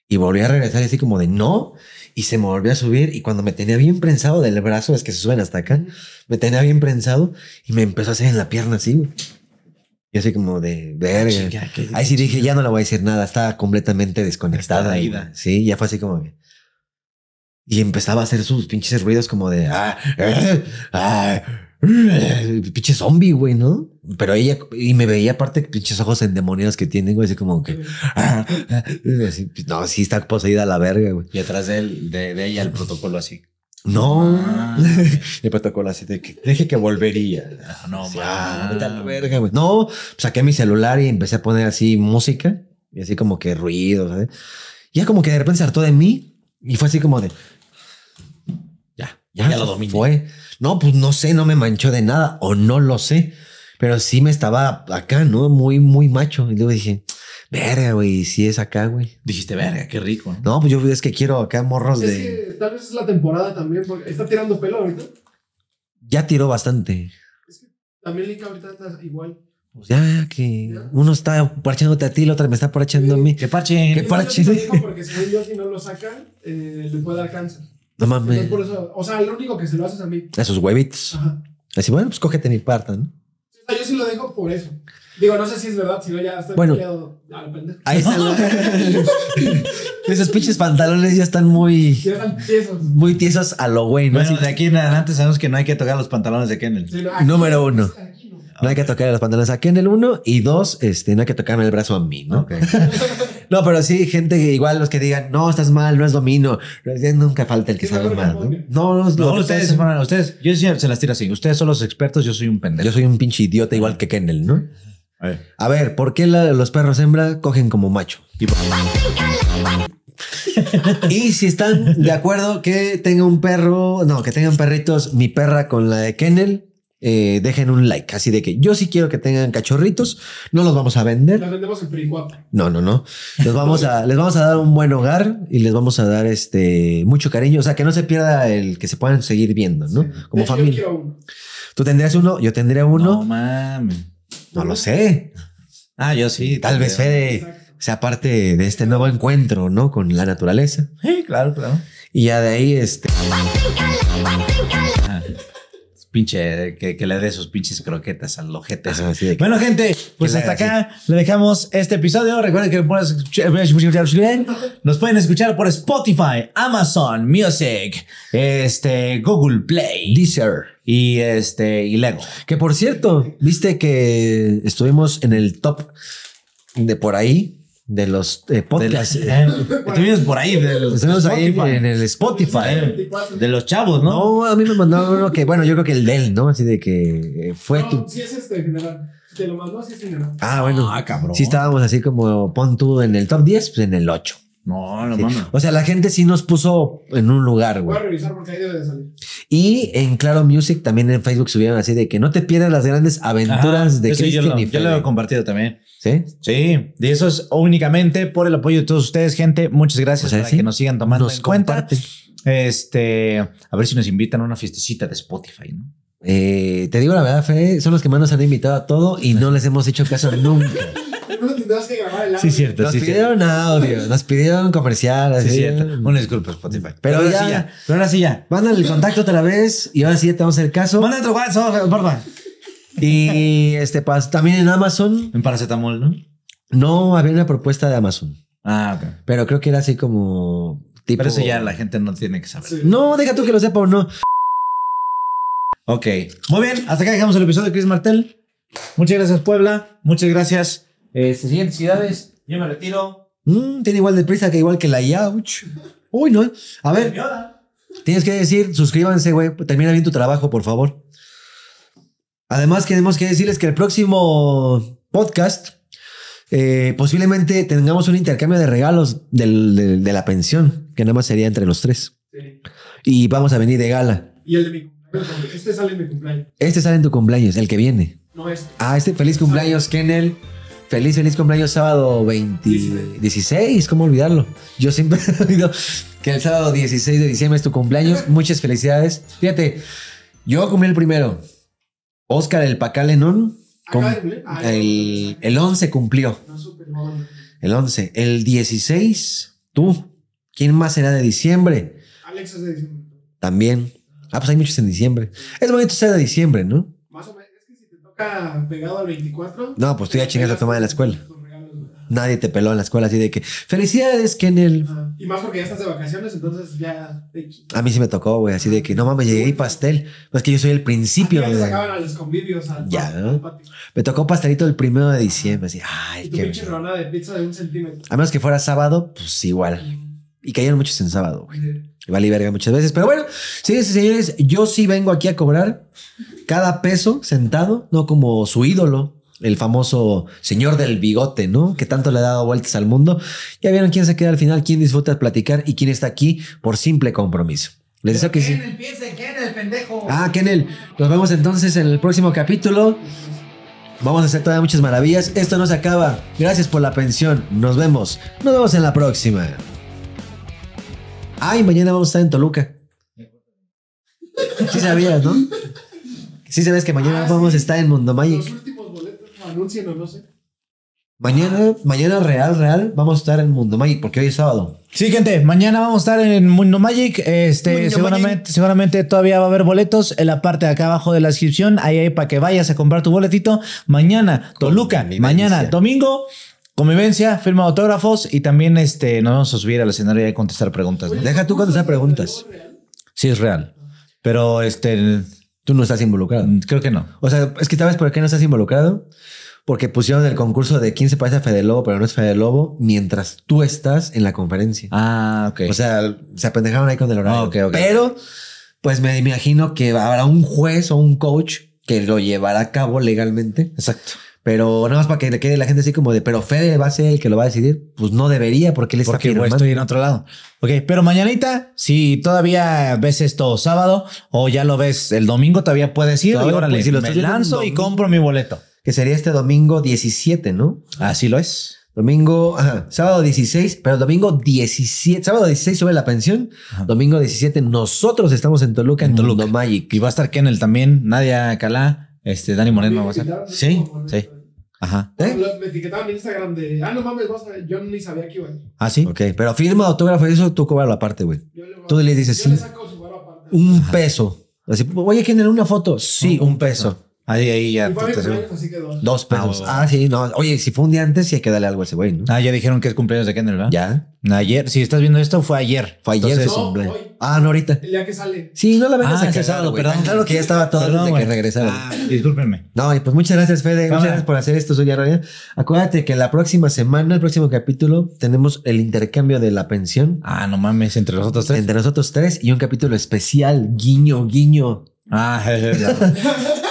Speaker 2: Y volví a regresar así como de no, y se me volvió a subir, y cuando me tenía bien prensado del brazo, es que se suben hasta acá, me tenía bien prensado, y me empezó a hacer en la pierna así, güey. Y así como de verga. ahí sí dije, ya no le voy a decir nada, estaba completamente desconectada. Y, sí, ya fue así como Y empezaba a hacer sus pinches ruidos como de ah, ah, ah, pinche zombie, güey, ¿no? Pero ella, y me veía aparte pinches ojos endemoniados que tienen, güey, así como que, ah, ah" pues, no, sí está poseída la verga, güey. Y atrás de de ella, el protocolo así. No. Ah. *laughs* me tocó así de que dije que volvería. Ah, ah. No, saqué mi celular y empecé a poner así música y así como que ruido. ¿sabes? Ya como que de repente se hartó de mí y fue así como de. Ya, ya, ya lo dominé. Fue. No, pues no sé, no me manchó de nada o no lo sé. Pero sí me estaba acá, ¿no? Muy, muy macho. Y luego dije, Verga, güey, si es acá, güey. Dijiste, verga, qué rico. ¿no? pues yo es que quiero acá morros
Speaker 1: de. tal vez es la temporada también, porque está tirando pelo ahorita.
Speaker 2: Ya tiró bastante.
Speaker 1: Es que también ahorita está igual.
Speaker 2: Pues ya que uno está parchándote a ti, la otra me está parchando a mí. Que parche, Que parche
Speaker 1: Porque si si no lo sacan, eh, le puede dar cáncer. No mames. o sea, lo único que se lo haces a mí.
Speaker 2: A sus huevitos. Así, bueno, pues cógete mi parta, ¿no?
Speaker 1: yo sí lo dejo por eso. Digo, no sé si es verdad, si no ya estoy bueno, al Ahí está.
Speaker 2: *laughs* Esos pinches pantalones ya están muy.
Speaker 1: Ya tiesos.
Speaker 2: Muy tiesos a lo güey, ¿no? Bueno, de aquí en adelante sabemos que no hay que tocar los pantalones de Kennel. Número uno. no. hay que tocar los pantalones a Kennel, uno. Y dos, este, no hay que tocarme el brazo a mí, ¿no? *laughs* no, pero sí, gente igual los que digan, no, estás mal, no es domino. Nunca falta el que sabe mal, ¿no? No, no, ustedes, ustedes, yo se las tiro así. Ustedes son los expertos, yo soy un pendejo. Yo soy un pinche idiota igual que Kennel, ¿no? Eh. A ver, ¿por qué los perros hembra cogen como macho? *laughs* y si están de acuerdo que tenga un perro, no, que tengan perritos, mi perra con la de Kennel, eh, dejen un like. Así de que yo sí quiero que tengan cachorritos, no los vamos a vender.
Speaker 1: Los vendemos en
Speaker 2: No, no, no. vamos a, les vamos a dar un buen hogar y les vamos a dar este mucho cariño. O sea, que no se pierda el que se puedan seguir viendo, ¿no? Como familia. Tú tendrías uno, yo tendría uno. No mames. No lo sé. Ah, yo sí. Tal vez Fede sea parte de este nuevo encuentro, ¿no? Con la naturaleza.
Speaker 1: Sí, claro, claro.
Speaker 2: Y ya de ahí, este pinche, que, le dé esos pinches croquetas al ojete. bueno, gente, pues hasta acá le dejamos este episodio. Recuerden que nos pueden escuchar por Spotify, Amazon Music, este, Google Play, Deezer y este y Lego. Que por cierto, viste que estuvimos en el top de por ahí de los eh, podcasts. Eh, *laughs* estuvimos por ahí. estuvimos ahí en el Spotify. de los chavos, ¿no? No, a mí me mandaron uno que, bueno, yo creo que el de ¿no? Así de que eh, fue no, tu... es
Speaker 1: este, general. Te lo mandó así, general.
Speaker 2: Ah, bueno. Ah, cabrón. Sí, estábamos así como pon tú en el top 10, pues en el 8.
Speaker 1: No, no mames. O sea, la
Speaker 2: gente sí nos puso en un lugar, güey. Voy a
Speaker 1: revisar porque ahí debe de salir.
Speaker 2: Y en Claro Music también en Facebook subieron así de que no te pierdas las grandes aventuras de Christian yo lo he compartido también. Sí. y eso es únicamente por el apoyo de todos ustedes, gente. Muchas gracias pues para que nos sigan tomando en cuenta. Este, a ver si nos invitan a una fiestecita de Spotify, ¿no? Eh, te digo la verdad, Fe, son los que más nos han invitado a todo y no les hemos hecho caso *laughs* nunca. Sí, cierto. Nos pidieron audio, nos pidieron comercial. Así. Sí, cierto. Una disculpa, Spotify. Pero, ahora ya, sí ya. Pero ahora sí ya. Mándale el contacto otra vez y ahora sí ya te vamos a hacer caso. Manda otro WhatsApp, y este también en Amazon. En paracetamol, ¿no? No, había una propuesta de Amazon. Ah, ok. Pero creo que era así como. Tipo, Pero eso ya la gente no tiene que saber. No, deja tú que lo sepa o no. Ok. Muy bien, hasta acá dejamos el episodio de Chris Martel. Muchas gracias, Puebla. Muchas gracias. Este, siguientes ciudades. Yo me retiro. Mm, tiene igual de prisa que igual que la Yauch. Uy, no. A ver. Tienes que decir, suscríbanse, güey. Termina bien tu trabajo, por favor. Además, tenemos que decirles que el próximo podcast eh, posiblemente tengamos un intercambio de regalos de la pensión, que nada más sería entre los tres. Y vamos a venir de gala.
Speaker 1: Y el de mi cumpleaños. Este sale en mi cumpleaños.
Speaker 2: Este sale en tu cumpleaños, el que viene. No, este. Ah, este. Feliz cumpleaños, Kennel. Feliz, feliz cumpleaños sábado 20, 16. ¿Cómo olvidarlo? Yo siempre he *laughs* oído que el sábado 16 de diciembre es tu cumpleaños. *laughs* Muchas felicidades. Fíjate, yo comí el primero. Oscar el Pacalenón, ah, el, el 11 cumplió. El 11. El 16, tú. ¿Quién más será de diciembre?
Speaker 1: Alex es de diciembre.
Speaker 2: También. Ah, pues hay muchos en diciembre. Es bonito ser de diciembre, ¿no? Más o menos.
Speaker 1: Es que si te toca pegado al 24.
Speaker 2: No, pues tú ya chingas la toma de la escuela nadie te peló en la escuela así de que felicidades que en el
Speaker 1: y más porque ya estás de vacaciones entonces ya
Speaker 2: a mí sí me tocó güey así de que no mames llegué y pastel pues que yo soy el principio ya sacaban
Speaker 1: los convivios ya ¿no?
Speaker 2: me tocó pastelito el primero de diciembre así
Speaker 1: ay qué pinche de pizza de un centímetro
Speaker 2: a menos que fuera sábado pues igual y cayeron muchos en sábado güey sí. Vale verga muchas veces, pero bueno, señores y señores, yo sí vengo aquí a cobrar cada peso sentado, no como su ídolo, el famoso señor del bigote, ¿no? Que tanto le ha dado vueltas al mundo. Ya vieron quién se queda al final, quién disfruta de platicar y quién está aquí por simple compromiso. Les deseo que sí. Ah, Kenel. Nos vemos entonces en el próximo capítulo. Vamos a hacer todavía muchas maravillas. Esto no se acaba. Gracias por la pensión. Nos vemos. Nos vemos en la próxima. Ay, mañana vamos a estar en Toluca. si sabías, ¿no? Sí sabes que mañana ah, vamos a estar en Mundomagic no sé. Mañana, mañana real, real, vamos a estar en Mundo Magic porque hoy es sábado. Sí, gente, mañana vamos a estar en Mundo Magic. Este, seguramente, seguramente todavía va a haber boletos en la parte de acá abajo de la descripción. Ahí hay para que vayas a comprar tu boletito. Mañana, Toluca, mañana, domingo. Convivencia, firma de autógrafos y también este, nos vamos a subir al escenario y contestar preguntas. Deja tú contestar preguntas. Sí, es real. Pero este, tú no estás involucrado. Creo que no. O sea, es que tal vez por qué no estás involucrado porque pusieron el concurso de quién se parece a Fede Lobo, pero no es Fede Lobo, mientras tú estás en la conferencia. Ah, ok. O sea, se apendejaron ahí con el horario. Okay, okay. Pero, pues me imagino que habrá un juez o un coach que lo llevará a cabo legalmente. Exacto. Pero nada más para que le quede la gente así como de, pero Fede va a ser el que lo va a decidir. Pues no debería porque él está Porque yo estoy en otro lado. Ok, pero mañanita, si todavía ves esto sábado o ya lo ves el domingo, todavía puedes ir. y ahora le me lanzo y compro mi boleto que sería este domingo 17, ¿no? Así lo es. Domingo, ajá, sábado 16, pero domingo 17, sábado 16 sube la pensión, domingo 17 nosotros estamos en Toluca, en, Toluca. Magic. Y va a estar Kennel también, Nadia Calá, este, Dani Moreno va a estar. Sí, sí. Ajá. Me
Speaker 1: ¿Eh? etiquetaban en Instagram de, ah, no mames, vas a, yo ni sabía que iba.
Speaker 2: Ah, sí. Ok, pero firma, autógrafo, y eso tú cobras la parte, güey. Tú le dices, sí. Un peso. Así, oye, ¿quién era una foto? Sí, un peso. Ahí, ahí ya. dos. Ah, pavos. Ah, sí, no. Oye, si fue un día antes, sí hay que darle algo a ese güey, ¿no? Ah, ya dijeron que es cumpleaños de Kendall, ¿verdad? Ya. Ayer, si estás viendo esto, fue ayer. Fue ayer entonces, no, Ah, no, ahorita.
Speaker 1: El día que sale.
Speaker 2: Sí, no la vengas ah, a casado, perdón. Claro que ya estaba todo perdón, de que regresara. Ah, discúlpenme. No, pues muchas gracias, Fede. Muchas gracias por hacer esto, soy Radio. Acuérdate que la próxima semana, el próximo capítulo, tenemos el intercambio de la pensión. Ah, no mames, entre nosotros tres. Entre nosotros tres y un capítulo especial, guiño, guiño. Ah, *laughs*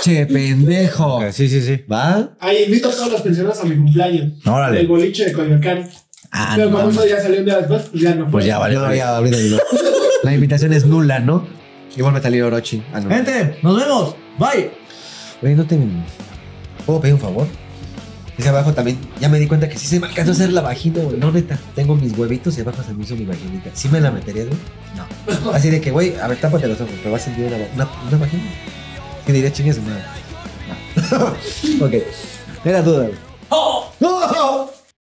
Speaker 2: Che, pendejo. Ah, sí, sí, sí. ¿Va?
Speaker 1: Ahí invito a todas las pensiones a mi cumpleaños. Órale. El boliche de Coyoacán. Ah, Pero no, como eso ya salió un día después, pues ya no. Fue. Pues ya valió, ya, ya *laughs*
Speaker 2: La invitación es nula, ¿no? Igual me salió Orochi. Ah, no. Gente,
Speaker 1: nos vemos. Bye.
Speaker 2: Güey, no te. ¿Puedo pedir un favor? Dice abajo también. Ya me di cuenta que sí se me alcanzó a hacer la vagina, güey. No, neta. Tengo mis huevitos y abajo se me hizo mi vaginita. ¿Sí me la meterías, güey? No. *laughs* Así de que, güey, a ver, tápate los ojos. Te vas a sentir una, una, una vagina. Que diría chingue su madre. *laughs* ok. Era duda.
Speaker 3: ¡Oh! ¡Oh!